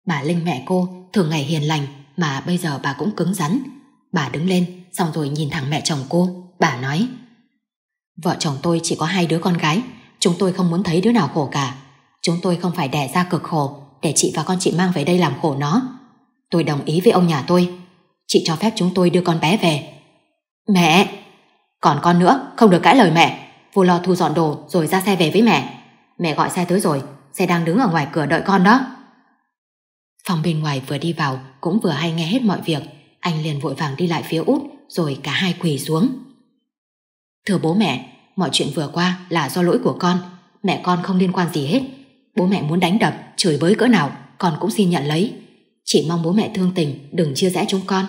Bà Linh mẹ cô thường ngày hiền lành mà bây giờ bà cũng cứng rắn. Bà đứng lên, xong rồi nhìn thẳng mẹ chồng cô, bà nói. Vợ chồng tôi chỉ có hai đứa con gái, chúng tôi không muốn thấy đứa nào khổ cả. Chúng tôi không phải đẻ ra cực khổ để chị và con chị mang về đây làm khổ nó. Tôi đồng ý với ông nhà tôi. Chị cho phép chúng tôi đưa con bé về. Mẹ! Còn con nữa, không được cãi lời mẹ. Vô lo thu dọn đồ rồi ra xe về với mẹ. Mẹ gọi xe tới rồi, xe đang đứng ở ngoài cửa đợi con đó. Phòng bên ngoài vừa đi vào cũng vừa hay nghe hết mọi việc. Anh liền vội vàng đi lại phía út rồi cả hai quỳ xuống. Thưa bố mẹ, mọi chuyện vừa qua là do lỗi của con. Mẹ con không liên quan gì hết Bố mẹ muốn đánh đập, chửi bới cỡ nào, con cũng xin nhận lấy. Chỉ mong bố mẹ thương tình, đừng chia rẽ chúng con.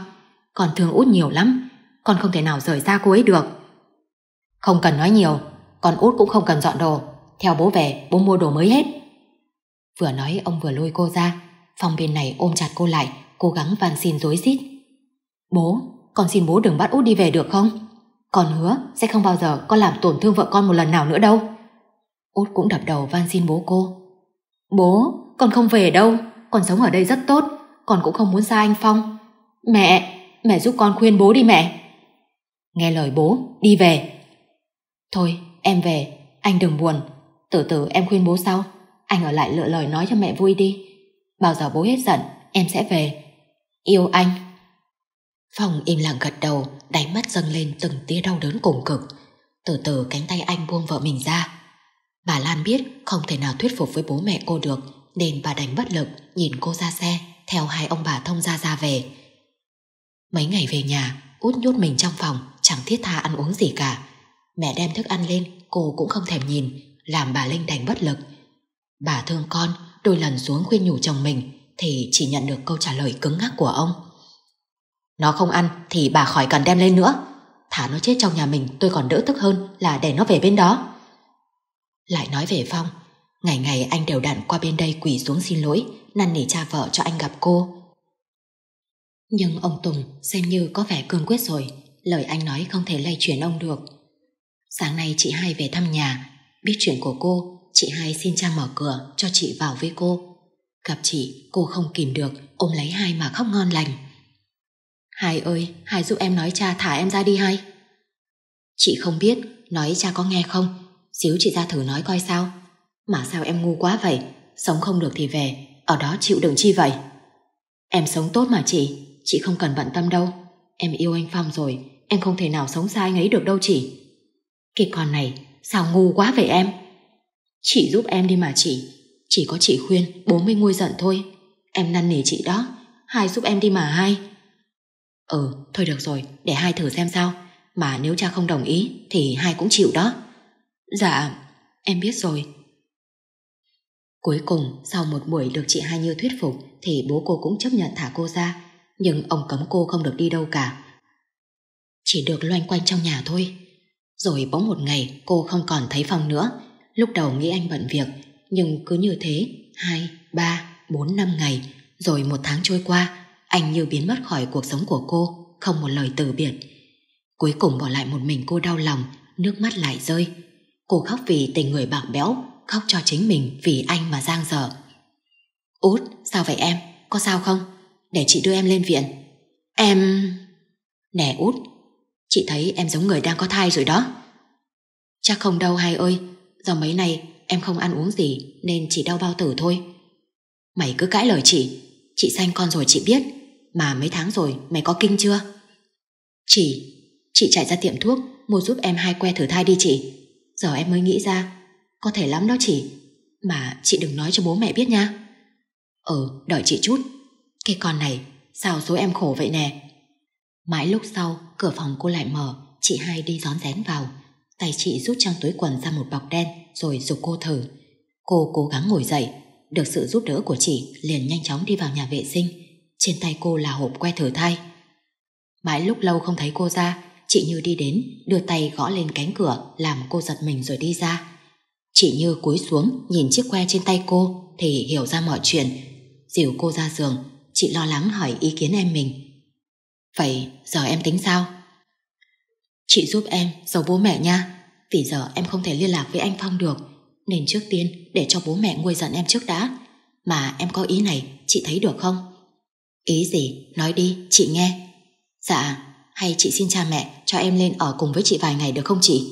Con thương út nhiều lắm, con không thể nào rời xa cô ấy được. Không cần nói nhiều, con út cũng không cần dọn đồ. Theo bố về, bố mua đồ mới hết. Vừa nói ông vừa lôi cô ra, phòng bên này ôm chặt cô lại, cố gắng van xin dối rít Bố, con xin bố đừng bắt út đi về được không? Con hứa sẽ không bao giờ con làm tổn thương vợ con một lần nào nữa đâu. Út cũng đập đầu van xin bố cô. Bố, con không về đâu, con sống ở đây rất tốt, con cũng không muốn xa anh Phong. Mẹ, mẹ giúp con khuyên bố đi mẹ. Nghe lời bố, đi về. Thôi, em về, anh đừng buồn, từ từ em khuyên bố sau. Anh ở lại lựa lời nói cho mẹ vui đi. Bao giờ bố hết giận, em sẽ về. Yêu anh. Phong im lặng gật đầu, đáy mắt dâng lên từng tia đau đớn cùng cực. Từ từ cánh tay anh buông vợ mình ra. Bà Lan biết không thể nào thuyết phục với bố mẹ cô được nên bà đành bất lực nhìn cô ra xe theo hai ông bà thông ra ra về. Mấy ngày về nhà, út nhốt mình trong phòng chẳng thiết tha ăn uống gì cả. Mẹ đem thức ăn lên, cô cũng không thèm nhìn, làm bà Linh đành bất lực. Bà thương con, đôi lần xuống khuyên nhủ chồng mình thì chỉ nhận được câu trả lời cứng ngắc của ông. Nó không ăn thì bà khỏi cần đem lên nữa. Thả nó chết trong nhà mình tôi còn đỡ tức hơn là để nó về bên đó. Lại nói về Phong, ngày ngày anh đều đặn qua bên đây quỳ xuống xin lỗi, năn nỉ cha vợ cho anh gặp cô. Nhưng ông Tùng xem như có vẻ cương quyết rồi, lời anh nói không thể lay chuyển ông được. Sáng nay chị hai về thăm nhà, biết chuyện của cô, chị hai xin cha mở cửa cho chị vào với cô. Gặp chị, cô không kìm được, ôm lấy hai mà khóc ngon lành. Hai ơi, hai giúp em nói cha thả em ra đi hai. Chị không biết, nói cha có nghe không, Xíu chị ra thử nói coi sao Mà sao em ngu quá vậy Sống không được thì về Ở đó chịu đựng chi vậy Em sống tốt mà chị Chị không cần bận tâm đâu Em yêu anh Phong rồi Em không thể nào sống xa anh ấy được đâu chị Cái con này sao ngu quá vậy em Chị giúp em đi mà chị Chỉ có chị khuyên bố 40 ngôi giận thôi Em năn nỉ chị đó Hai giúp em đi mà hai Ừ thôi được rồi Để hai thử xem sao Mà nếu cha không đồng ý Thì hai cũng chịu đó Dạ, em biết rồi. Cuối cùng, sau một buổi được chị Hai Như thuyết phục thì bố cô cũng chấp nhận thả cô ra, nhưng ông cấm cô không được đi đâu cả. Chỉ được loanh quanh trong nhà thôi. Rồi bỗng một ngày cô không còn thấy Phong nữa, lúc đầu nghĩ anh bận việc, nhưng cứ như thế, hai, ba, bốn năm ngày, rồi một tháng trôi qua, anh như biến mất khỏi cuộc sống của cô, không một lời từ biệt. Cuối cùng bỏ lại một mình cô đau lòng, nước mắt lại rơi. Cô khóc vì tình người bạc béo, khóc cho chính mình vì anh mà giang dở. Út, sao vậy em? Có sao không? Để chị đưa em lên viện. Em... Nè Út, chị thấy em giống người đang có thai rồi đó. Chắc không đâu hai ơi, do mấy nay em không ăn uống gì nên chỉ đau bao tử thôi. Mày cứ cãi lời chị, chị sanh con rồi chị biết, mà mấy tháng rồi mày có kinh chưa? Chị, chị chạy ra tiệm thuốc mua giúp em hai que thử thai đi chị. Giờ em mới nghĩ ra Có thể lắm đó chị Mà chị đừng nói cho bố mẹ biết nha Ừ đợi chị chút Cái con này sao số em khổ vậy nè Mãi lúc sau Cửa phòng cô lại mở Chị hai đi rón rén vào Tay chị rút trong túi quần ra một bọc đen Rồi dục cô thử Cô cố gắng ngồi dậy Được sự giúp đỡ của chị liền nhanh chóng đi vào nhà vệ sinh Trên tay cô là hộp que thử thai Mãi lúc lâu không thấy cô ra chị Như đi đến, đưa tay gõ lên cánh cửa làm cô giật mình rồi đi ra. Chị Như cúi xuống nhìn chiếc que trên tay cô thì hiểu ra mọi chuyện. Dìu cô ra giường, chị lo lắng hỏi ý kiến em mình. Vậy giờ em tính sao? Chị giúp em giấu bố mẹ nha, vì giờ em không thể liên lạc với anh Phong được, nên trước tiên để cho bố mẹ nguôi giận em trước đã. Mà em có ý này, chị thấy được không? Ý gì? Nói đi, chị nghe. Dạ, hay chị xin cha mẹ cho em lên ở cùng với chị vài ngày được không chị?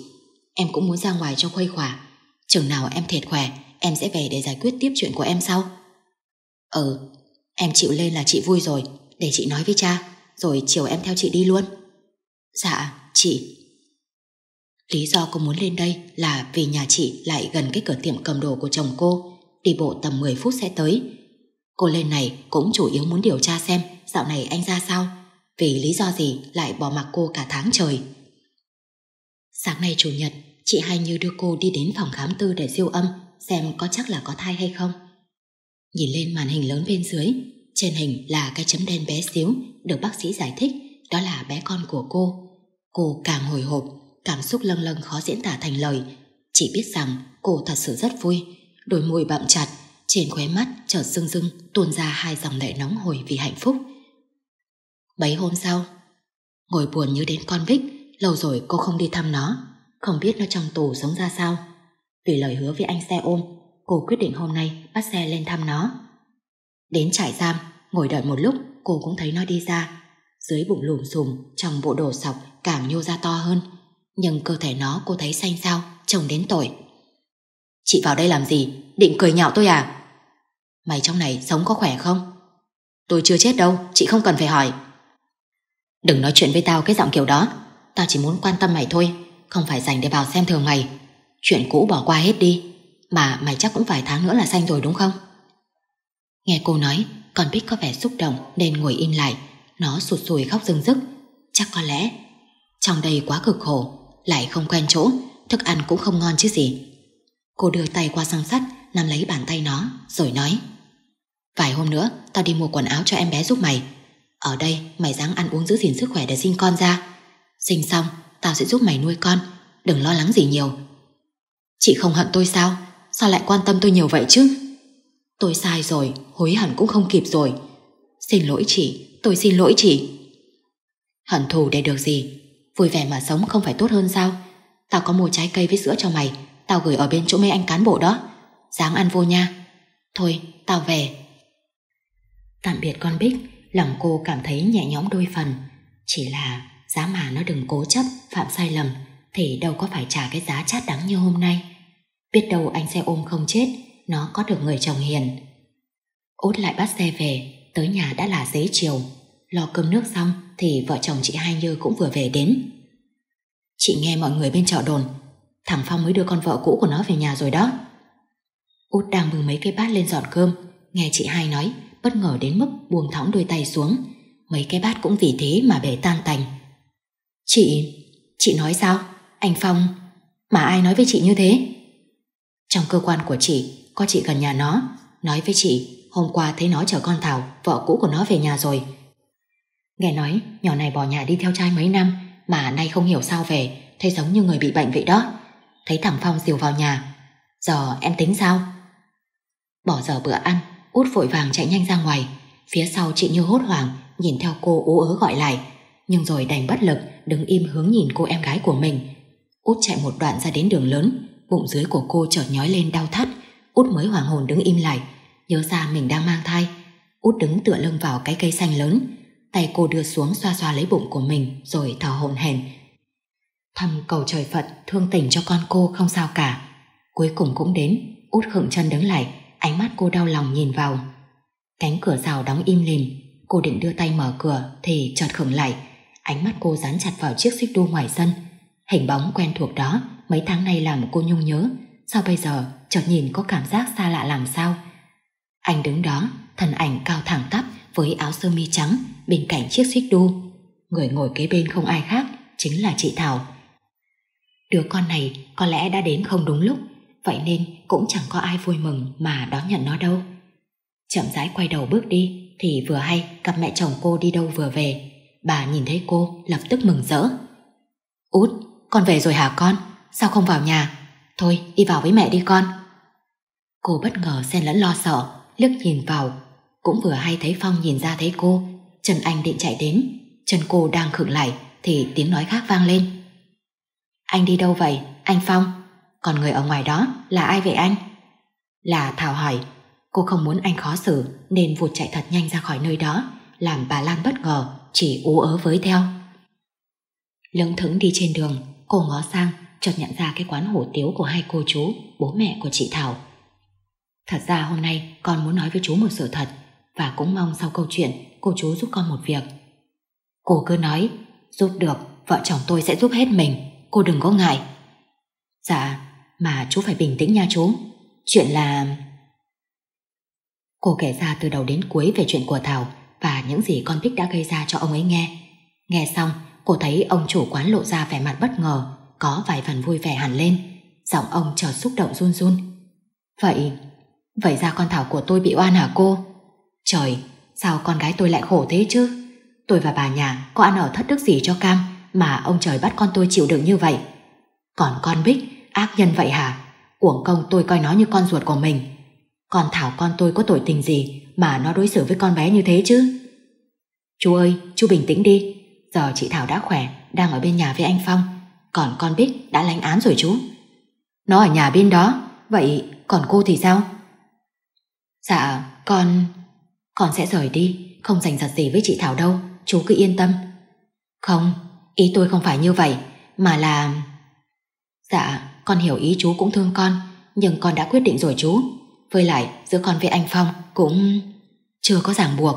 Em cũng muốn ra ngoài cho khuây khỏa. Chừng nào em thiệt khỏe, em sẽ về để giải quyết tiếp chuyện của em sau. Ừ, em chịu lên là chị vui rồi, để chị nói với cha, rồi chiều em theo chị đi luôn. Dạ, chị. Lý do cô muốn lên đây là vì nhà chị lại gần cái cửa tiệm cầm đồ của chồng cô, đi bộ tầm 10 phút sẽ tới. Cô lên này cũng chủ yếu muốn điều tra xem dạo này anh ra sao, vì lý do gì lại bỏ mặc cô cả tháng trời. Sáng nay Chủ nhật, chị Hai Như đưa cô đi đến phòng khám tư để siêu âm xem có chắc là có thai hay không. Nhìn lên màn hình lớn bên dưới, trên hình là cái chấm đen bé xíu được bác sĩ giải thích đó là bé con của cô. Cô càng hồi hộp, cảm xúc lâng lâng khó diễn tả thành lời. Chỉ biết rằng cô thật sự rất vui, đôi môi bậm chặt, trên khóe mắt chợt rưng rưng tuôn ra hai dòng lệ nóng hổi vì hạnh phúc. Mấy hôm sau, ngồi buồn như đến con vích, lâu rồi cô không đi thăm nó, không biết nó trong tù sống ra sao. Vì lời hứa với anh xe ôm, cô quyết định hôm nay bắt xe lên thăm nó. Đến trại giam, ngồi đợi một lúc, cô cũng thấy nó đi ra. Dưới bụng lùm xùm, trong bộ đồ sọc càng nhô ra to hơn. Nhưng cơ thể nó cô thấy xanh xao, trông đến tội. Chị vào đây làm gì? Định cười nhạo tôi à? Mày trong này sống có khỏe không? Tôi chưa chết đâu, chị không cần phải hỏi. Đừng nói chuyện với tao cái giọng kiểu đó Tao chỉ muốn quan tâm mày thôi Không phải dành để vào xem thường mày Chuyện cũ bỏ qua hết đi Mà mày chắc cũng vài tháng nữa là xanh rồi đúng không Nghe cô nói Con Bích có vẻ xúc động nên ngồi im lại Nó sụt sùi khóc rưng rức Chắc có lẽ Trong đây quá cực khổ Lại không quen chỗ Thức ăn cũng không ngon chứ gì Cô đưa tay qua sang sắt Nắm lấy bàn tay nó rồi nói Vài hôm nữa tao đi mua quần áo cho em bé giúp mày ở đây mày ráng ăn uống giữ gìn sức khỏe để sinh con ra Sinh xong Tao sẽ giúp mày nuôi con Đừng lo lắng gì nhiều Chị không hận tôi sao Sao lại quan tâm tôi nhiều vậy chứ Tôi sai rồi Hối hận cũng không kịp rồi Xin lỗi chị Tôi xin lỗi chị Hận thù để được gì Vui vẻ mà sống không phải tốt hơn sao Tao có mua trái cây với sữa cho mày Tao gửi ở bên chỗ mấy anh cán bộ đó Dáng ăn vô nha Thôi tao về Tạm biệt con Bích lòng cô cảm thấy nhẹ nhõm đôi phần. Chỉ là giá mà nó đừng cố chấp phạm sai lầm thì đâu có phải trả cái giá chát đắng như hôm nay. Biết đâu anh xe ôm không chết, nó có được người chồng hiền. Út lại bắt xe về, tới nhà đã là dế chiều. Lo cơm nước xong thì vợ chồng chị Hai Như cũng vừa về đến. Chị nghe mọi người bên chợ đồn, thằng Phong mới đưa con vợ cũ của nó về nhà rồi đó. Út đang bưng mấy cái bát lên dọn cơm, nghe chị Hai nói bất ngờ đến mức buông thõng đôi tay xuống. Mấy cái bát cũng vì thế mà bể tan tành. Chị... chị nói sao? Anh Phong... mà ai nói với chị như thế? Trong cơ quan của chị, có chị gần nhà nó. Nói với chị, hôm qua thấy nó chở con Thảo, vợ cũ của nó về nhà rồi. Nghe nói, nhỏ này bỏ nhà đi theo trai mấy năm, mà nay không hiểu sao về, thấy giống như người bị bệnh vậy đó. Thấy thằng Phong diều vào nhà. Giờ em tính sao? Bỏ giờ bữa ăn, Út vội vàng chạy nhanh ra ngoài Phía sau chị Như hốt hoảng Nhìn theo cô ú ớ gọi lại Nhưng rồi đành bất lực Đứng im hướng nhìn cô em gái của mình Út chạy một đoạn ra đến đường lớn Bụng dưới của cô chợt nhói lên đau thắt Út mới hoàng hồn đứng im lại Nhớ ra mình đang mang thai Út đứng tựa lưng vào cái cây xanh lớn Tay cô đưa xuống xoa xoa lấy bụng của mình Rồi thở hổn hển Thầm cầu trời Phật thương tình cho con cô không sao cả Cuối cùng cũng đến Út khựng chân đứng lại Ánh mắt cô đau lòng nhìn vào Cánh cửa rào đóng im lìm Cô định đưa tay mở cửa Thì chợt khửng lại Ánh mắt cô dán chặt vào chiếc xích đu ngoài sân Hình bóng quen thuộc đó Mấy tháng nay làm cô nhung nhớ Sao bây giờ chợt nhìn có cảm giác xa lạ làm sao Anh đứng đó thân ảnh cao thẳng tắp Với áo sơ mi trắng Bên cạnh chiếc xích đu Người ngồi kế bên không ai khác Chính là chị Thảo Đứa con này có lẽ đã đến không đúng lúc vậy nên cũng chẳng có ai vui mừng mà đón nhận nó đâu. Chậm rãi quay đầu bước đi thì vừa hay cặp mẹ chồng cô đi đâu vừa về. Bà nhìn thấy cô lập tức mừng rỡ. Út, con về rồi hả con? Sao không vào nhà? Thôi đi vào với mẹ đi con. Cô bất ngờ xen lẫn lo sợ, liếc nhìn vào. Cũng vừa hay thấy Phong nhìn ra thấy cô. Trần Anh định chạy đến, chân cô đang khựng lại thì tiếng nói khác vang lên. Anh đi đâu vậy, anh Phong? Còn người ở ngoài đó là ai vậy anh? Là Thảo hỏi. Cô không muốn anh khó xử nên vụt chạy thật nhanh ra khỏi nơi đó làm bà Lan bất ngờ chỉ ú ớ với theo. Lững thững đi trên đường cô ngó sang chợt nhận ra cái quán hủ tiếu của hai cô chú bố mẹ của chị Thảo. Thật ra hôm nay con muốn nói với chú một sự thật và cũng mong sau câu chuyện cô chú giúp con một việc. Cô cứ nói giúp được vợ chồng tôi sẽ giúp hết mình cô đừng có ngại. Dạ mà chú phải bình tĩnh nha chú Chuyện là... Cô kể ra từ đầu đến cuối về chuyện của Thảo Và những gì con Bích đã gây ra cho ông ấy nghe Nghe xong Cô thấy ông chủ quán lộ ra vẻ mặt bất ngờ Có vài phần vui vẻ hẳn lên Giọng ông chợt xúc động run run Vậy Vậy ra con Thảo của tôi bị oan hả cô Trời Sao con gái tôi lại khổ thế chứ Tôi và bà nhà có ăn ở thất đức gì cho cam Mà ông trời bắt con tôi chịu đựng như vậy Còn con Bích Ác nhân vậy hả? Uổng công tôi coi nó như con ruột của mình. Còn Thảo con tôi có tội tình gì mà nó đối xử với con bé như thế chứ? Chú ơi, chú bình tĩnh đi. Giờ chị Thảo đã khỏe, đang ở bên nhà với anh Phong. Còn con Bích đã lãnh án rồi chú. Nó ở nhà bên đó, vậy còn cô thì sao? Dạ, con... Con sẽ rời đi, không giành giật gì với chị Thảo đâu, chú cứ yên tâm. Không, ý tôi không phải như vậy, mà là... Dạ, con hiểu ý chú cũng thương con Nhưng con đã quyết định rồi chú Với lại giữa con với anh Phong cũng Chưa có ràng buộc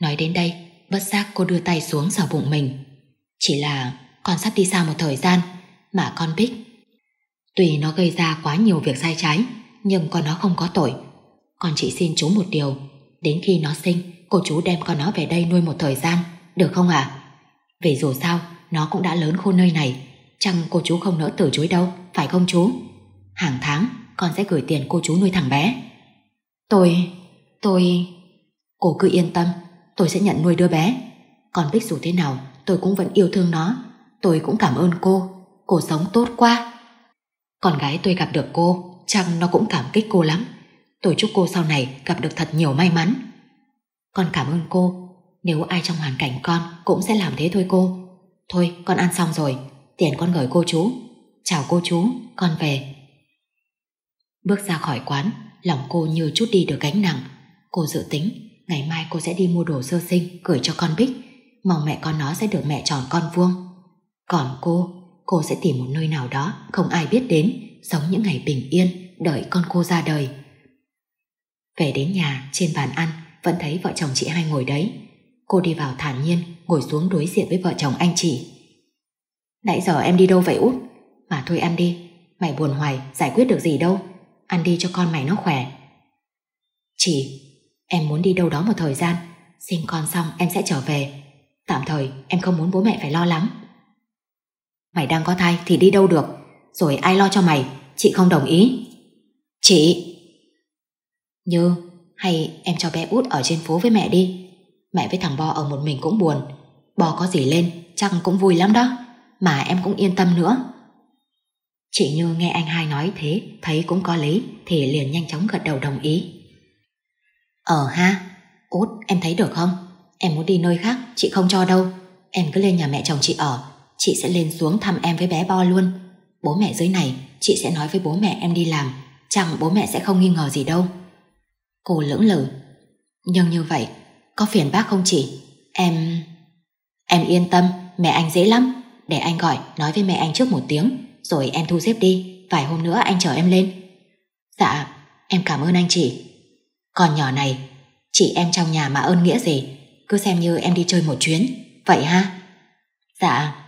Nói đến đây Bất giác cô đưa tay xuống sờ bụng mình Chỉ là con sắp đi xa một thời gian Mà con Bích tùy nó gây ra quá nhiều việc sai trái Nhưng con nó không có tội Con chỉ xin chú một điều Đến khi nó sinh Cô chú đem con nó về đây nuôi một thời gian Được không ạ à? Vì dù sao Nó cũng đã lớn khôn nơi này Chẳng cô chú không nỡ từ chối đâu Phải không chú Hàng tháng con sẽ gửi tiền cô chú nuôi thằng bé Tôi Tôi Cô cứ yên tâm Tôi sẽ nhận nuôi đứa bé Còn Bích dù thế nào tôi cũng vẫn yêu thương nó Tôi cũng cảm ơn cô Cô sống tốt quá Con gái tôi gặp được cô chẳng nó cũng cảm kích cô lắm Tôi chúc cô sau này gặp được thật nhiều may mắn Con cảm ơn cô Nếu ai trong hoàn cảnh con Cũng sẽ làm thế thôi cô Thôi con ăn xong rồi tiền con gửi cô chú. Chào cô chú, con về. Bước ra khỏi quán, lòng cô như chút đi được gánh nặng. Cô dự tính, ngày mai cô sẽ đi mua đồ sơ sinh gửi cho con Bích. Mong mẹ con nó sẽ được mẹ tròn con vuông. Còn cô, cô sẽ tìm một nơi nào đó không ai biết đến, sống những ngày bình yên, đợi con cô ra đời. Về đến nhà, trên bàn ăn, vẫn thấy vợ chồng chị hai ngồi đấy. Cô đi vào thản nhiên, ngồi xuống đối diện với vợ chồng anh chị. Nãy giờ em đi đâu vậy út? Mà thôi ăn đi, mày buồn hoài giải quyết được gì đâu. Ăn đi cho con mày nó khỏe. Chị, em muốn đi đâu đó một thời gian, sinh con xong em sẽ trở về. Tạm thời em không muốn bố mẹ phải lo lắng. Mày đang có thai thì đi đâu được, rồi ai lo cho mày, chị không đồng ý. Chị! Như, hay em cho bé út ở trên phố với mẹ đi. Mẹ với thằng Bo ở một mình cũng buồn, Bo có gì lên chắc cũng vui lắm đó mà em cũng yên tâm nữa. Chị Như nghe anh hai nói thế, thấy cũng có lý, thì liền nhanh chóng gật đầu đồng ý. Ờ ha, út em thấy được không? Em muốn đi nơi khác, chị không cho đâu. Em cứ lên nhà mẹ chồng chị ở, chị sẽ lên xuống thăm em với bé Bo luôn. Bố mẹ dưới này, chị sẽ nói với bố mẹ em đi làm, chẳng bố mẹ sẽ không nghi ngờ gì đâu. Cô lưỡng lự. Nhưng như vậy, có phiền bác không chị? Em... Em yên tâm, mẹ anh dễ lắm, để anh gọi nói với mẹ anh trước một tiếng Rồi em thu xếp đi Vài hôm nữa anh chở em lên Dạ em cảm ơn anh chị Còn nhỏ này Chị em trong nhà mà ơn nghĩa gì Cứ xem như em đi chơi một chuyến Vậy ha Dạ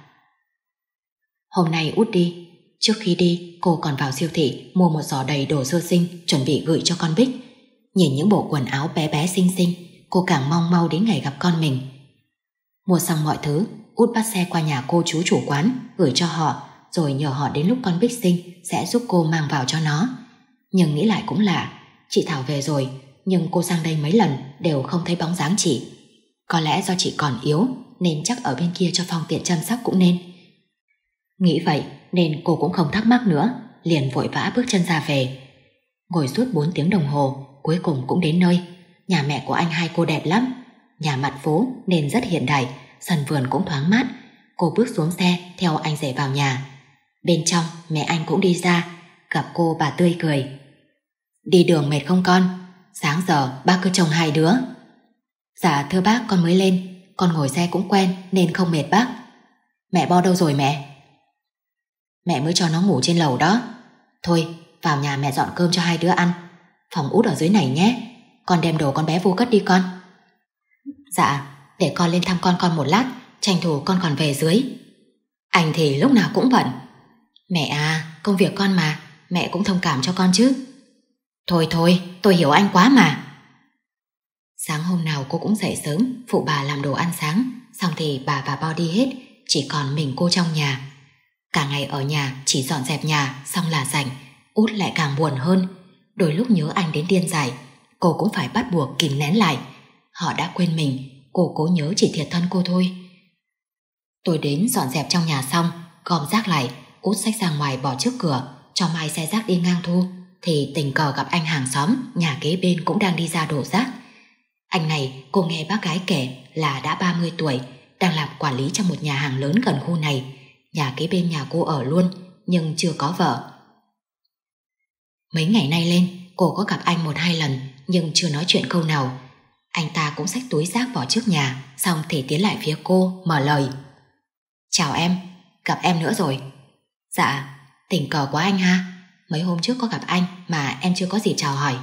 Hôm nay út đi Trước khi đi cô còn vào siêu thị Mua một giỏ đầy đồ sơ sinh Chuẩn bị gửi cho con Bích Nhìn những bộ quần áo bé bé xinh xinh Cô càng mong mau đến ngày gặp con mình Mua xong mọi thứ Út bắt xe qua nhà cô chú chủ quán gửi cho họ rồi nhờ họ đến lúc con Bích sinh sẽ giúp cô mang vào cho nó. Nhưng nghĩ lại cũng lạ, chị Thảo về rồi nhưng cô sang đây mấy lần đều không thấy bóng dáng chị. Có lẽ do chị còn yếu nên chắc ở bên kia cho Phong tiện chăm sóc cũng nên. Nghĩ vậy nên cô cũng không thắc mắc nữa, liền vội vã bước chân ra về. Ngồi suốt bốn tiếng đồng hồ, cuối cùng cũng đến nơi. Nhà mẹ của anh hai cô đẹp lắm, nhà mặt phố nên rất hiện đại, sân vườn cũng thoáng mát. Cô bước xuống xe theo anh rể vào nhà. Bên trong mẹ anh cũng đi ra, gặp cô bà tươi cười. Đi đường mệt không con? Sáng giờ bác cứ trông hai đứa. Dạ thưa bác con mới lên, con ngồi xe cũng quen nên không mệt bác. Mẹ bo đâu rồi mẹ? Mẹ mới cho nó ngủ trên lầu đó. Thôi vào nhà mẹ dọn cơm cho hai đứa ăn. Phòng út ở dưới này nhé. Con đem đồ con bé vô cất đi con. Dạ để con lên thăm con con một lát, tranh thủ con còn về dưới. Anh thì lúc nào cũng bận. Mẹ à, công việc con mà, mẹ cũng thông cảm cho con chứ. Thôi thôi, tôi hiểu anh quá mà. Sáng hôm nào cô cũng dậy sớm, phụ bà làm đồ ăn sáng, xong thì bà và bao đi hết, chỉ còn mình cô trong nhà. Cả ngày ở nhà chỉ dọn dẹp nhà xong là rảnh, út lại càng buồn hơn. Đôi lúc nhớ anh đến điên dài, cô cũng phải bắt buộc kìm nén lại. Họ đã quên mình Cô cố nhớ chỉ thiệt thân cô thôi Tôi đến dọn dẹp trong nhà xong Gom rác lại Út sách ra ngoài bỏ trước cửa Cho mai xe rác đi ngang thu Thì tình cờ gặp anh hàng xóm Nhà kế bên cũng đang đi ra đổ rác Anh này cô nghe bác gái kể Là đã 30 tuổi Đang làm quản lý trong một nhà hàng lớn gần khu này Nhà kế bên nhà cô ở luôn Nhưng chưa có vợ Mấy ngày nay lên Cô có gặp anh một hai lần Nhưng chưa nói chuyện câu nào anh ta cũng xách túi rác bỏ trước nhà Xong thì tiến lại phía cô mở lời Chào em Gặp em nữa rồi Dạ tình cờ quá anh ha Mấy hôm trước có gặp anh mà em chưa có gì chào hỏi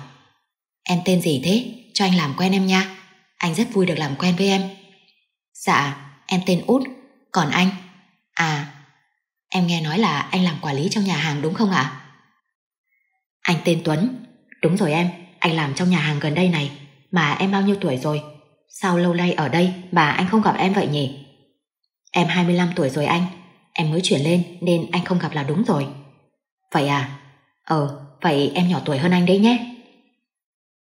Em tên gì thế Cho anh làm quen em nha Anh rất vui được làm quen với em Dạ em tên Út Còn anh À em nghe nói là anh làm quản lý trong nhà hàng đúng không ạ Anh tên Tuấn Đúng rồi em Anh làm trong nhà hàng gần đây này mà em bao nhiêu tuổi rồi? Sao lâu nay ở đây mà anh không gặp em vậy nhỉ? Em 25 tuổi rồi anh, em mới chuyển lên nên anh không gặp là đúng rồi. Vậy à? Ờ, vậy em nhỏ tuổi hơn anh đấy nhé.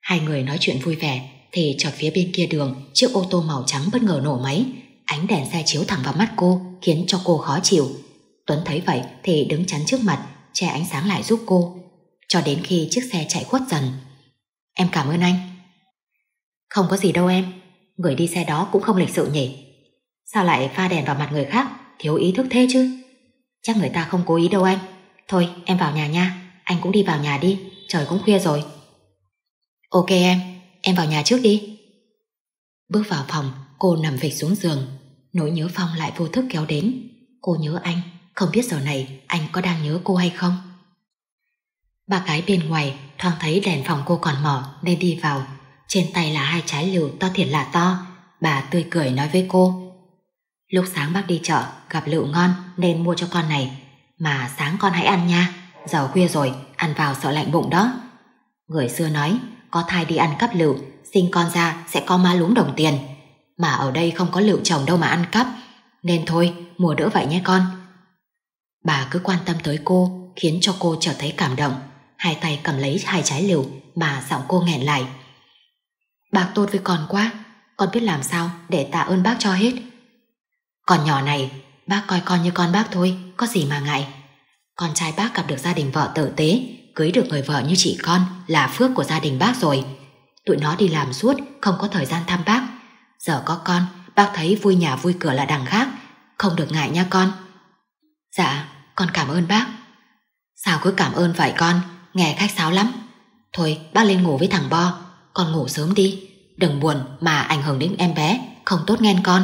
Hai người nói chuyện vui vẻ thì chợt phía bên kia đường chiếc ô tô màu trắng bất ngờ nổ máy. Ánh đèn xe chiếu thẳng vào mắt cô khiến cho cô khó chịu. Tuấn thấy vậy thì đứng chắn trước mặt che ánh sáng lại giúp cô cho đến khi chiếc xe chạy khuất dần. Em cảm ơn anh. Không có gì đâu em, người đi xe đó cũng không lịch sự nhỉ. Sao lại pha đèn vào mặt người khác, thiếu ý thức thế chứ? Chắc người ta không cố ý đâu anh. Thôi, em vào nhà nha, anh cũng đi vào nhà đi, trời cũng khuya rồi. Ok em, em vào nhà trước đi. Bước vào phòng, cô nằm vịch xuống giường. Nỗi nhớ Phong lại vô thức kéo đến. Cô nhớ anh, không biết giờ này anh có đang nhớ cô hay không? Ba cái bên ngoài thoáng thấy đèn phòng cô còn mở nên đi vào trên tay là hai trái liều to thiệt là to, bà tươi cười nói với cô. Lúc sáng bác đi chợ, gặp lựu ngon nên mua cho con này, mà sáng con hãy ăn nha, giờ khuya rồi, ăn vào sợ lạnh bụng đó. Người xưa nói, có thai đi ăn cắp lựu, sinh con ra sẽ có má lúm đồng tiền, mà ở đây không có lựu trồng đâu mà ăn cắp, nên thôi, mua đỡ vậy nhé con. Bà cứ quan tâm tới cô, khiến cho cô trở thấy cảm động, hai tay cầm lấy hai trái liều mà giọng cô nghẹn lại. Bác tốt với con quá Con biết làm sao để tạ ơn bác cho hết Còn nhỏ này Bác coi con như con bác thôi Có gì mà ngại Con trai bác gặp được gia đình vợ tử tế Cưới được người vợ như chị con Là phước của gia đình bác rồi Tụi nó đi làm suốt Không có thời gian thăm bác Giờ có con Bác thấy vui nhà vui cửa là đằng khác Không được ngại nha con Dạ con cảm ơn bác Sao cứ cảm ơn vậy con Nghe khách sáo lắm Thôi bác lên ngủ với thằng Bo con ngủ sớm đi Đừng buồn mà ảnh hưởng đến em bé Không tốt nghen con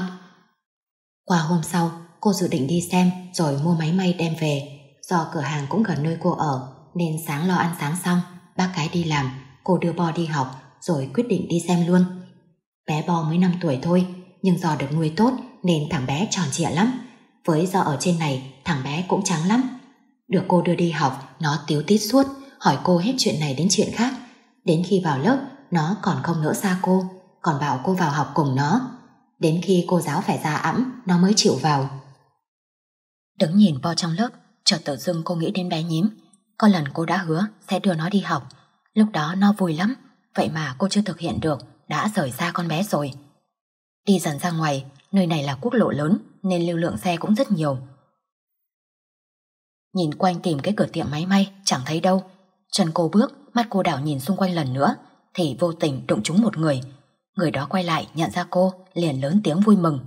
Qua hôm sau cô dự định đi xem Rồi mua máy may đem về Do cửa hàng cũng gần nơi cô ở Nên sáng lo ăn sáng xong Bác cái đi làm Cô đưa Bo đi học Rồi quyết định đi xem luôn Bé Bo mới 5 tuổi thôi Nhưng do được nuôi tốt Nên thằng bé tròn trịa lắm Với do ở trên này Thằng bé cũng trắng lắm Được cô đưa đi học Nó tiếu tít suốt Hỏi cô hết chuyện này đến chuyện khác Đến khi vào lớp nó còn không nỡ xa cô, còn bảo cô vào học cùng nó. Đến khi cô giáo phải ra ẵm, nó mới chịu vào. Đứng nhìn Bo trong lớp, chợt tự dưng cô nghĩ đến bé nhím. Có lần cô đã hứa sẽ đưa nó đi học, lúc đó nó vui lắm, vậy mà cô chưa thực hiện được, đã rời xa con bé rồi. Đi dần ra ngoài, nơi này là quốc lộ lớn nên lưu lượng xe cũng rất nhiều. Nhìn quanh tìm cái cửa tiệm máy may chẳng thấy đâu. Chân cô bước, mắt cô đảo nhìn xung quanh lần nữa thì vô tình đụng trúng một người. Người đó quay lại nhận ra cô, liền lớn tiếng vui mừng.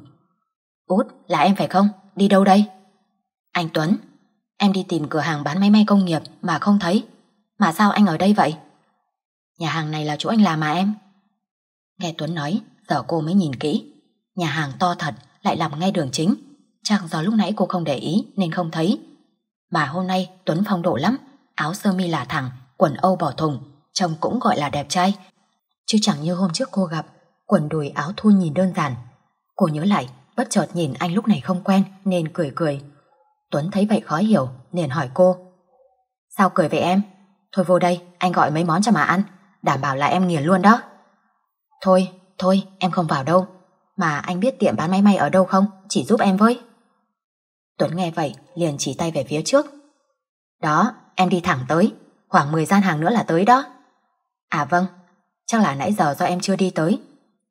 Út, là em phải không? Đi đâu đây? Anh Tuấn, em đi tìm cửa hàng bán máy may công nghiệp mà không thấy. Mà sao anh ở đây vậy? Nhà hàng này là chỗ anh làm mà em. Nghe Tuấn nói, giờ cô mới nhìn kỹ. Nhà hàng to thật, lại nằm ngay đường chính. chẳng do lúc nãy cô không để ý nên không thấy. Mà hôm nay Tuấn phong độ lắm, áo sơ mi là thẳng, quần âu bỏ thùng, trông cũng gọi là đẹp trai. Chứ chẳng như hôm trước cô gặp, quần đùi áo thun nhìn đơn giản. Cô nhớ lại, bất chợt nhìn anh lúc này không quen nên cười cười. Tuấn thấy vậy khó hiểu nên hỏi cô. Sao cười vậy em? Thôi vô đây, anh gọi mấy món cho mà ăn, đảm bảo là em nghiền luôn đó. Thôi, thôi, em không vào đâu. Mà anh biết tiệm bán máy may ở đâu không? Chỉ giúp em với. Tuấn nghe vậy, liền chỉ tay về phía trước. Đó, em đi thẳng tới, khoảng 10 gian hàng nữa là tới đó. À vâng, chắc là nãy giờ do em chưa đi tới.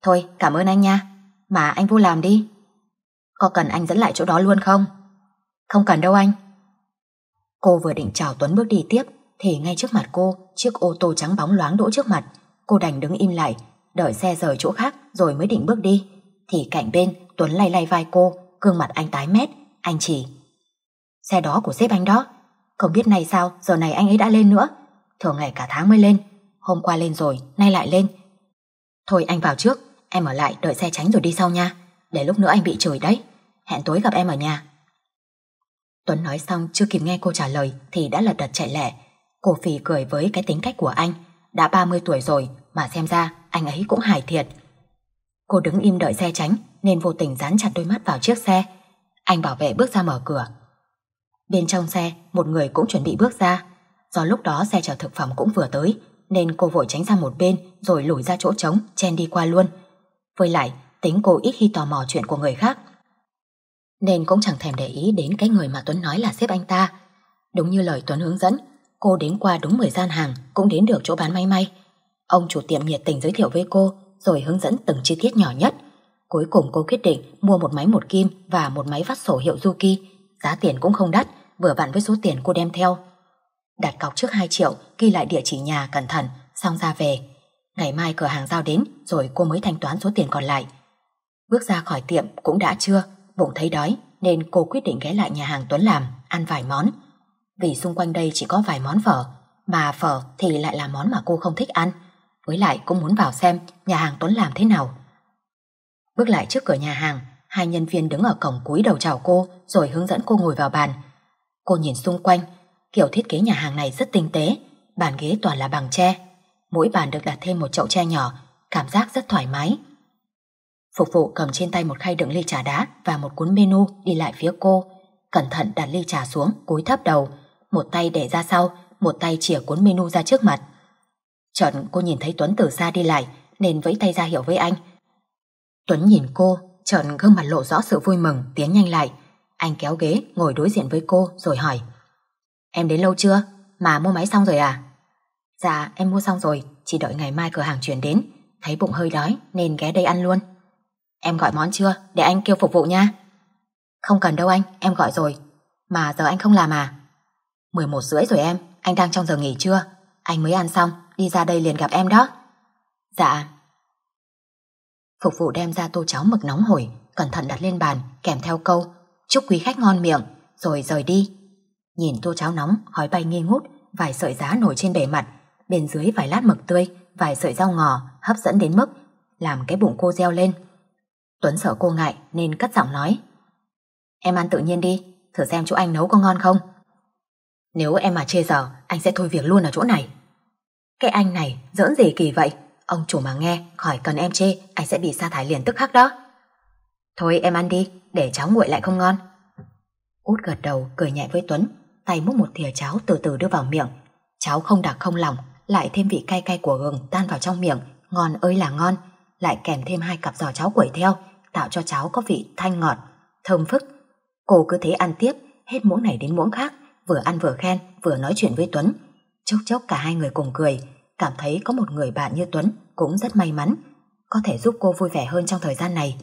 Thôi, cảm ơn anh nha. Mà anh vô làm đi. Có cần anh dẫn lại chỗ đó luôn không? Không cần đâu anh. Cô vừa định chào Tuấn bước đi tiếp thì ngay trước mặt cô, chiếc ô tô trắng bóng loáng đỗ trước mặt. Cô đành đứng im lại, đợi xe rời chỗ khác rồi mới định bước đi. Thì cạnh bên, Tuấn lay lay vai cô, gương mặt anh tái mét, anh chỉ. Xe đó của sếp anh đó, không biết nay sao giờ này anh ấy đã lên nữa, thường ngày cả tháng mới lên. Hôm qua lên rồi, nay lại lên Thôi anh vào trước Em ở lại đợi xe tránh rồi đi sau nha Để lúc nữa anh bị chửi đấy Hẹn tối gặp em ở nhà Tuấn nói xong chưa kịp nghe cô trả lời Thì đã lật đật chạy lẻ Cô phì cười với cái tính cách của anh Đã 30 tuổi rồi mà xem ra Anh ấy cũng hài thiệt Cô đứng im đợi xe tránh Nên vô tình dán chặt đôi mắt vào chiếc xe Anh bảo vệ bước ra mở cửa Bên trong xe, một người cũng chuẩn bị bước ra. Do lúc đó xe chở thực phẩm cũng vừa tới, nên cô vội tránh sang một bên rồi lùi ra chỗ trống, chen đi qua luôn. Với lại, tính cô ít khi tò mò chuyện của người khác. Nên cũng chẳng thèm để ý đến cái người mà Tuấn nói là xếp anh ta. Đúng như lời Tuấn hướng dẫn, cô đến qua đúng 10 gian hàng cũng đến được chỗ bán may may. Ông chủ tiệm nhiệt tình giới thiệu với cô rồi hướng dẫn từng chi tiết nhỏ nhất. Cuối cùng cô quyết định mua một máy một kim và một máy vắt sổ hiệu Zuki. Giá tiền cũng không đắt, vừa vặn với số tiền cô đem theo. Đặt cọc trước 2 triệu, ghi lại địa chỉ nhà cẩn thận, xong ra về. Ngày mai cửa hàng giao đến rồi cô mới thanh toán số tiền còn lại. Bước ra khỏi tiệm cũng đã trưa, bụng thấy đói nên cô quyết định ghé lại nhà hàng Tuấn làm, ăn vài món. Vì xung quanh đây chỉ có vài món phở, mà phở thì lại là món mà cô không thích ăn. Với lại cũng muốn vào xem nhà hàng Tuấn làm thế nào. Bước lại trước cửa nhà hàng, hai nhân viên đứng ở cổng cúi đầu chào cô rồi hướng dẫn cô ngồi vào bàn. Cô nhìn xung quanh Kiểu thiết kế nhà hàng này rất tinh tế, bàn ghế toàn là bằng tre. Mỗi bàn được đặt thêm một chậu tre nhỏ, cảm giác rất thoải mái. Phục vụ cầm trên tay một khay đựng ly trà đá và một cuốn menu đi lại phía cô. Cẩn thận đặt ly trà xuống, cúi thấp đầu. Một tay để ra sau, một tay chỉa cuốn menu ra trước mặt. Chợt cô nhìn thấy Tuấn từ xa đi lại, nên vẫy tay ra hiệu với anh. Tuấn nhìn cô, chợt gương mặt lộ rõ sự vui mừng, tiến nhanh lại. Anh kéo ghế, ngồi đối diện với cô rồi hỏi. Em đến lâu chưa? Mà mua máy xong rồi à? Dạ, em mua xong rồi, chỉ đợi ngày mai cửa hàng chuyển đến. Thấy bụng hơi đói nên ghé đây ăn luôn. Em gọi món chưa? Để anh kêu phục vụ nha. Không cần đâu anh, em gọi rồi. Mà giờ anh không làm à? 11 rưỡi rồi em, anh đang trong giờ nghỉ trưa. Anh mới ăn xong, đi ra đây liền gặp em đó. Dạ. Phục vụ đem ra tô cháo mực nóng hổi, cẩn thận đặt lên bàn, kèm theo câu, chúc quý khách ngon miệng, rồi rời đi. Nhìn tô cháo nóng, khói bay nghi ngút, vài sợi giá nổi trên bề mặt, bên dưới vài lát mực tươi, vài sợi rau ngò hấp dẫn đến mức làm cái bụng cô reo lên. Tuấn sợ cô ngại nên cất giọng nói. Em ăn tự nhiên đi, thử xem chỗ anh nấu có ngon không. Nếu em mà chê giờ, anh sẽ thôi việc luôn ở chỗ này. Cái anh này giỡn gì kỳ vậy? Ông chủ mà nghe, khỏi cần em chê, anh sẽ bị sa thải liền tức khắc đó. Thôi em ăn đi, để cháo nguội lại không ngon. Út gật đầu, cười nhẹ với Tuấn, tay múc một thìa cháo từ từ đưa vào miệng. Cháo không đặc không lỏng, lại thêm vị cay cay của gừng tan vào trong miệng, ngon ơi là ngon, lại kèm thêm hai cặp giò cháo quẩy theo, tạo cho cháo có vị thanh ngọt, thơm phức. Cô cứ thế ăn tiếp, hết muỗng này đến muỗng khác, vừa ăn vừa khen, vừa nói chuyện với Tuấn. Chốc chốc cả hai người cùng cười, cảm thấy có một người bạn như Tuấn cũng rất may mắn, có thể giúp cô vui vẻ hơn trong thời gian này.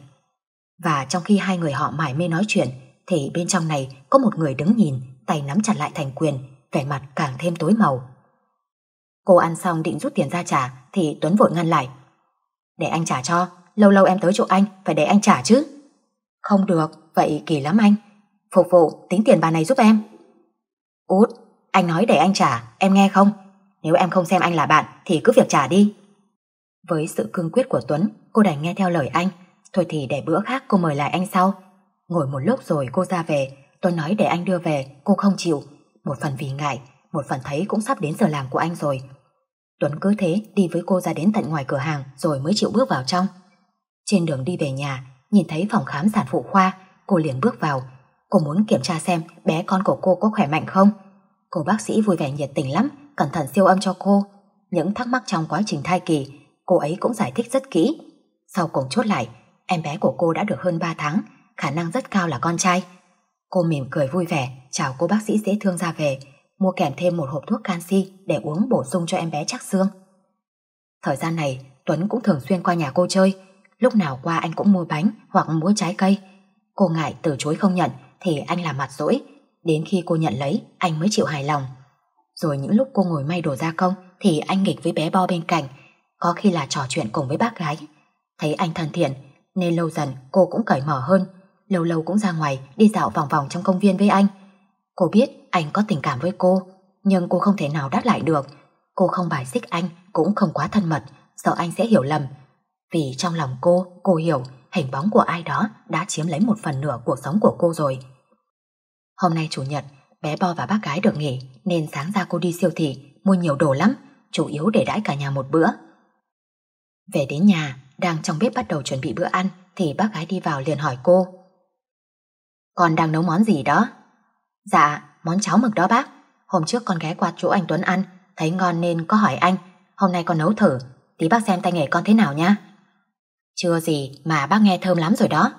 Và trong khi hai người họ mải mê nói chuyện, thì bên trong này có một người đứng nhìn tay nắm chặt lại thành quyền, vẻ mặt càng thêm tối màu. Cô ăn xong định rút tiền ra trả thì Tuấn vội ngăn lại. Để anh trả cho, lâu lâu em tới chỗ anh, phải để anh trả chứ. Không được, vậy kỳ lắm anh. Phục vụ, tính tiền bà này giúp em. Út, anh nói để anh trả, em nghe không? Nếu em không xem anh là bạn thì cứ việc trả đi. Với sự cương quyết của Tuấn, cô đành nghe theo lời anh. Thôi thì để bữa khác cô mời lại anh sau. Ngồi một lúc rồi cô ra về, Tôi nói để anh đưa về, cô không chịu. Một phần vì ngại, một phần thấy cũng sắp đến giờ làm của anh rồi. Tuấn cứ thế đi với cô ra đến tận ngoài cửa hàng rồi mới chịu bước vào trong. Trên đường đi về nhà, nhìn thấy phòng khám sản phụ khoa, cô liền bước vào. Cô muốn kiểm tra xem bé con của cô có khỏe mạnh không. Cô bác sĩ vui vẻ nhiệt tình lắm, cẩn thận siêu âm cho cô. Những thắc mắc trong quá trình thai kỳ, cô ấy cũng giải thích rất kỹ. Sau cùng chốt lại, em bé của cô đã được hơn 3 tháng, khả năng rất cao là con trai. Cô mỉm cười vui vẻ, chào cô bác sĩ dễ thương ra về, mua kèm thêm một hộp thuốc canxi để uống bổ sung cho em bé chắc xương. Thời gian này, Tuấn cũng thường xuyên qua nhà cô chơi, lúc nào qua anh cũng mua bánh hoặc mua trái cây. Cô ngại từ chối không nhận thì anh làm mặt dỗi, đến khi cô nhận lấy anh mới chịu hài lòng. Rồi những lúc cô ngồi may đồ gia công thì anh nghịch với bé Bo bên cạnh, có khi là trò chuyện cùng với bác gái. Thấy anh thân thiện nên lâu dần cô cũng cởi mở hơn, lâu lâu cũng ra ngoài đi dạo vòng vòng trong công viên với anh. Cô biết anh có tình cảm với cô, nhưng cô không thể nào đáp lại được. Cô không bài xích anh, cũng không quá thân mật, sợ anh sẽ hiểu lầm. Vì trong lòng cô, cô hiểu hình bóng của ai đó đã chiếm lấy một phần nửa cuộc sống của cô rồi. Hôm nay chủ nhật, bé Bo và bác gái được nghỉ nên sáng ra cô đi siêu thị, mua nhiều đồ lắm, chủ yếu để đãi cả nhà một bữa. Về đến nhà, đang trong bếp bắt đầu chuẩn bị bữa ăn thì bác gái đi vào liền hỏi cô. Con đang nấu món gì đó? Dạ, món cháo mực đó bác. Hôm trước con ghé qua chỗ anh Tuấn ăn, thấy ngon nên có hỏi anh. Hôm nay con nấu thử, tí bác xem tay nghề con thế nào nhá. Chưa gì mà bác nghe thơm lắm rồi đó.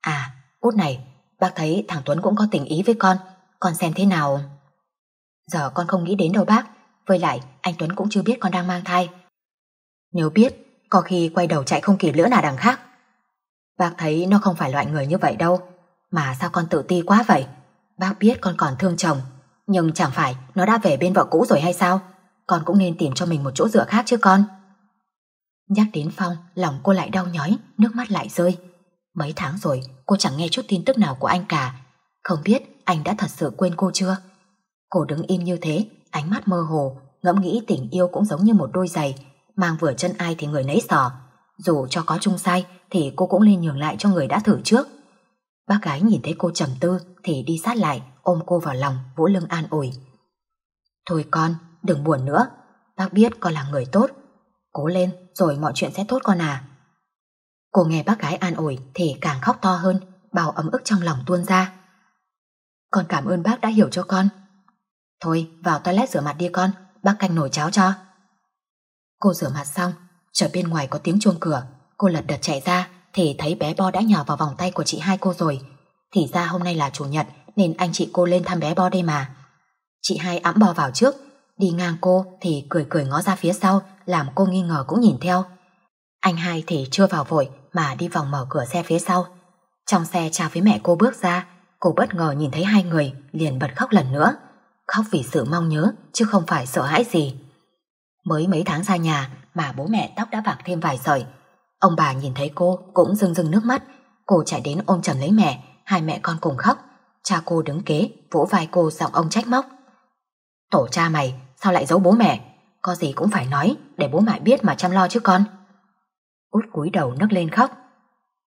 À, út này, bác thấy thằng Tuấn cũng có tình ý với con, con xem thế nào. Giờ con không nghĩ đến đâu bác, với lại anh Tuấn cũng chưa biết con đang mang thai. Nếu biết, có khi quay đầu chạy không kịp lỡ là đằng khác. Bác thấy nó không phải loại người như vậy đâu. Mà sao con tự ti quá vậy? Bác biết con còn thương chồng, nhưng chẳng phải nó đã về bên vợ cũ rồi hay sao? Con cũng nên tìm cho mình một chỗ dựa khác chứ con. Nhắc đến Phong, lòng cô lại đau nhói, nước mắt lại rơi. Mấy tháng rồi, cô chẳng nghe chút tin tức nào của anh cả. Không biết anh đã thật sự quên cô chưa? Cô đứng im như thế, ánh mắt mơ hồ, ngẫm nghĩ tình yêu cũng giống như một đôi giày, mang vừa chân ai thì người nấy sò. Dù cho có chung sai thì cô cũng nên nhường lại cho người đã thử trước. Bác gái nhìn thấy cô trầm tư thì đi sát lại, ôm cô vào lòng, vỗ lưng an ủi. Thôi con, đừng buồn nữa, bác biết con là người tốt. Cố lên, rồi mọi chuyện sẽ tốt con à. Cô nghe bác gái an ủi thì càng khóc to hơn, bao ấm ức trong lòng tuôn ra. Con cảm ơn bác đã hiểu cho con. Thôi, vào toilet rửa mặt đi con, bác canh nồi cháo cho. Cô rửa mặt xong, chợt bên ngoài có tiếng chuông cửa, cô lật đật chạy ra, thì thấy bé Bo đã nhào vào vòng tay của chị hai cô rồi. Thì ra hôm nay là chủ nhật nên anh chị cô lên thăm bé Bo đây mà. Chị hai ẵm Bo vào trước, đi ngang cô thì cười cười ngó ra phía sau làm cô nghi ngờ cũng nhìn theo. Anh hai thì chưa vào vội mà đi vòng mở cửa xe phía sau. Trong xe chào với mẹ cô bước ra, cô bất ngờ nhìn thấy hai người liền bật khóc lần nữa. Khóc vì sự mong nhớ chứ không phải sợ hãi gì. Mới mấy tháng xa nhà mà bố mẹ tóc đã bạc thêm vài sợi Ông bà nhìn thấy cô cũng rưng rưng nước mắt, cô chạy đến ôm chầm lấy mẹ, hai mẹ con cùng khóc. Cha cô đứng kế, vỗ vai cô giọng ông trách móc. Tổ cha mày, sao lại giấu bố mẹ? Có gì cũng phải nói, để bố mẹ biết mà chăm lo chứ con. Út cúi đầu nấc lên khóc.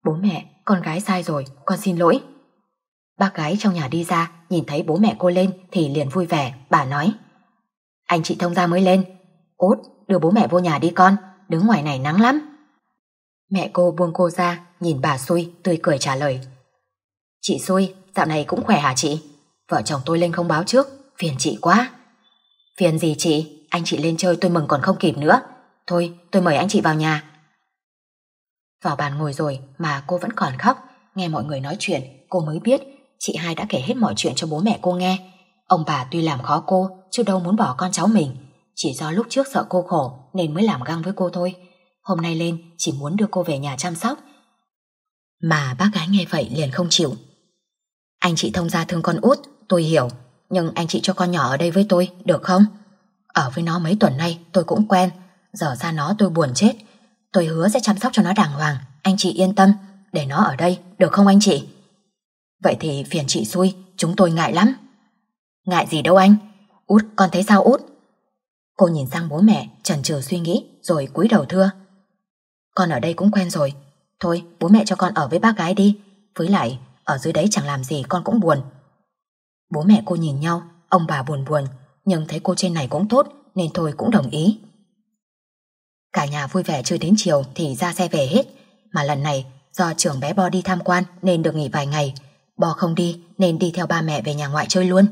Bố mẹ, con gái sai rồi, con xin lỗi. Bác gái trong nhà đi ra, nhìn thấy bố mẹ cô lên thì liền vui vẻ, bà nói. Anh chị thông gia mới lên. Út, đưa bố mẹ vô nhà đi con, đứng ngoài này nắng lắm. Mẹ cô buông cô ra, nhìn bà xui, tươi cười trả lời. Chị xui, dạo này cũng khỏe hả chị? Vợ chồng tôi lên không báo trước, phiền chị quá. Phiền gì chị, anh chị lên chơi tôi mừng còn không kịp nữa. Thôi, tôi mời anh chị vào nhà. Vào bàn ngồi rồi mà cô vẫn còn khóc, nghe mọi người nói chuyện, cô mới biết chị hai đã kể hết mọi chuyện cho bố mẹ cô nghe. Ông bà tuy làm khó cô, chứ đâu muốn bỏ con cháu mình, chỉ do lúc trước sợ cô khổ nên mới làm găng với cô thôi. Hôm nay lên chỉ muốn đưa cô về nhà chăm sóc Mà bác gái nghe vậy liền không chịu Anh chị thông gia thương con út Tôi hiểu Nhưng anh chị cho con nhỏ ở đây với tôi Được không Ở với nó mấy tuần nay tôi cũng quen Giờ ra nó tôi buồn chết Tôi hứa sẽ chăm sóc cho nó đàng hoàng Anh chị yên tâm Để nó ở đây được không anh chị Vậy thì phiền chị xui Chúng tôi ngại lắm Ngại gì đâu anh Út con thấy sao út Cô nhìn sang bố mẹ, chần chừ suy nghĩ, rồi cúi đầu thưa. Con ở đây cũng quen rồi Thôi bố mẹ cho con ở với bác gái đi Với lại ở dưới đấy chẳng làm gì con cũng buồn Bố mẹ cô nhìn nhau Ông bà buồn buồn Nhưng thấy cô trên này cũng tốt Nên thôi cũng đồng ý Cả nhà vui vẻ chơi đến chiều Thì ra xe về hết Mà lần này do trưởng bé Bo đi tham quan Nên được nghỉ vài ngày Bo không đi nên đi theo ba mẹ về nhà ngoại chơi luôn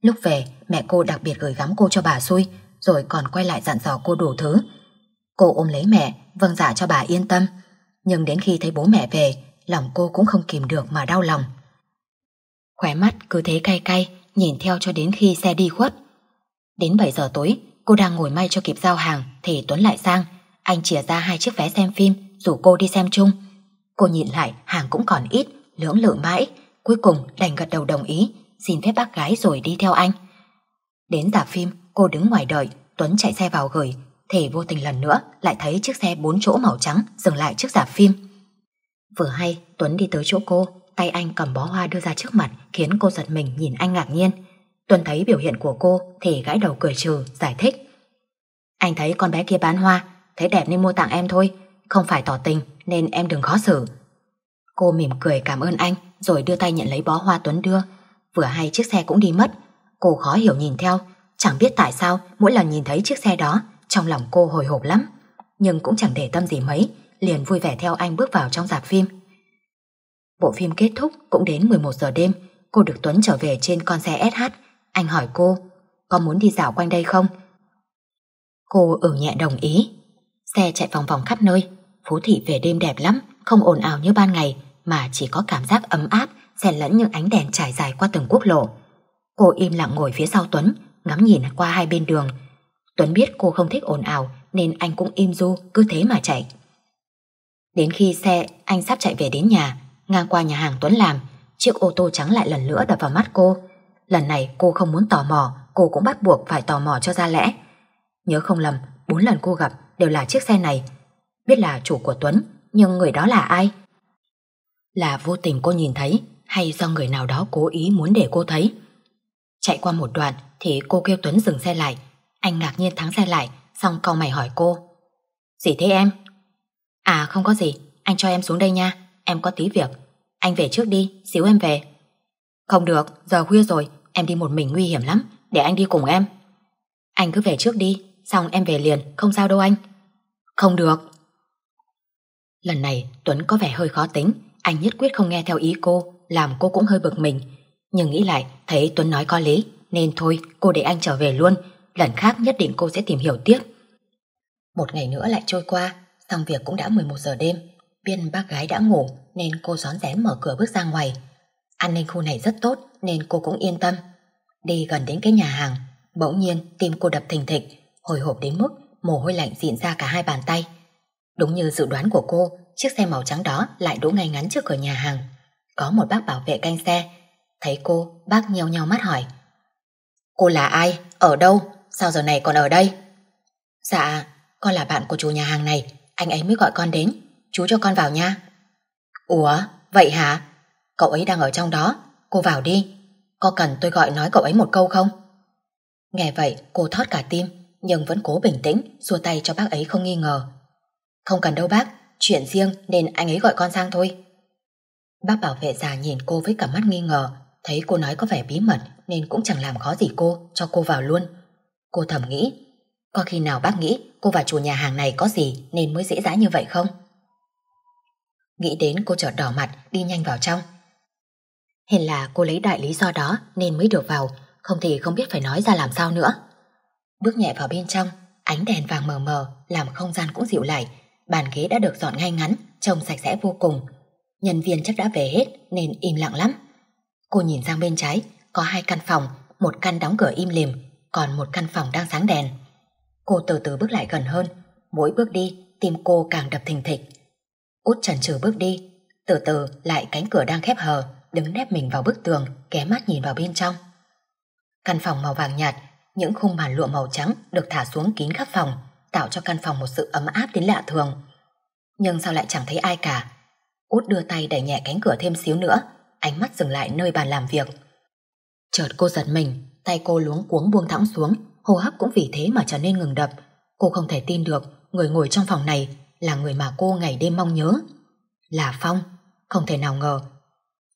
Lúc về mẹ cô đặc biệt gửi gắm cô cho bà xui Rồi còn quay lại dặn dò cô đủ thứ Cô ôm lấy mẹ, vâng giả dạ cho bà yên tâm. Nhưng đến khi thấy bố mẹ về, lòng cô cũng không kìm được mà đau lòng. Khóe mắt cứ thế cay cay, nhìn theo cho đến khi xe đi khuất. Đến 7 giờ tối, cô đang ngồi may cho kịp giao hàng thì Tuấn lại sang. Anh chia ra hai chiếc vé xem phim rủ cô đi xem chung. Cô nhìn lại hàng cũng còn ít, lưỡng lự mãi. Cuối cùng đành gật đầu đồng ý, xin phép bác gái rồi đi theo anh. Đến giả phim, cô đứng ngoài đợi, Tuấn chạy xe vào gửi thì vô tình lần nữa lại thấy chiếc xe bốn chỗ màu trắng dừng lại trước giả phim. Vừa hay, Tuấn đi tới chỗ cô, tay anh cầm bó hoa đưa ra trước mặt khiến cô giật mình nhìn anh ngạc nhiên. Tuấn thấy biểu hiện của cô thì gãi đầu cười trừ, giải thích. Anh thấy con bé kia bán hoa, thấy đẹp nên mua tặng em thôi, không phải tỏ tình nên em đừng khó xử. Cô mỉm cười cảm ơn anh rồi đưa tay nhận lấy bó hoa Tuấn đưa. Vừa hay chiếc xe cũng đi mất, cô khó hiểu nhìn theo, chẳng biết tại sao mỗi lần nhìn thấy chiếc xe đó trong lòng cô hồi hộp lắm, nhưng cũng chẳng để tâm gì mấy, liền vui vẻ theo anh bước vào trong dạp phim. Bộ phim kết thúc cũng đến 11 giờ đêm, cô được Tuấn trở về trên con xe SH. Anh hỏi cô, có muốn đi dạo quanh đây không? Cô ở ừ nhẹ đồng ý. Xe chạy vòng vòng khắp nơi, phố thị về đêm đẹp lắm, không ồn ào như ban ngày, mà chỉ có cảm giác ấm áp, xen lẫn những ánh đèn trải dài qua từng quốc lộ. Cô im lặng ngồi phía sau Tuấn, ngắm nhìn qua hai bên đường, Tuấn biết cô không thích ồn ào nên anh cũng im du cứ thế mà chạy. Đến khi xe anh sắp chạy về đến nhà, ngang qua nhà hàng Tuấn làm, chiếc ô tô trắng lại lần nữa đập vào mắt cô. Lần này cô không muốn tò mò, cô cũng bắt buộc phải tò mò cho ra lẽ. Nhớ không lầm, bốn lần cô gặp đều là chiếc xe này. Biết là chủ của Tuấn, nhưng người đó là ai? Là vô tình cô nhìn thấy hay do người nào đó cố ý muốn để cô thấy? Chạy qua một đoạn thì cô kêu Tuấn dừng xe lại anh ngạc nhiên thắng xe lại, xong cau mày hỏi cô. Gì thế em? À không có gì, anh cho em xuống đây nha, em có tí việc. Anh về trước đi, xíu em về. Không được, giờ khuya rồi, em đi một mình nguy hiểm lắm, để anh đi cùng em. Anh cứ về trước đi, xong em về liền, không sao đâu anh. Không được. Lần này Tuấn có vẻ hơi khó tính, anh nhất quyết không nghe theo ý cô, làm cô cũng hơi bực mình. Nhưng nghĩ lại, thấy Tuấn nói có lý, nên thôi cô để anh trở về luôn, lần khác nhất định cô sẽ tìm hiểu tiếp. Một ngày nữa lại trôi qua, xong việc cũng đã 11 giờ đêm. Biên bác gái đã ngủ nên cô rón rén mở cửa bước ra ngoài. An ninh khu này rất tốt nên cô cũng yên tâm. Đi gần đến cái nhà hàng, bỗng nhiên tim cô đập thình thịch, hồi hộp đến mức mồ hôi lạnh diện ra cả hai bàn tay. Đúng như dự đoán của cô, chiếc xe màu trắng đó lại đỗ ngay ngắn trước cửa nhà hàng. Có một bác bảo vệ canh xe. Thấy cô, bác nheo nheo mắt hỏi. Cô là ai? Ở đâu? Sao giờ này còn ở đây? Dạ, con là bạn của chú nhà hàng này, anh ấy mới gọi con đến. Chú cho con vào nha. Ủa, vậy hả? Cậu ấy đang ở trong đó, cô vào đi. Có cần tôi gọi nói cậu ấy một câu không? Nghe vậy, cô thót cả tim, nhưng vẫn cố bình tĩnh, xua tay cho bác ấy không nghi ngờ. Không cần đâu bác, chuyện riêng nên anh ấy gọi con sang thôi. Bác bảo vệ già nhìn cô với cả mắt nghi ngờ, thấy cô nói có vẻ bí mật nên cũng chẳng làm khó gì cô, cho cô vào luôn. Cô thầm nghĩ, có khi nào bác nghĩ cô và chủ nhà hàng này có gì nên mới dễ dãi như vậy không? Nghĩ đến cô chợt đỏ mặt đi nhanh vào trong. Hình là cô lấy đại lý do đó nên mới được vào, không thì không biết phải nói ra làm sao nữa. Bước nhẹ vào bên trong, ánh đèn vàng mờ mờ làm không gian cũng dịu lại, bàn ghế đã được dọn ngay ngắn, trông sạch sẽ vô cùng. Nhân viên chắc đã về hết nên im lặng lắm. Cô nhìn sang bên trái, có hai căn phòng, một căn đóng cửa im lìm, còn một căn phòng đang sáng đèn. Cô từ từ bước lại gần hơn, mỗi bước đi tim cô càng đập thình thịch. Út chần chừ bước đi, từ từ lại cánh cửa đang khép hờ, đứng nép mình vào bức tường, ké mắt nhìn vào bên trong. Căn phòng màu vàng nhạt, những khung màn lụa màu trắng được thả xuống kín khắp phòng, tạo cho căn phòng một sự ấm áp đến lạ thường. Nhưng sao lại chẳng thấy ai cả? Út đưa tay đẩy nhẹ cánh cửa thêm xíu nữa, ánh mắt dừng lại nơi bàn làm việc. Chợt cô giật mình, tay cô luống cuống buông thõng xuống, hô hấp cũng vì thế mà trở nên ngừng đập. Cô không thể tin được người ngồi trong phòng này là người mà cô ngày đêm mong nhớ. Là Phong, không thể nào ngờ.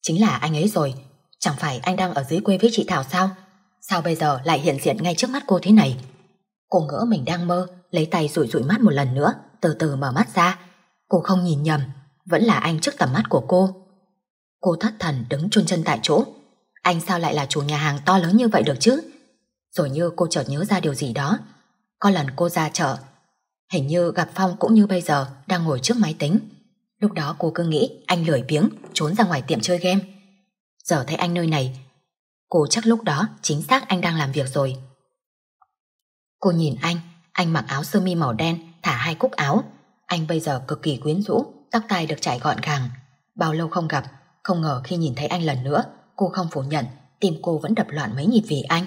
Chính là anh ấy rồi, chẳng phải anh đang ở dưới quê với chị Thảo sao? Sao bây giờ lại hiện diện ngay trước mắt cô thế này? Cô ngỡ mình đang mơ, lấy tay rủi rủi mắt một lần nữa, từ từ mở mắt ra. Cô không nhìn nhầm, vẫn là anh trước tầm mắt của cô. Cô thất thần đứng chôn chân tại chỗ, anh sao lại là chủ nhà hàng to lớn như vậy được chứ? Rồi như cô chợt nhớ ra điều gì đó. Có lần cô ra chợ, hình như gặp Phong cũng như bây giờ đang ngồi trước máy tính. Lúc đó cô cứ nghĩ anh lười biếng, trốn ra ngoài tiệm chơi game. Giờ thấy anh nơi này, cô chắc lúc đó chính xác anh đang làm việc rồi. Cô nhìn anh, anh mặc áo sơ mi màu đen, thả hai cúc áo. Anh bây giờ cực kỳ quyến rũ, tóc tai được chải gọn gàng. Bao lâu không gặp, không ngờ khi nhìn thấy anh lần nữa, cô không phủ nhận tim cô vẫn đập loạn mấy nhịp vì anh.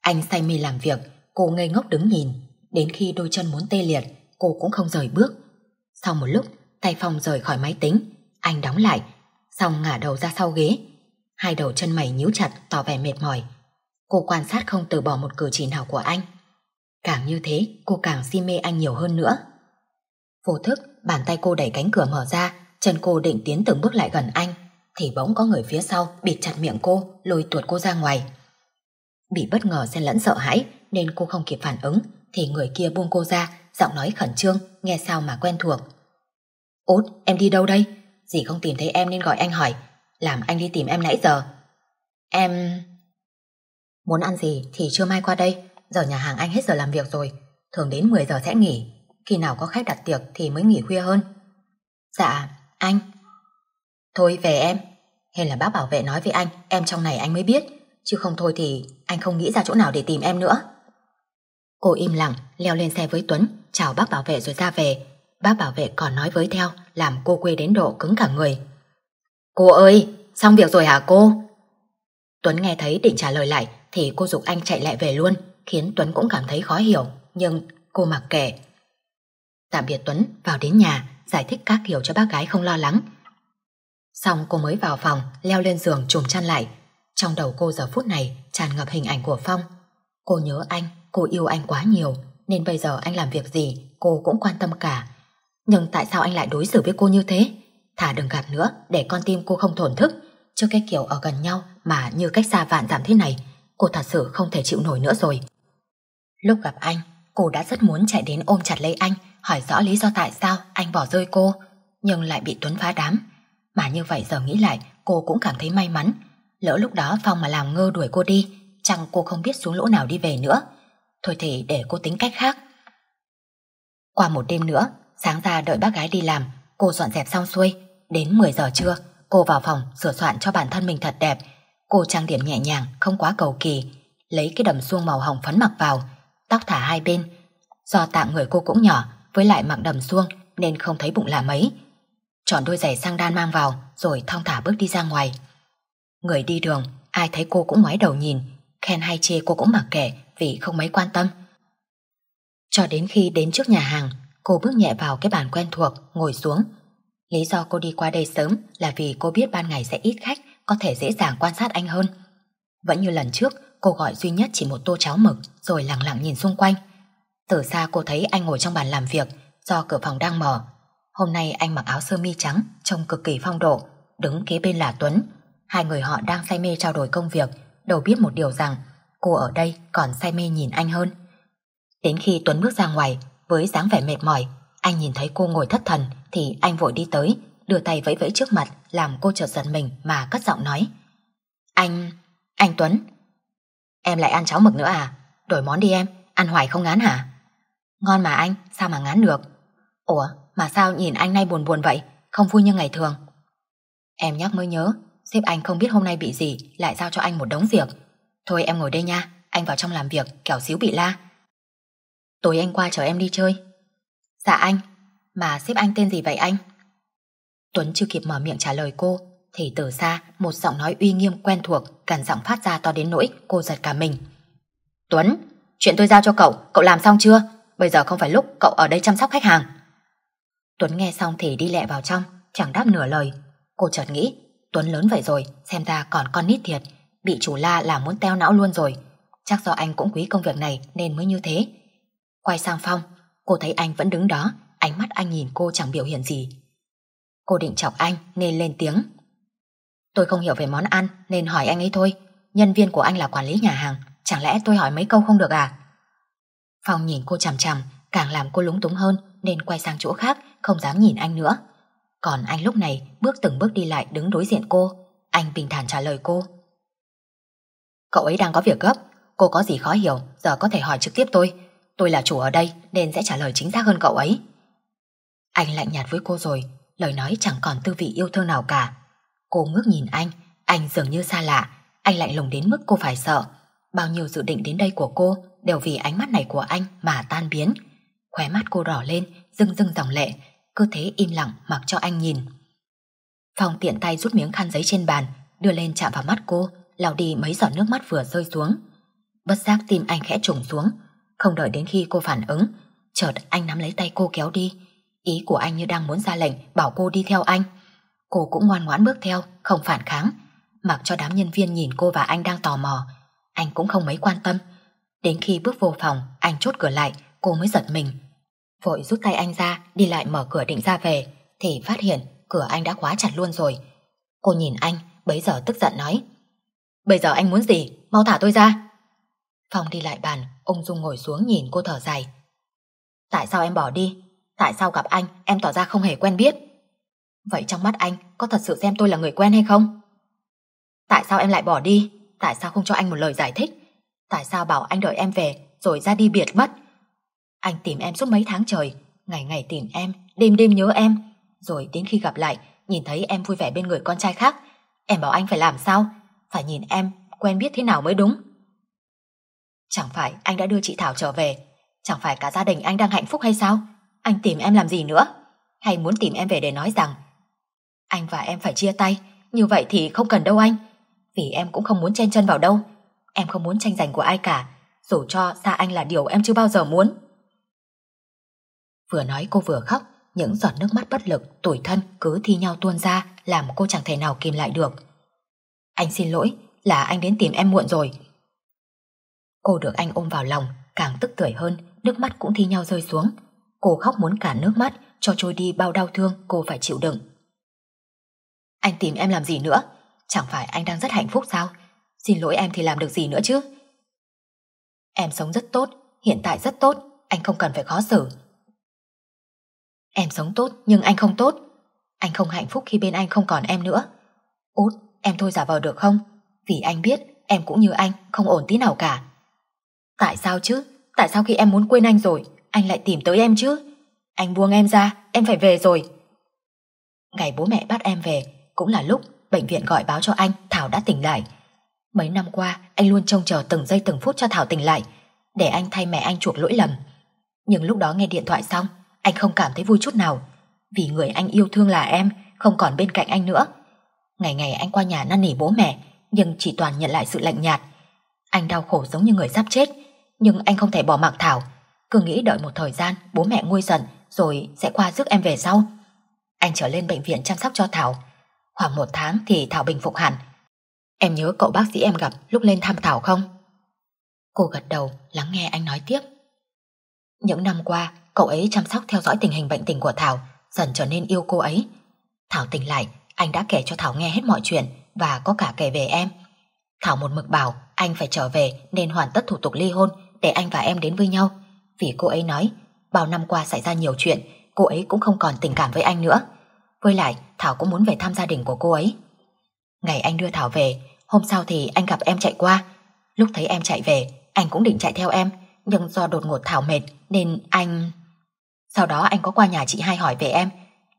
Anh say mê làm việc, cô ngây ngốc đứng nhìn, đến khi đôi chân muốn tê liệt, cô cũng không rời bước. Sau một lúc, tay Phong rời khỏi máy tính, anh đóng lại, xong ngả đầu ra sau ghế. Hai đầu chân mày nhíu chặt tỏ vẻ mệt mỏi. Cô quan sát không từ bỏ một cử chỉ nào của anh. Càng như thế, cô càng si mê anh nhiều hơn nữa. Vô thức, bàn tay cô đẩy cánh cửa mở ra, chân cô định tiến từng bước lại gần anh thì bỗng có người phía sau bịt chặt miệng cô, lôi tuột cô ra ngoài. Bị bất ngờ xen lẫn sợ hãi nên cô không kịp phản ứng thì người kia buông cô ra, giọng nói khẩn trương, nghe sao mà quen thuộc. Út, em đi đâu đây? Dì không tìm thấy em nên gọi anh hỏi, làm anh đi tìm em nãy giờ. Em... Muốn ăn gì thì trưa mai qua đây, giờ nhà hàng anh hết giờ làm việc rồi, thường đến 10 giờ sẽ nghỉ, khi nào có khách đặt tiệc thì mới nghỉ khuya hơn. Dạ, anh... Thôi về em. Hay là bác bảo vệ nói với anh, em trong này anh mới biết. Chứ không thôi thì anh không nghĩ ra chỗ nào để tìm em nữa. Cô im lặng, leo lên xe với Tuấn, chào bác bảo vệ rồi ra về. Bác bảo vệ còn nói với theo, làm cô quê đến độ cứng cả người. Cô ơi, xong việc rồi hả cô? Tuấn nghe thấy định trả lời lại, thì cô dục anh chạy lại về luôn, khiến Tuấn cũng cảm thấy khó hiểu, nhưng cô mặc kệ. Tạm biệt Tuấn, vào đến nhà, giải thích các kiểu cho bác gái không lo lắng, Xong cô mới vào phòng, leo lên giường trùm chăn lại. Trong đầu cô giờ phút này tràn ngập hình ảnh của Phong. Cô nhớ anh, cô yêu anh quá nhiều, nên bây giờ anh làm việc gì cô cũng quan tâm cả. Nhưng tại sao anh lại đối xử với cô như thế? Thả đừng gặp nữa để con tim cô không thổn thức. cho cái kiểu ở gần nhau mà như cách xa vạn giảm thế này, cô thật sự không thể chịu nổi nữa rồi. Lúc gặp anh, cô đã rất muốn chạy đến ôm chặt lấy anh, hỏi rõ lý do tại sao anh bỏ rơi cô, nhưng lại bị Tuấn phá đám mà như vậy giờ nghĩ lại cô cũng cảm thấy may mắn. Lỡ lúc đó Phong mà làm ngơ đuổi cô đi, chẳng cô không biết xuống lỗ nào đi về nữa. Thôi thì để cô tính cách khác. Qua một đêm nữa, sáng ra đợi bác gái đi làm, cô dọn dẹp xong xuôi. Đến 10 giờ trưa, cô vào phòng sửa soạn cho bản thân mình thật đẹp. Cô trang điểm nhẹ nhàng, không quá cầu kỳ. Lấy cái đầm suông màu hồng phấn mặc vào, tóc thả hai bên. Do tạng người cô cũng nhỏ, với lại mặc đầm suông nên không thấy bụng là mấy chọn đôi giày sang đan mang vào rồi thong thả bước đi ra ngoài. Người đi đường, ai thấy cô cũng ngoái đầu nhìn, khen hay chê cô cũng mặc kệ vì không mấy quan tâm. Cho đến khi đến trước nhà hàng, cô bước nhẹ vào cái bàn quen thuộc, ngồi xuống. Lý do cô đi qua đây sớm là vì cô biết ban ngày sẽ ít khách, có thể dễ dàng quan sát anh hơn. Vẫn như lần trước, cô gọi duy nhất chỉ một tô cháo mực rồi lặng lặng nhìn xung quanh. Từ xa cô thấy anh ngồi trong bàn làm việc, do cửa phòng đang mở Hôm nay anh mặc áo sơ mi trắng, trông cực kỳ phong độ, đứng kế bên là Tuấn. Hai người họ đang say mê trao đổi công việc, đầu biết một điều rằng cô ở đây còn say mê nhìn anh hơn. Đến khi Tuấn bước ra ngoài, với dáng vẻ mệt mỏi, anh nhìn thấy cô ngồi thất thần thì anh vội đi tới, đưa tay vẫy vẫy trước mặt làm cô chợt giận mình mà cất giọng nói. Anh... anh Tuấn... Em lại ăn cháo mực nữa à? Đổi món đi em, ăn hoài không ngán hả? Ngon mà anh, sao mà ngán được? Ủa, mà sao nhìn anh nay buồn buồn vậy Không vui như ngày thường Em nhắc mới nhớ Sếp anh không biết hôm nay bị gì Lại giao cho anh một đống việc Thôi em ngồi đây nha Anh vào trong làm việc kẻo xíu bị la Tối anh qua chở em đi chơi Dạ anh Mà sếp anh tên gì vậy anh Tuấn chưa kịp mở miệng trả lời cô Thì từ xa một giọng nói uy nghiêm quen thuộc Cản giọng phát ra to đến nỗi cô giật cả mình Tuấn Chuyện tôi giao cho cậu, cậu làm xong chưa? Bây giờ không phải lúc cậu ở đây chăm sóc khách hàng Tuấn nghe xong thì đi lẹ vào trong, chẳng đáp nửa lời. Cô chợt nghĩ, Tuấn lớn vậy rồi, xem ra còn con nít thiệt, bị chủ la là muốn teo não luôn rồi. Chắc do anh cũng quý công việc này nên mới như thế. Quay sang Phong, cô thấy anh vẫn đứng đó, ánh mắt anh nhìn cô chẳng biểu hiện gì. Cô định chọc anh nên lên tiếng. Tôi không hiểu về món ăn nên hỏi anh ấy thôi. Nhân viên của anh là quản lý nhà hàng, chẳng lẽ tôi hỏi mấy câu không được à? Phong nhìn cô chằm chằm, càng làm cô lúng túng hơn nên quay sang chỗ khác không dám nhìn anh nữa. Còn anh lúc này bước từng bước đi lại đứng đối diện cô. Anh bình thản trả lời cô. Cậu ấy đang có việc gấp. Cô có gì khó hiểu, giờ có thể hỏi trực tiếp tôi. Tôi là chủ ở đây nên sẽ trả lời chính xác hơn cậu ấy. Anh lạnh nhạt với cô rồi, lời nói chẳng còn tư vị yêu thương nào cả. Cô ngước nhìn anh, anh dường như xa lạ, anh lạnh lùng đến mức cô phải sợ. Bao nhiêu dự định đến đây của cô đều vì ánh mắt này của anh mà tan biến. Khóe mắt cô đỏ lên, rưng rưng dòng lệ, cứ thế im lặng mặc cho anh nhìn. Phong tiện tay rút miếng khăn giấy trên bàn, đưa lên chạm vào mắt cô, lau đi mấy giọt nước mắt vừa rơi xuống. Bất giác tim anh khẽ trùng xuống, không đợi đến khi cô phản ứng, chợt anh nắm lấy tay cô kéo đi. Ý của anh như đang muốn ra lệnh bảo cô đi theo anh. Cô cũng ngoan ngoãn bước theo, không phản kháng. Mặc cho đám nhân viên nhìn cô và anh đang tò mò, anh cũng không mấy quan tâm. Đến khi bước vô phòng, anh chốt cửa lại, cô mới giật mình, vội rút tay anh ra, đi lại mở cửa định ra về, thì phát hiện cửa anh đã khóa chặt luôn rồi. Cô nhìn anh, bấy giờ tức giận nói. Bây giờ anh muốn gì? Mau thả tôi ra. Phong đi lại bàn, ông Dung ngồi xuống nhìn cô thở dài. Tại sao em bỏ đi? Tại sao gặp anh em tỏ ra không hề quen biết? Vậy trong mắt anh có thật sự xem tôi là người quen hay không? Tại sao em lại bỏ đi? Tại sao không cho anh một lời giải thích? Tại sao bảo anh đợi em về rồi ra đi biệt mất? Anh tìm em suốt mấy tháng trời, ngày ngày tìm em, đêm đêm nhớ em. Rồi đến khi gặp lại, nhìn thấy em vui vẻ bên người con trai khác. Em bảo anh phải làm sao? Phải nhìn em, quen biết thế nào mới đúng. Chẳng phải anh đã đưa chị Thảo trở về, chẳng phải cả gia đình anh đang hạnh phúc hay sao? Anh tìm em làm gì nữa? Hay muốn tìm em về để nói rằng anh và em phải chia tay, như vậy thì không cần đâu anh. Vì em cũng không muốn chen chân vào đâu. Em không muốn tranh giành của ai cả, dù cho xa anh là điều em chưa bao giờ muốn. Vừa nói cô vừa khóc, những giọt nước mắt bất lực, tủi thân cứ thi nhau tuôn ra làm cô chẳng thể nào kìm lại được. Anh xin lỗi, là anh đến tìm em muộn rồi. Cô được anh ôm vào lòng, càng tức tưởi hơn, nước mắt cũng thi nhau rơi xuống. Cô khóc muốn cả nước mắt, cho trôi đi bao đau thương cô phải chịu đựng. Anh tìm em làm gì nữa? Chẳng phải anh đang rất hạnh phúc sao? Xin lỗi em thì làm được gì nữa chứ? Em sống rất tốt, hiện tại rất tốt, anh không cần phải khó xử, Em sống tốt nhưng anh không tốt. Anh không hạnh phúc khi bên anh không còn em nữa. Út, em thôi giả vờ được không? Vì anh biết em cũng như anh, không ổn tí nào cả. Tại sao chứ? Tại sao khi em muốn quên anh rồi, anh lại tìm tới em chứ? Anh buông em ra, em phải về rồi. Ngày bố mẹ bắt em về, cũng là lúc bệnh viện gọi báo cho anh Thảo đã tỉnh lại. Mấy năm qua, anh luôn trông chờ từng giây từng phút cho Thảo tỉnh lại, để anh thay mẹ anh chuộc lỗi lầm. Nhưng lúc đó nghe điện thoại xong, anh không cảm thấy vui chút nào. Vì người anh yêu thương là em, không còn bên cạnh anh nữa. Ngày ngày anh qua nhà năn nỉ bố mẹ, nhưng chỉ toàn nhận lại sự lạnh nhạt. Anh đau khổ giống như người sắp chết, nhưng anh không thể bỏ mặc Thảo. Cứ nghĩ đợi một thời gian bố mẹ nguôi giận rồi sẽ qua giúp em về sau. Anh trở lên bệnh viện chăm sóc cho Thảo. Khoảng một tháng thì Thảo bình phục hẳn. Em nhớ cậu bác sĩ em gặp lúc lên thăm Thảo không? Cô gật đầu lắng nghe anh nói tiếp. Những năm qua cậu ấy chăm sóc theo dõi tình hình bệnh tình của Thảo, dần trở nên yêu cô ấy. Thảo tỉnh lại, anh đã kể cho Thảo nghe hết mọi chuyện và có cả kể về em. Thảo một mực bảo anh phải trở về nên hoàn tất thủ tục ly hôn để anh và em đến với nhau. Vì cô ấy nói, bao năm qua xảy ra nhiều chuyện, cô ấy cũng không còn tình cảm với anh nữa. Với lại, Thảo cũng muốn về thăm gia đình của cô ấy. Ngày anh đưa Thảo về, hôm sau thì anh gặp em chạy qua. Lúc thấy em chạy về, anh cũng định chạy theo em, nhưng do đột ngột Thảo mệt nên anh... Sau đó anh có qua nhà chị hai hỏi về em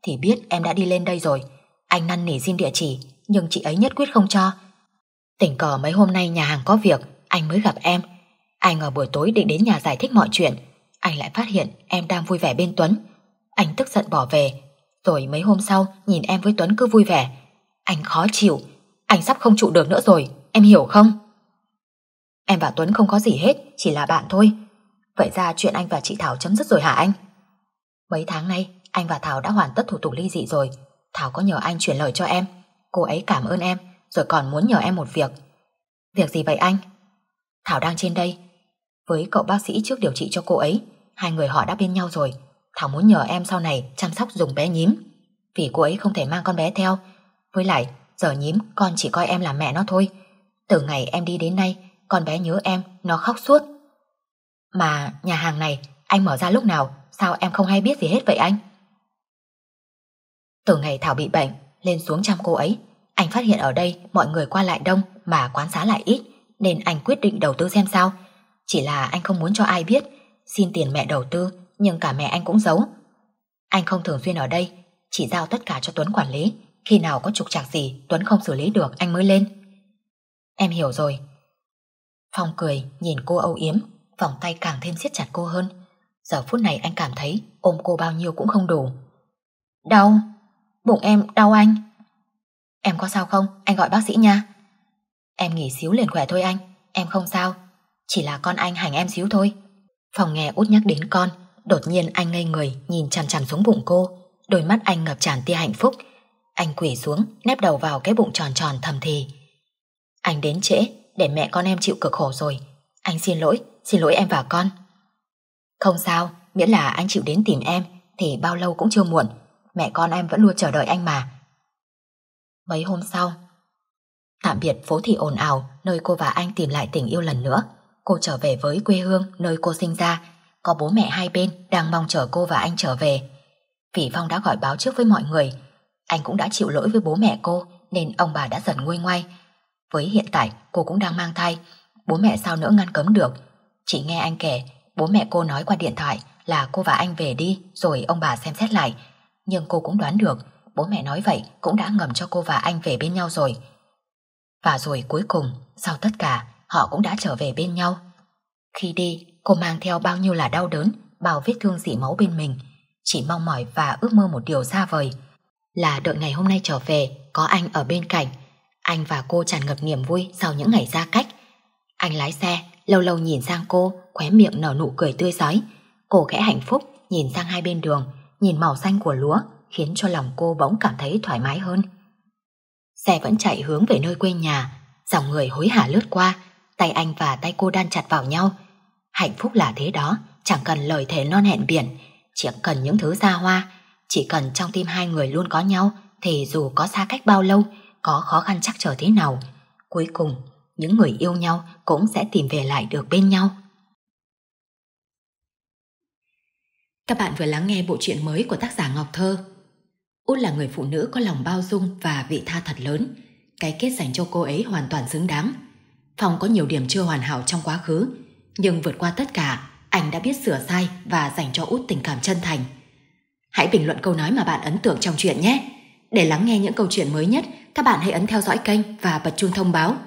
Thì biết em đã đi lên đây rồi Anh năn nỉ xin địa chỉ Nhưng chị ấy nhất quyết không cho Tỉnh cờ mấy hôm nay nhà hàng có việc Anh mới gặp em Anh ở buổi tối định đến nhà giải thích mọi chuyện Anh lại phát hiện em đang vui vẻ bên Tuấn Anh tức giận bỏ về Rồi mấy hôm sau nhìn em với Tuấn cứ vui vẻ Anh khó chịu Anh sắp không trụ được nữa rồi Em hiểu không? Em và Tuấn không có gì hết, chỉ là bạn thôi. Vậy ra chuyện anh và chị Thảo chấm dứt rồi hả anh? Mấy tháng nay, anh và Thảo đã hoàn tất thủ tục ly dị rồi. Thảo có nhờ anh chuyển lời cho em. Cô ấy cảm ơn em, rồi còn muốn nhờ em một việc. Việc gì vậy anh? Thảo đang trên đây. Với cậu bác sĩ trước điều trị cho cô ấy, hai người họ đã bên nhau rồi. Thảo muốn nhờ em sau này chăm sóc dùng bé nhím. Vì cô ấy không thể mang con bé theo. Với lại, giờ nhím con chỉ coi em là mẹ nó thôi. Từ ngày em đi đến nay, con bé nhớ em, nó khóc suốt. Mà nhà hàng này anh mở ra lúc nào, sao em không hay biết gì hết vậy anh? Từ ngày Thảo bị bệnh, lên xuống chăm cô ấy, anh phát hiện ở đây mọi người qua lại đông mà quán xá lại ít, nên anh quyết định đầu tư xem sao. Chỉ là anh không muốn cho ai biết, xin tiền mẹ đầu tư, nhưng cả mẹ anh cũng giấu. Anh không thường xuyên ở đây, chỉ giao tất cả cho Tuấn quản lý. Khi nào có trục trặc gì Tuấn không xử lý được anh mới lên. Em hiểu rồi. Phong cười nhìn cô âu yếm, vòng tay càng thêm siết chặt cô hơn. Giờ phút này anh cảm thấy ôm cô bao nhiêu cũng không đủ. Đau, bụng em đau anh. Em có sao không, anh gọi bác sĩ nha. Em nghỉ xíu liền khỏe thôi anh, em không sao. Chỉ là con anh hành em xíu thôi. Phòng nghe út nhắc đến con, đột nhiên anh ngây người nhìn chằm chằm xuống bụng cô. Đôi mắt anh ngập tràn tia hạnh phúc. Anh quỷ xuống, nép đầu vào cái bụng tròn tròn thầm thì. Anh đến trễ, để mẹ con em chịu cực khổ rồi. Anh xin lỗi, xin lỗi em và con. Không sao, miễn là anh chịu đến tìm em thì bao lâu cũng chưa muộn. Mẹ con em vẫn luôn chờ đợi anh mà. Mấy hôm sau, tạm biệt phố thị ồn ào nơi cô và anh tìm lại tình yêu lần nữa. Cô trở về với quê hương nơi cô sinh ra. Có bố mẹ hai bên đang mong chờ cô và anh trở về. vị Phong đã gọi báo trước với mọi người. Anh cũng đã chịu lỗi với bố mẹ cô nên ông bà đã dần nguôi ngoai. Với hiện tại cô cũng đang mang thai. Bố mẹ sao nữa ngăn cấm được. Chỉ nghe anh kể Bố mẹ cô nói qua điện thoại là cô và anh về đi rồi ông bà xem xét lại. Nhưng cô cũng đoán được, bố mẹ nói vậy cũng đã ngầm cho cô và anh về bên nhau rồi. Và rồi cuối cùng, sau tất cả, họ cũng đã trở về bên nhau. Khi đi, cô mang theo bao nhiêu là đau đớn, bao vết thương dị máu bên mình. Chỉ mong mỏi và ước mơ một điều xa vời. Là đợi ngày hôm nay trở về, có anh ở bên cạnh. Anh và cô tràn ngập niềm vui sau những ngày xa cách. Anh lái xe, lâu lâu nhìn sang cô, khóe miệng nở nụ cười tươi giói. Cô khẽ hạnh phúc, nhìn sang hai bên đường, nhìn màu xanh của lúa, khiến cho lòng cô bỗng cảm thấy thoải mái hơn. Xe vẫn chạy hướng về nơi quê nhà, dòng người hối hả lướt qua, tay anh và tay cô đan chặt vào nhau. Hạnh phúc là thế đó, chẳng cần lời thề non hẹn biển, chỉ cần những thứ xa hoa, chỉ cần trong tim hai người luôn có nhau, thì dù có xa cách bao lâu, có khó khăn chắc trở thế nào, cuối cùng những người yêu nhau cũng sẽ tìm về lại được bên nhau. Các bạn vừa lắng nghe bộ truyện mới của tác giả Ngọc Thơ. Út là người phụ nữ có lòng bao dung và vị tha thật lớn. Cái kết dành cho cô ấy hoàn toàn xứng đáng. Phòng có nhiều điểm chưa hoàn hảo trong quá khứ, nhưng vượt qua tất cả, anh đã biết sửa sai và dành cho Út tình cảm chân thành. Hãy bình luận câu nói mà bạn ấn tượng trong chuyện nhé. Để lắng nghe những câu chuyện mới nhất, các bạn hãy ấn theo dõi kênh và bật chuông thông báo –